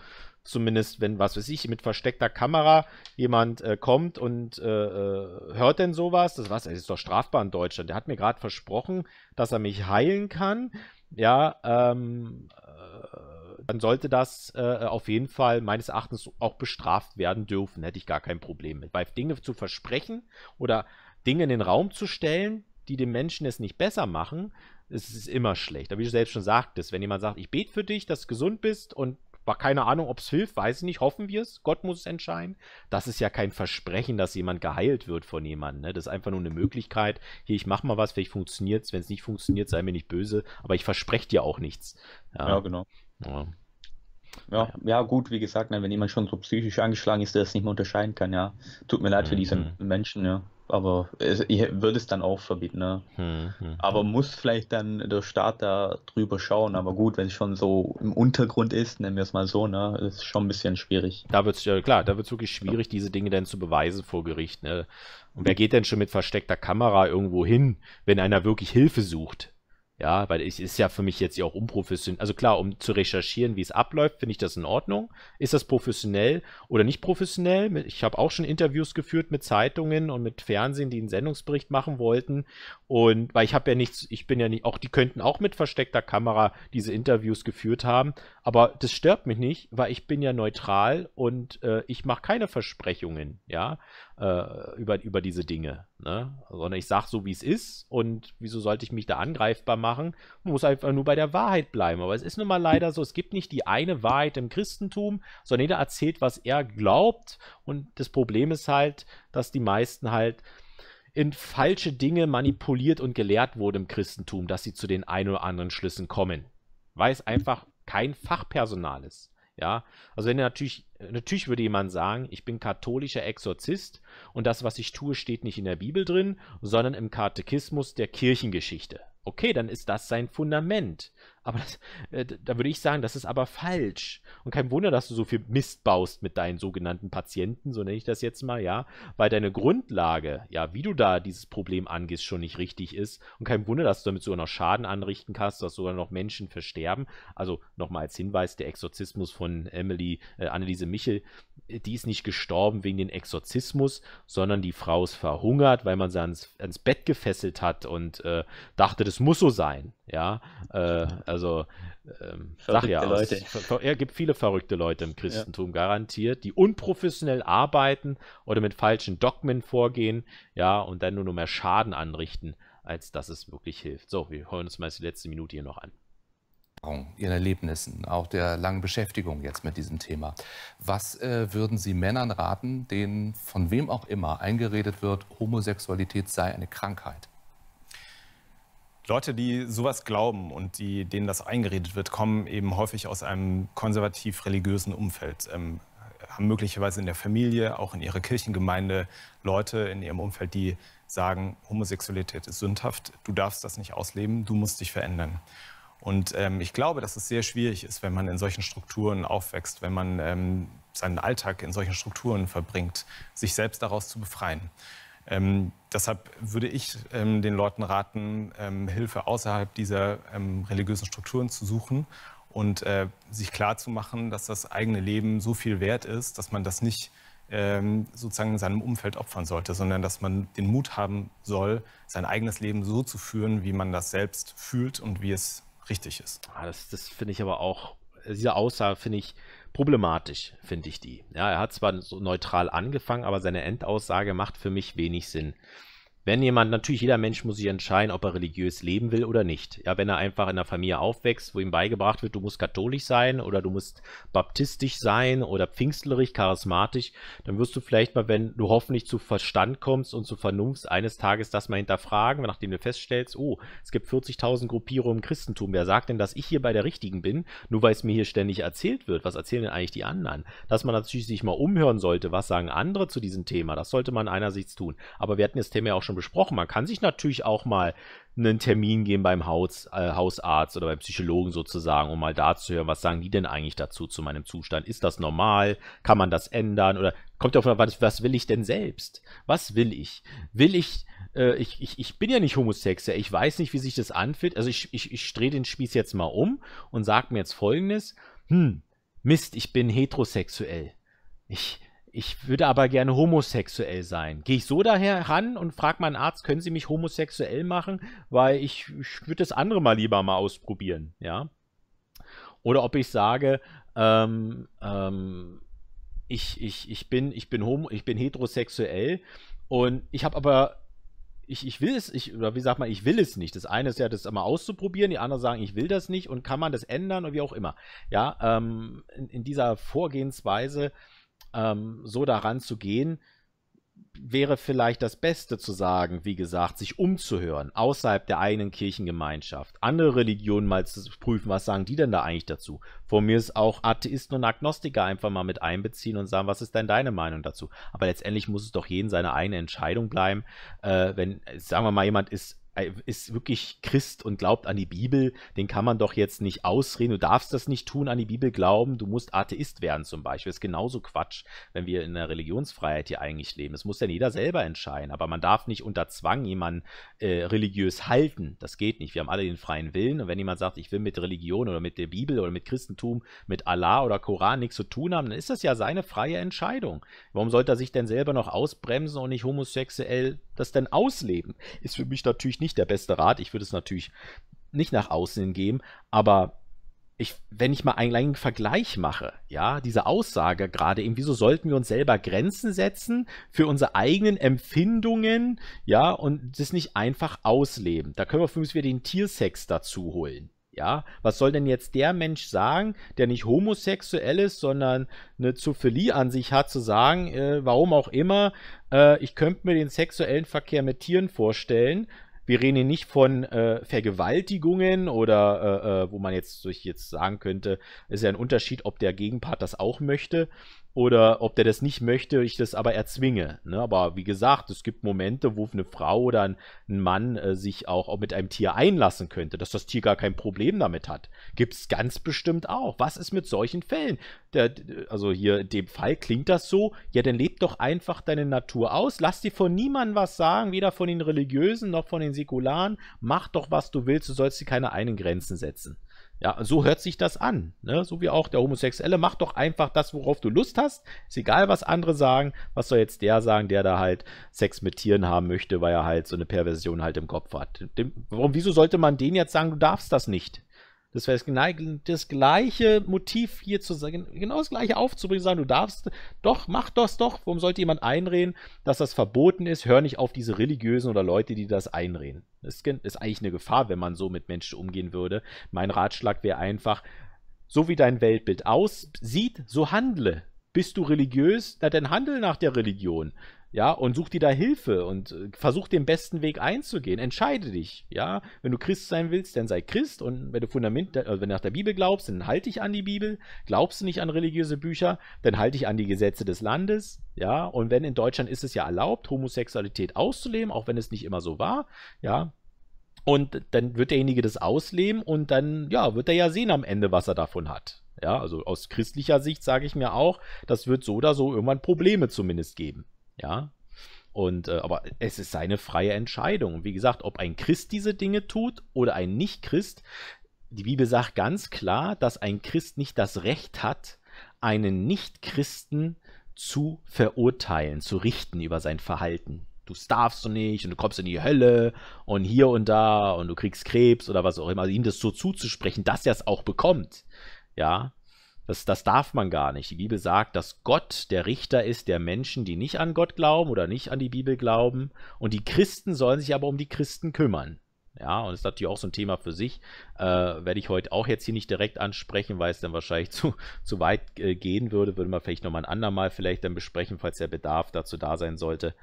zumindest wenn, was weiß ich, mit versteckter Kamera jemand äh, kommt und äh, äh hört denn sowas, das, was, das ist doch strafbar in Deutschland. Der hat mir gerade versprochen, dass er mich heilen kann. Ja, ähm, äh, dann sollte das äh, auf jeden Fall meines Erachtens auch bestraft werden dürfen. Hätte ich gar kein Problem mit. Weil Dinge zu versprechen oder Dinge in den Raum zu stellen, die dem Menschen es nicht besser machen, es ist immer schlecht. Aber wie du selbst schon sagtest, wenn jemand sagt, ich bete für dich, dass du gesund bist und war keine Ahnung, ob es hilft, weiß ich nicht, hoffen wir es, Gott muss es entscheiden. Das ist ja kein Versprechen, dass jemand geheilt wird von jemandem. Ne? Das ist einfach nur eine Möglichkeit. Hier, ich mach mal was, vielleicht funktioniert es. Wenn es nicht funktioniert, sei mir nicht böse, aber ich verspreche dir auch nichts. Ja, ja genau. Ja. Ja, ja, gut, wie gesagt, ne, wenn jemand schon so psychisch angeschlagen ist, der es nicht mehr unterscheiden kann, ja. Tut mir leid mhm. für diese mhm. Menschen, ja. Aber es, ich würde es dann auch verbieten, ne? Mhm, mhm. Aber muss vielleicht dann der Staat da drüber schauen. Aber gut, wenn es schon so im Untergrund ist, nennen wir es mal so, ne? Das ist schon ein bisschen schwierig. Da wird es, ja klar, da wird es wirklich schwierig, diese Dinge dann zu beweisen vor Gericht, ne? Und wer geht denn schon mit versteckter Kamera irgendwo hin, wenn einer wirklich Hilfe sucht? Ja, weil es ist ja für mich jetzt ja auch unprofessionell. Also klar, um zu recherchieren, wie es abläuft, finde ich das in Ordnung. Ist das professionell oder nicht professionell? Ich habe auch schon Interviews geführt mit Zeitungen und mit Fernsehen, die einen Sendungsbericht machen wollten. Und weil ich habe ja nichts, ich bin ja nicht, auch die könnten auch mit versteckter Kamera diese Interviews geführt haben. Aber das stört mich nicht, weil ich bin ja neutral und äh, ich mache keine Versprechungen. Ja, äh, über, über diese Dinge. Ne? Sondern ich sage so, wie es ist und wieso sollte ich mich da angreifbar machen? Man muss einfach nur bei der Wahrheit bleiben. Aber es ist nun mal leider so, es gibt nicht die eine Wahrheit im Christentum, sondern jeder erzählt, was er glaubt. Und das Problem ist halt, dass die meisten halt in falsche Dinge manipuliert und gelehrt wurden im Christentum, dass sie zu den ein oder anderen Schlüssen kommen. Weil es einfach kein Fachpersonal ist. Ja, also wenn natürlich, natürlich würde jemand sagen, ich bin katholischer Exorzist und das, was ich tue, steht nicht in der Bibel drin, sondern im Katechismus der Kirchengeschichte. Okay, dann ist das sein Fundament. Aber das, äh, da würde ich sagen, das ist aber falsch. Und kein Wunder, dass du so viel Mist baust mit deinen sogenannten Patienten, so nenne ich das jetzt mal, ja, weil deine Grundlage, ja, wie du da dieses Problem angehst, schon nicht richtig ist. Und kein Wunder, dass du damit sogar noch Schaden anrichten kannst, dass sogar noch Menschen versterben. Also nochmal als Hinweis, der Exorzismus von Emily, äh, Anneliese Michel, die ist nicht gestorben wegen dem Exorzismus, sondern die Frau ist verhungert, weil man sie ans, ans Bett gefesselt hat und äh, dachte, das muss so sein. Ja, äh, also ähm, sag ja, Leute. Es, gibt viele verrückte Leute im Christentum ja. garantiert, die unprofessionell arbeiten oder mit falschen Dogmen vorgehen, ja, und dann nur noch mehr Schaden anrichten, als dass es wirklich hilft. So, wir hören uns mal die letzte Minute hier noch an. Erfahrung, Ihren Erlebnissen, auch der langen Beschäftigung jetzt mit diesem Thema. Was äh, würden Sie Männern raten, denen von wem auch immer eingeredet wird, Homosexualität sei eine Krankheit? Leute, die sowas glauben und die, denen das eingeredet wird, kommen eben häufig aus einem konservativ-religiösen Umfeld. Ähm, haben möglicherweise in der Familie, auch in ihrer Kirchengemeinde Leute in ihrem Umfeld, die sagen, Homosexualität ist sündhaft, du darfst das nicht ausleben, du musst dich verändern. Und ähm, ich glaube, dass es sehr schwierig ist, wenn man in solchen Strukturen aufwächst, wenn man ähm, seinen Alltag in solchen Strukturen verbringt, sich selbst daraus zu befreien. Ähm, deshalb würde ich ähm, den Leuten raten, ähm, Hilfe außerhalb dieser ähm, religiösen Strukturen zu suchen und äh, sich klarzumachen, dass das eigene Leben so viel wert ist, dass man das nicht sozusagen in seinem Umfeld opfern sollte, sondern dass man den Mut haben soll, sein eigenes Leben so zu führen, wie man das selbst fühlt und wie es richtig ist. Ah, das, das finde ich aber auch, äh, diese Aussage finde ich problematisch, finde ich die. Ja, er hat zwar so neutral angefangen, aber seine Endaussage macht für mich wenig Sinn. Wenn jemand, natürlich jeder Mensch muss sich entscheiden, ob er religiös leben will oder nicht. Ja, wenn er einfach in einer Familie aufwächst, wo ihm beigebracht wird, du musst katholisch sein oder du musst baptistisch sein oder pfingstlerisch, charismatisch, dann wirst du vielleicht mal, wenn du hoffentlich zu Verstand kommst und zu Vernunft, eines Tages das mal hinterfragen, nachdem du feststellst, oh, es gibt 40.000 Gruppierungen im Christentum. Wer sagt denn, dass ich hier bei der Richtigen bin, nur weil es mir hier ständig erzählt wird? Was erzählen denn eigentlich die anderen? Dass man natürlich sich mal umhören sollte, was sagen andere zu diesem Thema, das sollte man einerseits tun. Aber wir hatten das Thema ja auch schon besprochen. Man kann sich natürlich auch mal einen Termin geben beim Haus, äh, Hausarzt oder beim Psychologen sozusagen, um mal da zu hören, was sagen die denn eigentlich dazu zu meinem Zustand? Ist das normal? Kann man das ändern? Oder kommt ja auf was, was will ich denn selbst? Was will ich? Will ich, äh, ich, ich, ich bin ja nicht homosexuell, ich weiß nicht, wie sich das anfühlt. Also ich, ich, ich drehe den Spieß jetzt mal um und sage mir jetzt folgendes, hm, Mist, ich bin heterosexuell. Ich ich würde aber gerne homosexuell sein. Gehe ich so daher ran und frage meinen Arzt, können Sie mich homosexuell machen? Weil ich, ich würde das andere mal lieber mal ausprobieren, ja. Oder ob ich sage, ähm, ähm, ich, ich, ich bin, ich bin homo, ich bin heterosexuell und ich habe aber ich, ich, will es, ich, oder wie sagt man, ich will es nicht. Das eine ist ja, das mal auszuprobieren, die anderen sagen, ich will das nicht und kann man das ändern und wie auch immer. Ja, ähm, in, in, dieser Vorgehensweise ähm, so daran zu gehen, wäre vielleicht das Beste zu sagen, wie gesagt, sich umzuhören, außerhalb der eigenen Kirchengemeinschaft, andere Religionen mal zu prüfen, was sagen die denn da eigentlich dazu? Vor mir ist auch Atheisten und Agnostiker einfach mal mit einbeziehen und sagen, was ist denn deine Meinung dazu? Aber letztendlich muss es doch jeden seine eigene Entscheidung bleiben. Äh, wenn, sagen wir mal, jemand ist ist wirklich Christ und glaubt an die Bibel, den kann man doch jetzt nicht ausreden. Du darfst das nicht tun, an die Bibel glauben. Du musst Atheist werden zum Beispiel. Das ist genauso Quatsch, wenn wir in der Religionsfreiheit hier eigentlich leben. Das muss dann jeder selber entscheiden. Aber man darf nicht unter Zwang jemanden äh, religiös halten. Das geht nicht. Wir haben alle den freien Willen. Und wenn jemand sagt, ich will mit Religion oder mit der Bibel oder mit Christentum, mit Allah oder Koran nichts zu tun haben, dann ist das ja seine freie Entscheidung. Warum sollte er sich denn selber noch ausbremsen und nicht homosexuell das denn ausleben? Ist für mich natürlich nicht der beste Rat. Ich würde es natürlich nicht nach außen geben, aber ich, wenn ich mal einen kleinen Vergleich mache, ja, diese Aussage gerade eben, wieso sollten wir uns selber Grenzen setzen für unsere eigenen Empfindungen, ja, und das nicht einfach ausleben? Da können wir für uns wieder den Tiersex dazu holen. Ja, was soll denn jetzt der Mensch sagen, der nicht homosexuell ist, sondern eine Zophilie an sich hat, zu sagen, äh, warum auch immer, äh, ich könnte mir den sexuellen Verkehr mit Tieren vorstellen. Wir reden hier nicht von äh, Vergewaltigungen oder äh, äh, wo man jetzt, so jetzt sagen könnte, ist ja ein Unterschied, ob der Gegenpart das auch möchte oder ob der das nicht möchte, ich das aber erzwinge. Ne? Aber wie gesagt, es gibt Momente, wo eine Frau oder ein, Mann äh, sich auch, auch, mit einem Tier einlassen könnte, dass das Tier gar kein Problem damit hat. Gibt es ganz bestimmt auch. Was ist mit solchen Fällen? Der, also hier in dem Fall klingt das so, ja, dann lebt doch einfach deine Natur aus, lass dir von niemandem was sagen, weder von den Religiösen noch von den Säkularen, mach doch, was du willst, du sollst dir keine eigenen Grenzen setzen. Ja, so hört sich das an. Ne? So wie auch der Homosexuelle, mach doch einfach das, worauf du Lust hast. Ist egal, was andere sagen. Was soll jetzt der sagen, der da halt Sex mit Tieren haben möchte, weil er halt so eine Perversion halt im Kopf hat? Dem, warum, wieso sollte man den jetzt sagen, du darfst das nicht? Das wäre das gleiche Motiv hier zu sagen, genau das gleiche aufzubringen, sagen, du darfst, doch, mach das doch. Warum sollte jemand einreden, dass das verboten ist? Hör nicht auf diese Religiösen oder Leute, die das einreden. Das ist eigentlich eine Gefahr, wenn man so mit Menschen umgehen würde. Mein Ratschlag wäre einfach, so wie dein Weltbild aussieht, so handle. Bist du religiös? Na, dann handel nach der Religion ja, und such dir da Hilfe und äh, versuch den besten Weg einzugehen. Entscheide dich, ja. Wenn du Christ sein willst, dann sei Christ und wenn du Fundament, äh, wenn du nach der Bibel glaubst, dann halte dich an die Bibel. Glaubst du nicht an religiöse Bücher, dann halte dich an die Gesetze des Landes, ja. Und wenn in Deutschland ist es ja erlaubt, Homosexualität auszuleben, auch wenn es nicht immer so war, ja. Und dann wird derjenige das ausleben und dann, ja, wird er ja sehen am Ende, was er davon hat. Ja, also aus christlicher Sicht sage ich mir auch, das wird so oder so irgendwann Probleme zumindest geben. Ja. Und, äh, aber es ist seine freie Entscheidung. Wie gesagt, ob ein Christ diese Dinge tut oder ein Nicht-Christ, die Bibel sagt ganz klar, dass ein Christ nicht das Recht hat, einen Nicht-Christen zu verurteilen, zu richten über sein Verhalten. Du darfst du nicht und du kommst in die Hölle und hier und da und du kriegst Krebs oder was auch immer. Also ihm das so zuzusprechen, dass er es auch bekommt. Ja, das, das darf man gar nicht. Die Bibel sagt, dass Gott der Richter ist der Menschen, die nicht an Gott glauben oder nicht an die Bibel glauben. Und die Christen sollen sich aber um die Christen kümmern. Ja, und das ist natürlich auch so ein Thema für sich. Äh, werde ich heute auch jetzt hier nicht direkt ansprechen, weil es dann wahrscheinlich (laughs) zu, zu weit äh, gehen würde. Würde man vielleicht nochmal ein andermal vielleicht dann besprechen, falls der Bedarf dazu da sein sollte.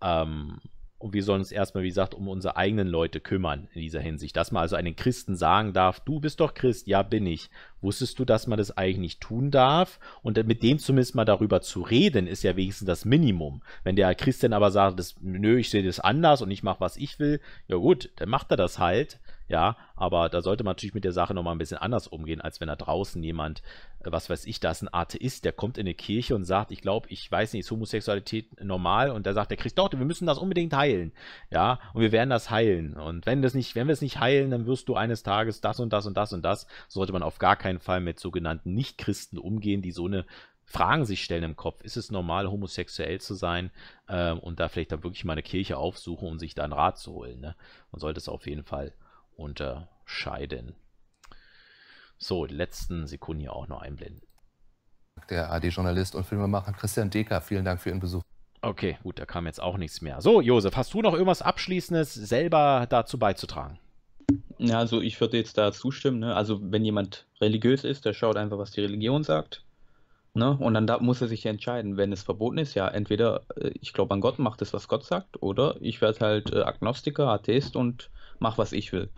Ähm, und wir sollen uns erstmal, wie gesagt, um unsere eigenen Leute kümmern in dieser Hinsicht. Dass man also einen Christen sagen darf, du bist doch Christ, ja bin ich. Wusstest du, dass man das eigentlich nicht tun darf? Und mit dem zumindest mal darüber zu reden, ist ja wenigstens das Minimum. Wenn der Christ aber sagt, das, nö, ich sehe das anders und ich mache, was ich will, ja gut, dann macht er das halt. Ja, aber da sollte man natürlich mit der Sache nochmal ein bisschen anders umgehen, als wenn da draußen jemand, äh, was weiß ich, da ist ein Atheist, der kommt in eine Kirche und sagt, ich glaube, ich weiß nicht, ist Homosexualität normal? Und da sagt der Christ, doch, wir müssen das unbedingt heilen. Ja, und wir werden das heilen. Und wenn, das nicht, wenn wir es nicht heilen, dann wirst du eines Tages das und das und das und das. sollte man auf gar keinen Fall mit sogenannten Nichtchristen umgehen, die so eine Fragen sich stellen im Kopf. Ist es normal, homosexuell zu sein ähm, und da vielleicht dann wirklich mal eine Kirche aufsuchen, um sich da einen Rat zu holen? Ne? Man sollte es auf jeden Fall unterscheiden. So, die letzten Sekunden hier auch noch einblenden. Der AD-Journalist und Filmemacher Christian Decker, vielen Dank für Ihren Besuch. Okay, gut, da kam jetzt auch nichts mehr. So, Josef, hast du noch irgendwas Abschließendes selber dazu beizutragen? Ja, also ich würde jetzt da zustimmen. Ne? Also wenn jemand religiös ist, der schaut einfach, was die Religion sagt. Ne? Und dann da muss er sich entscheiden, wenn es verboten ist, ja, entweder äh, ich glaube an Gott, macht es, was Gott sagt, oder ich werde halt äh, Agnostiker, Atheist und mach, was ich will.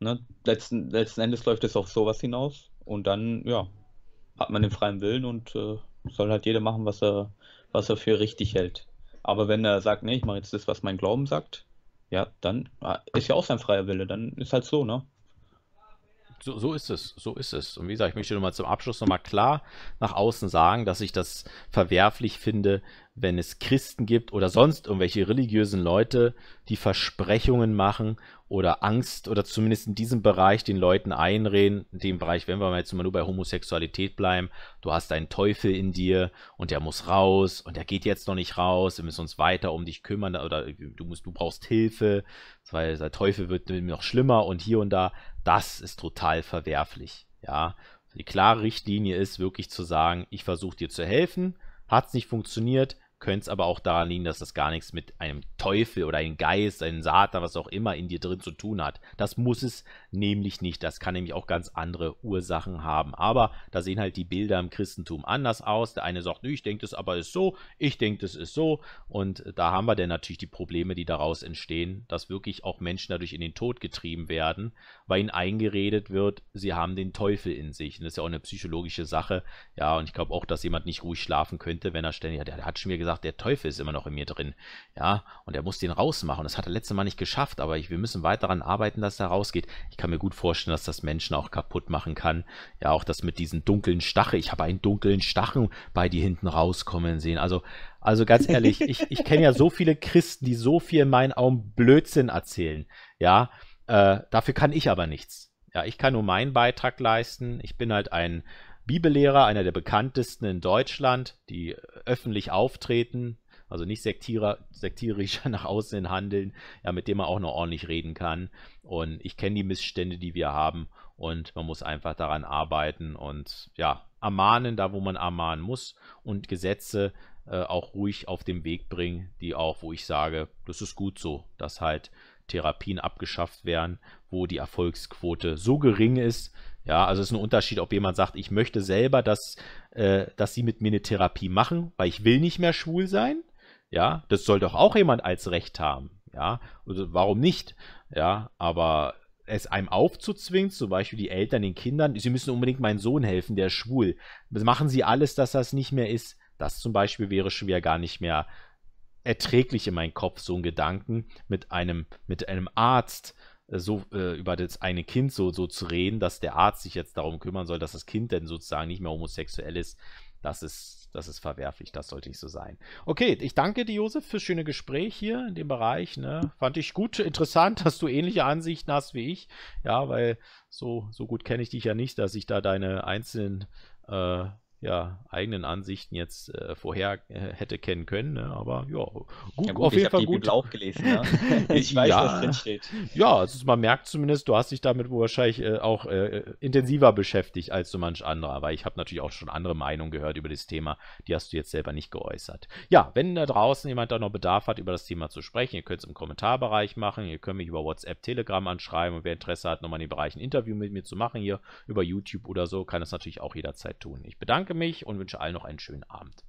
Ne? Letzten, letzten Endes läuft es auf sowas hinaus und dann, ja, hat man den freien Willen und äh, soll halt jeder machen, was er, was er für richtig hält. Aber wenn er sagt, nee, ich mache jetzt das, was mein Glauben sagt, ja, dann ah, ist ja auch sein freier Wille, dann ist halt so, ne? so, so, ist es, so ist es. Und wie gesagt, ich möchte nochmal zum Abschluss nochmal klar nach außen sagen, dass ich das verwerflich finde, wenn es Christen gibt oder sonst irgendwelche religiösen Leute, die Versprechungen machen oder Angst oder zumindest in diesem Bereich den Leuten einreden, in dem Bereich, wenn wir jetzt mal nur bei Homosexualität bleiben, du hast einen Teufel in dir und der muss raus und der geht jetzt noch nicht raus, wir müssen uns weiter um dich kümmern oder du musst, du brauchst Hilfe, weil der Teufel wird noch schlimmer und hier und da. Das ist total verwerflich. Ja, die klare Richtlinie ist wirklich zu sagen, ich versuche dir zu helfen, hat es nicht funktioniert, könnte es aber auch daran liegen, dass das gar nichts mit einem Teufel oder einem Geist, einem Satan, was auch immer in dir drin zu tun hat. Das muss es nämlich nicht. Das kann nämlich auch ganz andere Ursachen haben. Aber da sehen halt die Bilder im Christentum anders aus. Der eine sagt, ich denke, das aber ist so, ich denke, das ist so. Und da haben wir dann natürlich die Probleme, die daraus entstehen, dass wirklich auch Menschen dadurch in den Tod getrieben werden, weil ihnen eingeredet wird, sie haben den Teufel in sich. Und das ist ja auch eine psychologische Sache. Ja, und ich glaube auch, dass jemand nicht ruhig schlafen könnte, wenn er ständig, der hat schon mir gesagt, sagt, der Teufel ist immer noch in mir drin. Ja, und er muss den rausmachen. Das hat er letzte Mal nicht geschafft, aber ich, wir müssen weiter daran arbeiten, dass er rausgeht. Ich kann mir gut vorstellen, dass das Menschen auch kaputt machen kann. Ja, auch das mit diesen dunklen Stachel. Ich habe einen dunklen Stachel bei die hinten rauskommen sehen. Also, also ganz ehrlich, (laughs) ich, ich kenne ja so viele Christen, die so viel in meinen Augen Blödsinn erzählen. Ja, äh, dafür kann ich aber nichts. Ja, ich kann nur meinen Beitrag leisten. Ich bin halt ein Bibellehrer, einer der bekanntesten in Deutschland, die äh, öffentlich auftreten, also nicht sektierer, sektierisch (laughs) nach außen handeln, ja, mit dem man auch noch ordentlich reden kann. Und ich kenne die Missstände, die wir haben und man muss einfach daran arbeiten und ja, ermahnen, da wo man ermahnen muss und Gesetze äh, auch ruhig auf den Weg bringen, die auch, wo ich sage, das ist gut so, dass halt Therapien abgeschafft werden, wo die Erfolgsquote so gering ist, ja, also es ist ein Unterschied, ob jemand sagt, ich möchte selber, dass, äh, dass sie mit mir eine Therapie machen, weil ich will nicht mehr schwul sein. Ja, das soll doch auch jemand als Recht haben. Ja, also warum nicht? Ja, aber es einem aufzuzwingen, zum Beispiel die Eltern den Kindern, sie müssen unbedingt meinen Sohn helfen, der ist schwul. Machen sie alles, dass das nicht mehr ist. Das zum Beispiel wäre schon wieder gar nicht mehr erträglich in meinem Kopf, so ein Gedanken mit einem, mit einem Arzt, äh, so äh, über das eine Kind so, so zu reden, dass der Arzt sich jetzt darum kümmern soll, dass das Kind denn sozusagen nicht mehr homosexuell ist, das ist, das ist verwerflich, das sollte nicht so sein. Okay, ich danke dir, Josef, fürs schöne Gespräch hier in dem Bereich. Ne? Fand ich gut, interessant, (laughs) dass du ähnliche Ansichten hast wie ich. Ja, weil so, so gut kenne ich dich ja nicht, dass ich da deine einzelnen äh, ja, eigenen Ansichten jetzt äh, vorher äh, hätte kennen können. Ne? Aber ja, gut, ja, gut auf jeden Fall gut. Bibel auch gelesen. Ja. Ne? (laughs) ich weiß, ja, was drin steht. Ja, also man merkt zumindest, du hast dich damit wahrscheinlich äh, auch äh, intensiver beschäftigt als so manch anderer, weil ich habe natürlich auch schon andere Meinungen gehört über das Thema. Die hast du jetzt selber nicht geäußert. Ja, wenn da draußen jemand da noch Bedarf hat, über das Thema zu sprechen, ihr könnt es im Kommentarbereich machen, ihr könnt mich über WhatsApp, Telegram anschreiben und wer Interesse hat, nochmal in den Bereich ein Interview mit mir zu machen hier über YouTube oder so, kann es natürlich auch jederzeit tun. Ich bedanke bedanke mich und wünsche allen noch einen schönen Abend.